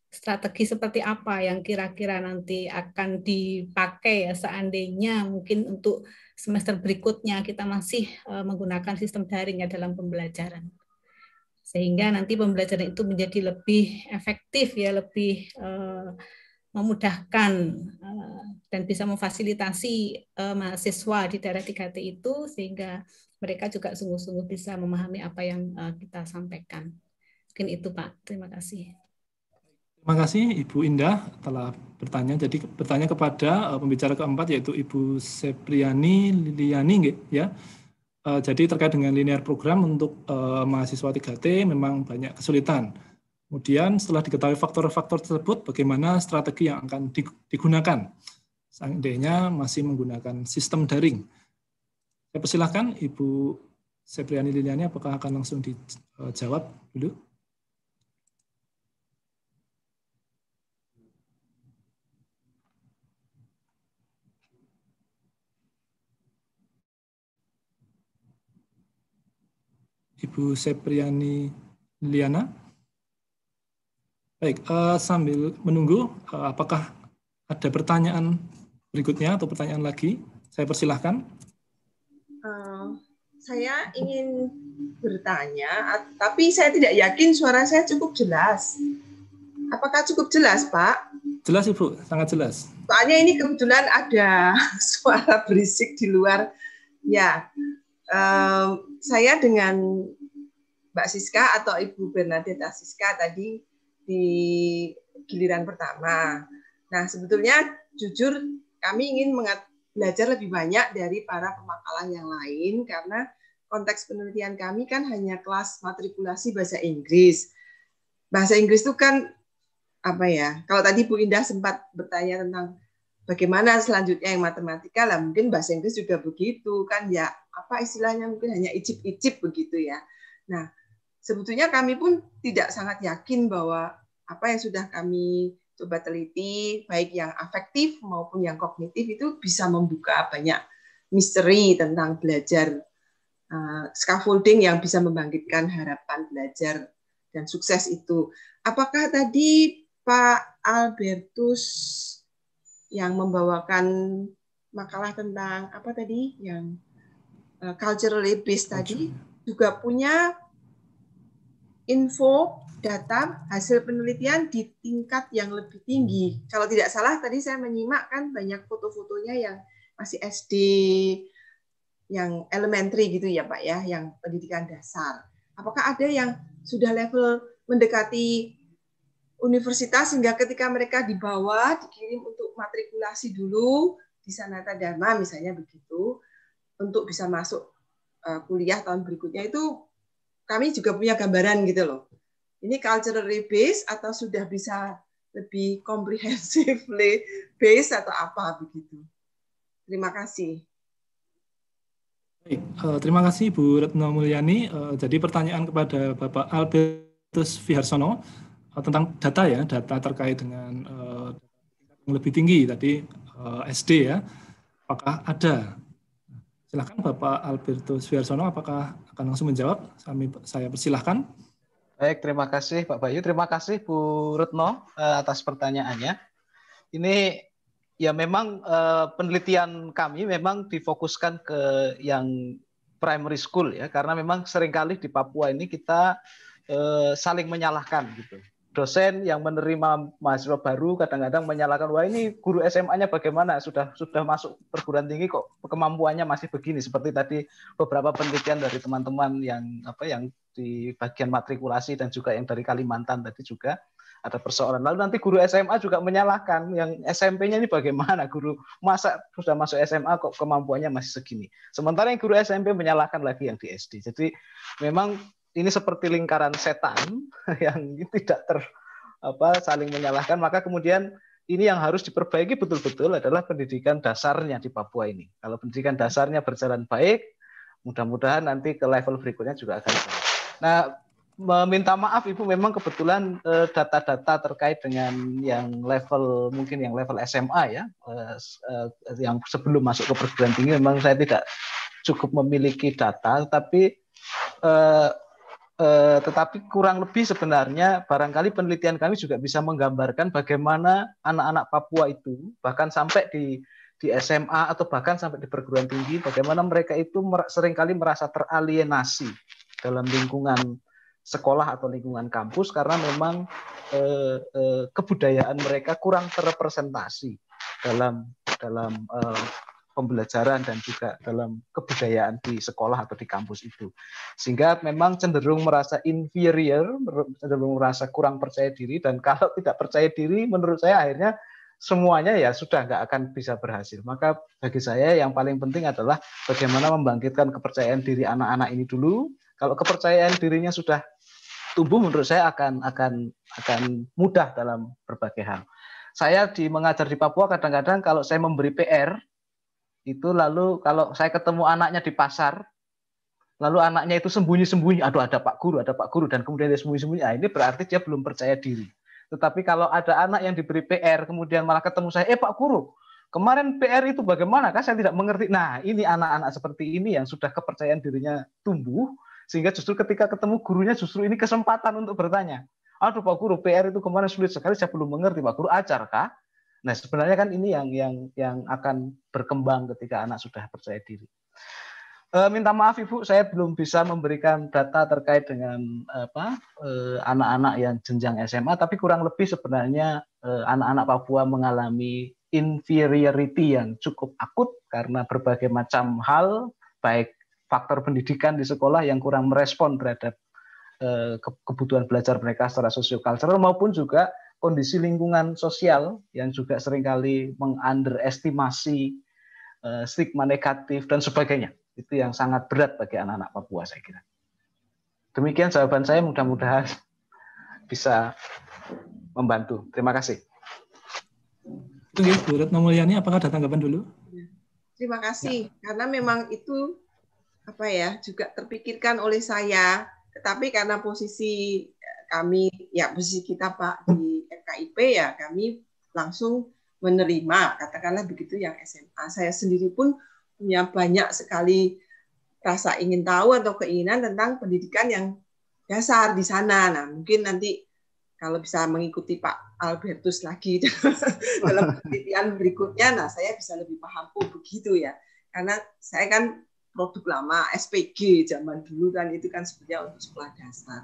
strategi seperti apa yang kira-kira nanti akan dipakai ya seandainya mungkin untuk semester berikutnya kita masih menggunakan sistem daring ya dalam pembelajaran sehingga nanti pembelajaran itu menjadi lebih efektif ya lebih eh, memudahkan eh, dan bisa memfasilitasi eh, mahasiswa di daerah 3T itu sehingga mereka juga sungguh-sungguh bisa memahami apa yang kita sampaikan. Mungkin itu Pak. Terima kasih. Terima kasih Ibu Indah telah bertanya. Jadi bertanya kepada pembicara keempat yaitu Ibu Sepriani Liliani ya. Eh, jadi terkait dengan linear program untuk uh, mahasiswa 3T memang banyak kesulitan. Kemudian setelah diketahui faktor-faktor tersebut, bagaimana strategi yang akan digunakan? Seandainya masih menggunakan sistem daring. Saya persilahkan Ibu Sepriani Liliani, apakah akan langsung dijawab eh, dulu? Ibu Sepriani Liana. Baik, uh, sambil menunggu, uh, apakah ada pertanyaan berikutnya atau pertanyaan lagi? Saya persilahkan. Uh, saya ingin bertanya, tapi saya tidak yakin suara saya cukup jelas. Apakah cukup jelas, Pak? Jelas, Ibu. Sangat jelas. Soalnya ini kebetulan ada suara berisik di luar. Ya, uh, saya dengan Mbak Siska atau Ibu Bernadette Siska tadi di giliran pertama. Nah, sebetulnya jujur kami ingin belajar lebih banyak dari para pemakalan yang lain karena konteks penelitian kami kan hanya kelas matrikulasi bahasa Inggris. Bahasa Inggris itu kan apa ya? Kalau tadi Bu Indah sempat bertanya tentang bagaimana selanjutnya yang matematika lah mungkin bahasa Inggris juga begitu kan ya apa istilahnya mungkin hanya icip-icip begitu ya. Nah, sebetulnya kami pun tidak sangat yakin bahwa apa yang sudah kami coba teliti baik yang afektif maupun yang kognitif itu bisa membuka banyak misteri tentang belajar uh, scaffolding yang bisa membangkitkan harapan belajar dan sukses itu. Apakah tadi Pak Albertus yang membawakan makalah tentang apa tadi yang uh, eh, culturally based tadi juga punya info data hasil penelitian di tingkat yang lebih tinggi. Kalau tidak salah tadi saya menyimak kan banyak foto-fotonya yang masih SD, yang elementary gitu ya Pak ya, yang pendidikan dasar. Apakah ada yang sudah level mendekati universitas sehingga ketika mereka dibawa dikirim untuk matrikulasi dulu di Sanata Dharma misalnya begitu untuk bisa masuk eh, kuliah tahun berikutnya itu kami juga punya gambaran gitu loh. Ini culturally based atau sudah bisa lebih comprehensively based atau apa begitu. Terima kasih. Baik, eh, terima kasih Bu Retno Mulyani. Eh, jadi pertanyaan kepada Bapak Albertus Viharsono Eh, tentang data ya, data terkait dengan uh, yang lebih tinggi tadi uh, eh, SD ya. Apakah ada? Silahkan Bapak Alberto Suarsono, apakah akan langsung menjawab? Kami, saya persilahkan. Baik, terima kasih Pak Bayu. Terima kasih Bu Retno atas pertanyaannya. Ini ya memang penelitian kami memang difokuskan ke yang primary school ya, karena memang seringkali di Papua ini kita saling menyalahkan gitu dosen yang menerima mahasiswa baru kadang-kadang menyalahkan wah ini guru SMA-nya bagaimana sudah sudah masuk perguruan tinggi kok kemampuannya masih begini seperti tadi beberapa penelitian dari teman-teman yang apa yang di bagian matrikulasi dan juga yang dari Kalimantan tadi juga ada persoalan lalu nanti guru SMA juga menyalahkan yang SMP-nya ini bagaimana guru masa sudah masuk SMA kok kemampuannya masih segini sementara yang guru SMP menyalahkan lagi yang di SD jadi memang ini seperti lingkaran setan yang tidak ter apa saling menyalahkan maka kemudian ini yang harus diperbaiki betul-betul adalah pendidikan dasarnya di Papua ini. Kalau pendidikan dasarnya berjalan baik, mudah-mudahan nanti ke level berikutnya juga akan baik. Nah, meminta maaf Ibu memang kebetulan eh, data-data terkait dengan yang level mungkin yang level SMA ya, eh, eh, yang sebelum masuk ke perguruan tinggi memang saya tidak cukup memiliki data tapi Eh, tetapi kurang lebih sebenarnya barangkali penelitian kami juga bisa menggambarkan bagaimana anak-anak Papua itu bahkan sampai di di SMA atau bahkan sampai di perguruan tinggi bagaimana mereka itu seringkali merasa teralienasi dalam lingkungan sekolah atau lingkungan kampus karena memang eh, eh, kebudayaan mereka kurang terrepresentasi dalam dalam eh, pembelajaran dan juga dalam kebudayaan di sekolah atau di kampus itu. Sehingga memang cenderung merasa inferior, cenderung merasa kurang percaya diri, dan kalau tidak percaya diri, menurut saya akhirnya semuanya ya sudah nggak akan bisa berhasil. Maka bagi saya yang paling penting adalah bagaimana membangkitkan kepercayaan diri anak-anak ini dulu. Kalau kepercayaan dirinya sudah tumbuh, menurut saya akan akan akan mudah dalam berbagai hal. Saya di mengajar di Papua kadang-kadang kalau saya memberi PR itu lalu kalau saya ketemu anaknya di pasar, lalu anaknya itu sembunyi-sembunyi, aduh ada Pak Guru, ada Pak Guru, dan kemudian dia sembunyi-sembunyi, ah, ini berarti dia belum percaya diri. Tetapi kalau ada anak yang diberi PR, kemudian malah ketemu saya, eh Pak Guru, kemarin PR itu bagaimana? Kan saya tidak mengerti. Nah, ini anak-anak seperti ini yang sudah kepercayaan dirinya tumbuh, sehingga justru ketika ketemu gurunya justru ini kesempatan untuk bertanya. Aduh Pak Guru, PR itu kemarin sulit sekali, saya belum mengerti Pak Guru, ajarkah? Nah, sebenarnya kan ini yang yang yang akan berkembang ketika anak sudah percaya diri. E, minta maaf Ibu, saya belum bisa memberikan data terkait dengan apa eh, anak-anak e, yang jenjang SMA, tapi kurang lebih sebenarnya eh, anak-anak e, Papua mengalami inferiority yang cukup akut karena berbagai macam hal, baik faktor pendidikan di sekolah yang kurang merespon terhadap kebutuhan belajar mereka secara sosiokultural maupun juga kondisi lingkungan sosial yang juga seringkali mengunderestimasi eh, stigma negatif dan sebagainya. Itu yang sangat berat bagi anak-anak Papua saya kira. Demikian jawaban saya mudah-mudahan bisa membantu. Terima kasih. Oke, ya, Bu Retno Mulyani, apakah ada tanggapan dulu? Terima kasih, ya. karena memang itu apa ya juga terpikirkan oleh saya, tetapi karena posisi kami ya posisi kita Pak di FKIP ya kami langsung menerima katakanlah begitu yang SMA. Saya sendiri pun punya banyak sekali rasa ingin tahu atau keinginan tentang pendidikan yang dasar di sana. Nah, mungkin nanti kalau bisa mengikuti Pak Albertus lagi dalam penelitian berikutnya, nah saya bisa lebih paham oh begitu ya. Karena saya kan produk lama SPG zaman dulu kan itu kan sebenarnya untuk sekolah dasar.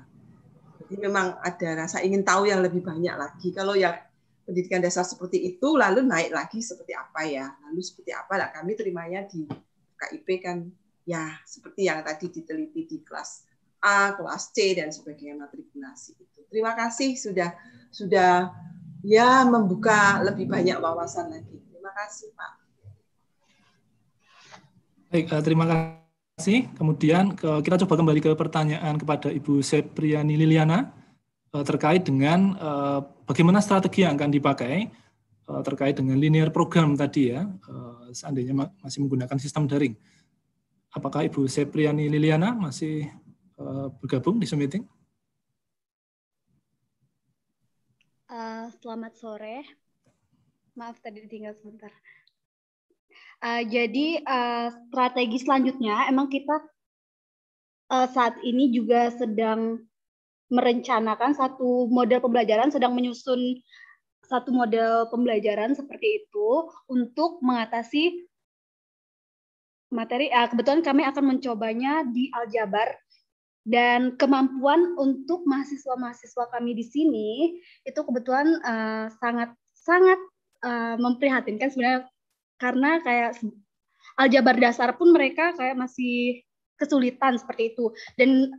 Jadi memang ada rasa ingin tahu yang lebih banyak lagi. Kalau yang pendidikan dasar seperti itu, lalu naik lagi seperti apa ya? Lalu seperti apa lah kami terimanya di KIP kan? Ya, seperti yang tadi diteliti di kelas A, kelas C dan sebagainya matrikulasi itu. Terima kasih sudah sudah ya membuka lebih banyak wawasan lagi. Terima kasih Pak. Baik, eh, terima kasih kasih. Kemudian ke, kita coba kembali ke pertanyaan kepada Ibu Sepriani Liliana uh, terkait dengan uh, bagaimana strategi yang akan dipakai uh, terkait dengan linear program tadi ya, seandainya ma masih menggunakan sistem daring. Apakah Ibu Sepriani Liliana masih bergabung di Zoom meeting? Uh, selamat sore. Maaf tadi tinggal sebentar. Eh, jadi uh, strategi selanjutnya emang kita uh, saat ini juga sedang merencanakan satu model pembelajaran, sedang menyusun satu model pembelajaran seperti itu untuk mengatasi materi. Uh, kebetulan kami akan mencobanya di Aljabar dan kemampuan untuk mahasiswa-mahasiswa kami di sini itu kebetulan uh, sangat sangat uh, memprihatinkan sebenarnya karena kayak aljabar dasar pun mereka kayak masih kesulitan seperti itu dan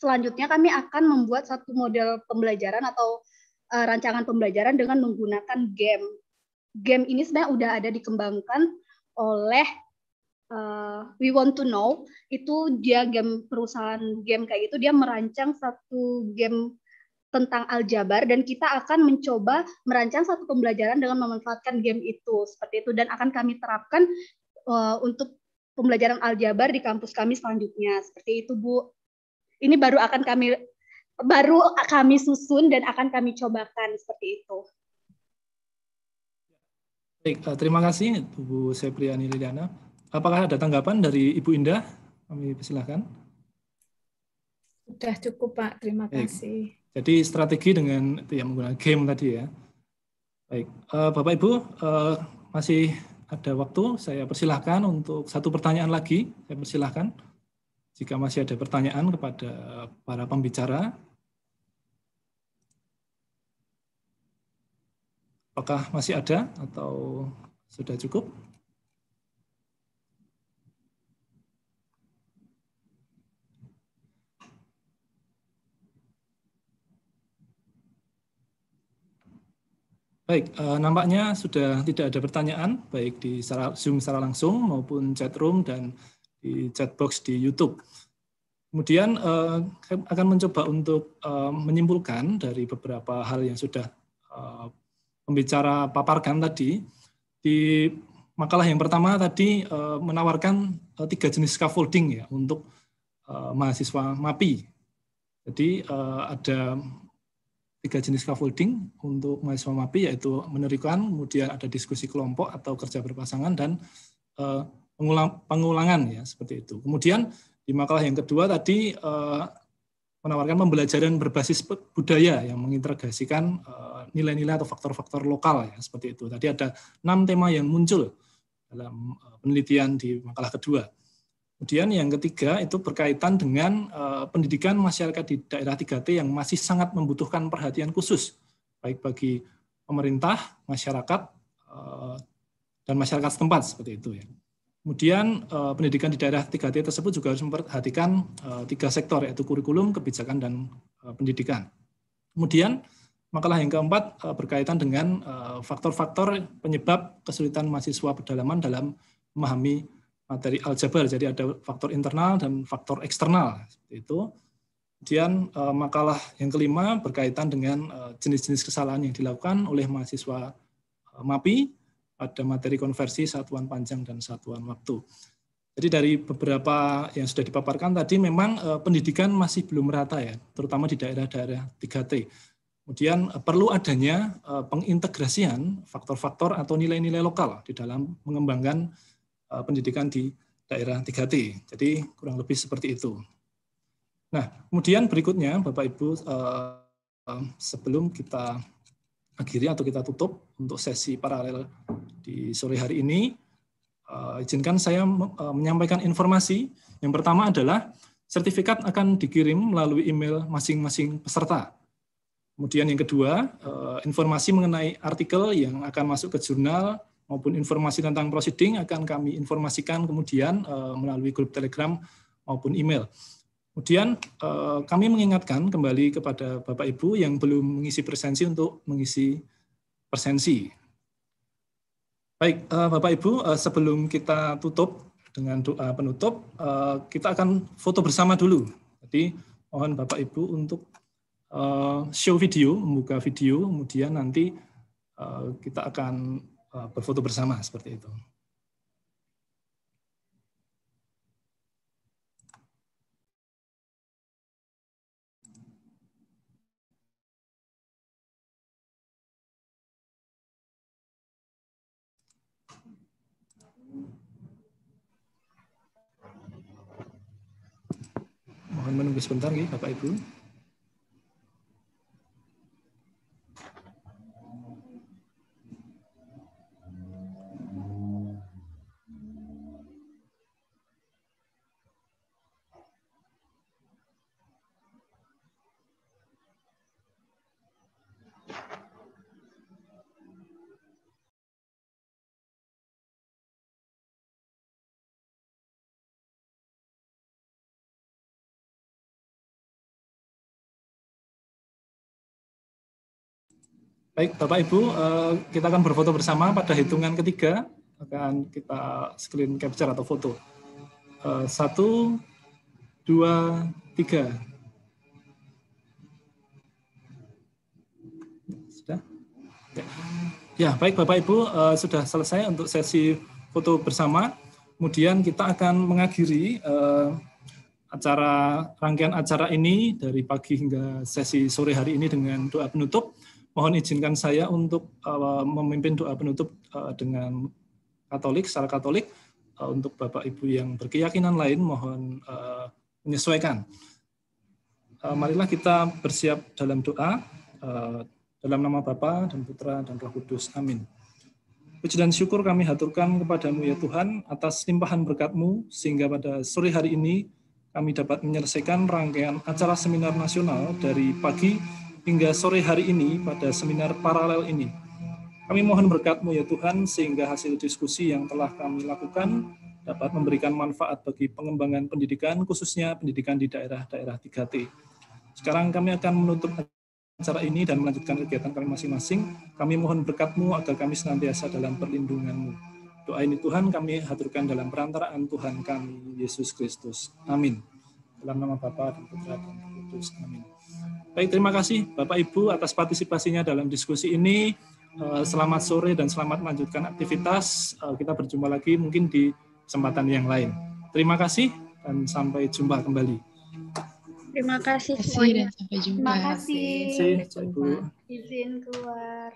selanjutnya kami akan membuat satu model pembelajaran atau uh, rancangan pembelajaran dengan menggunakan game game ini sebenarnya udah ada dikembangkan oleh uh, We Want to Know itu dia game perusahaan game kayak gitu dia merancang satu game tentang aljabar dan kita akan mencoba merancang satu pembelajaran dengan memanfaatkan game itu seperti itu dan akan kami terapkan uh, untuk pembelajaran aljabar di kampus kami selanjutnya seperti itu Bu. Ini baru akan kami baru kami susun dan akan kami cobakan seperti itu. Baik, eh, terima kasih Bu Sepriani Liliana. Apakah ada tanggapan dari Ibu Indah? Kami persilahkan. Sudah cukup Pak, terima Baik. kasih. Jadi strategi dengan yang menggunakan game tadi ya. Baik, eh, Bapak Ibu eh, masih ada waktu, saya persilahkan untuk satu pertanyaan lagi. Saya persilahkan jika masih ada pertanyaan kepada para pembicara. Apakah masih ada atau sudah cukup? Baik, uh, nampaknya sudah tidak ada pertanyaan baik di secara, Zoom secara langsung maupun chat room dan di chat box di YouTube. Kemudian uh, akan mencoba untuk uh, menyimpulkan dari beberapa hal yang sudah uh, pembicara paparkan tadi. Di makalah yang pertama tadi uh, menawarkan uh, tiga jenis scaffolding ya untuk uh, mahasiswa MAPI. Jadi uh, ada tiga jenis scaffolding untuk mahasiswa MAPI yaitu menerikan, kemudian ada diskusi kelompok atau kerja berpasangan dan eh, pengulang, pengulangan ya seperti itu. Kemudian di makalah yang kedua tadi uh, menawarkan pembelajaran berbasis budaya yang mengintegrasikan eh, nilai-nilai atau faktor-faktor lokal ya seperti itu. Tadi ada enam tema yang muncul dalam penelitian di makalah kedua. Kemudian yang ketiga itu berkaitan dengan eh, pendidikan masyarakat di daerah 3T yang masih sangat membutuhkan perhatian khusus, baik bagi pemerintah, masyarakat, eh, dan masyarakat setempat seperti itu ya. Kemudian eh, pendidikan di daerah 3T tersebut juga harus memperhatikan tiga sektor yaitu kurikulum, kebijakan, dan pendidikan. Kemudian makalah yang keempat berkaitan dengan faktor-faktor faktor -faktor penyebab kesulitan mahasiswa pedalaman dalam memahami materi aljabar. Jadi ada faktor internal dan faktor eksternal. Itu. Kemudian eh, makalah yang kelima berkaitan dengan eh, jenis-jenis kesalahan yang dilakukan oleh mahasiswa eh, MAPI pada materi konversi satuan panjang dan satuan waktu. Jadi dari beberapa yang sudah dipaparkan tadi memang pendidikan masih belum merata ya, terutama di daerah-daerah 3T. Kemudian perlu adanya pengintegrasian faktor-faktor atau nilai-nilai lokal di dalam mengembangkan Eh, pendidikan di daerah 3T. Jadi kurang lebih seperti itu. Nah, kemudian berikutnya Bapak Ibu eh, eh, sebelum kita akhiri atau kita tutup untuk sesi paralel di sore hari ini, izinkan saya menyampaikan informasi. Yang pertama adalah sertifikat akan dikirim melalui email masing-masing peserta. Kemudian yang kedua, informasi mengenai artikel yang akan masuk ke jurnal maupun informasi tentang proceeding akan kami informasikan kemudian eh, melalui grup Telegram maupun email. Kemudian eh, kami mengingatkan kembali kepada Bapak Ibu yang belum mengisi presensi untuk mengisi presensi. Baik, eh, Bapak Ibu, sebelum kita tutup dengan doa penutup, kita akan foto bersama dulu. Jadi mohon Bapak Ibu untuk show video, membuka video, kemudian nanti kita akan Eh, berfoto bersama seperti itu. Mohon menunggu sebentar, Bapak Ibu. Baik, Bapak Ibu, eh, kita akan berfoto bersama pada hitungan ketiga akan kita screen capture atau foto. Eh, satu, dua, tiga. Sudah? Ya, ya baik Bapak Ibu, eh, sudah selesai untuk sesi foto bersama. Kemudian kita akan mengakhiri acara rangkaian acara ini dari pagi hingga sesi sore hari ini dengan doa penutup mohon izinkan saya untuk uh, memimpin doa penutup uh, dengan Katolik secara Katolik uh, untuk Bapak Ibu yang berkeyakinan lain mohon uh, menyesuaikan. Uh, marilah kita bersiap dalam doa uh, dalam nama Bapa dan Putra dan Roh Kudus. Amin. Puji dan syukur kami haturkan kepadamu ya Tuhan atas limpahan berkatmu sehingga pada sore hari ini kami dapat menyelesaikan rangkaian acara seminar nasional dari pagi hingga sore hari ini pada seminar paralel ini. Kami mohon berkat-Mu ya Tuhan, sehingga hasil diskusi yang telah kami lakukan dapat memberikan manfaat bagi pengembangan pendidikan, khususnya pendidikan di daerah-daerah 3T. Sekarang kami akan menutup acara ini dan melanjutkan kegiatan kami masing-masing. Kami mohon berkat-Mu agar kami senantiasa dalam perlindungan-Mu. Doa ini Tuhan kami haturkan dalam perantaraan Tuhan kami, Yesus Kristus. Amin. Dalam nama Bapa dan Putra dan Roh Kudus. Amin. Baik, terima kasih Bapak Ibu atas partisipasinya dalam diskusi ini. Eh, selamat sore dan selamat melanjutkan aktivitas. Eh, kita berjumpa lagi mungkin di kesempatan yang lain. Terima kasih dan sampai jumpa kembali. Terima kasih semuanya. Sampai jumpa. Terima kasih. Izin keluar.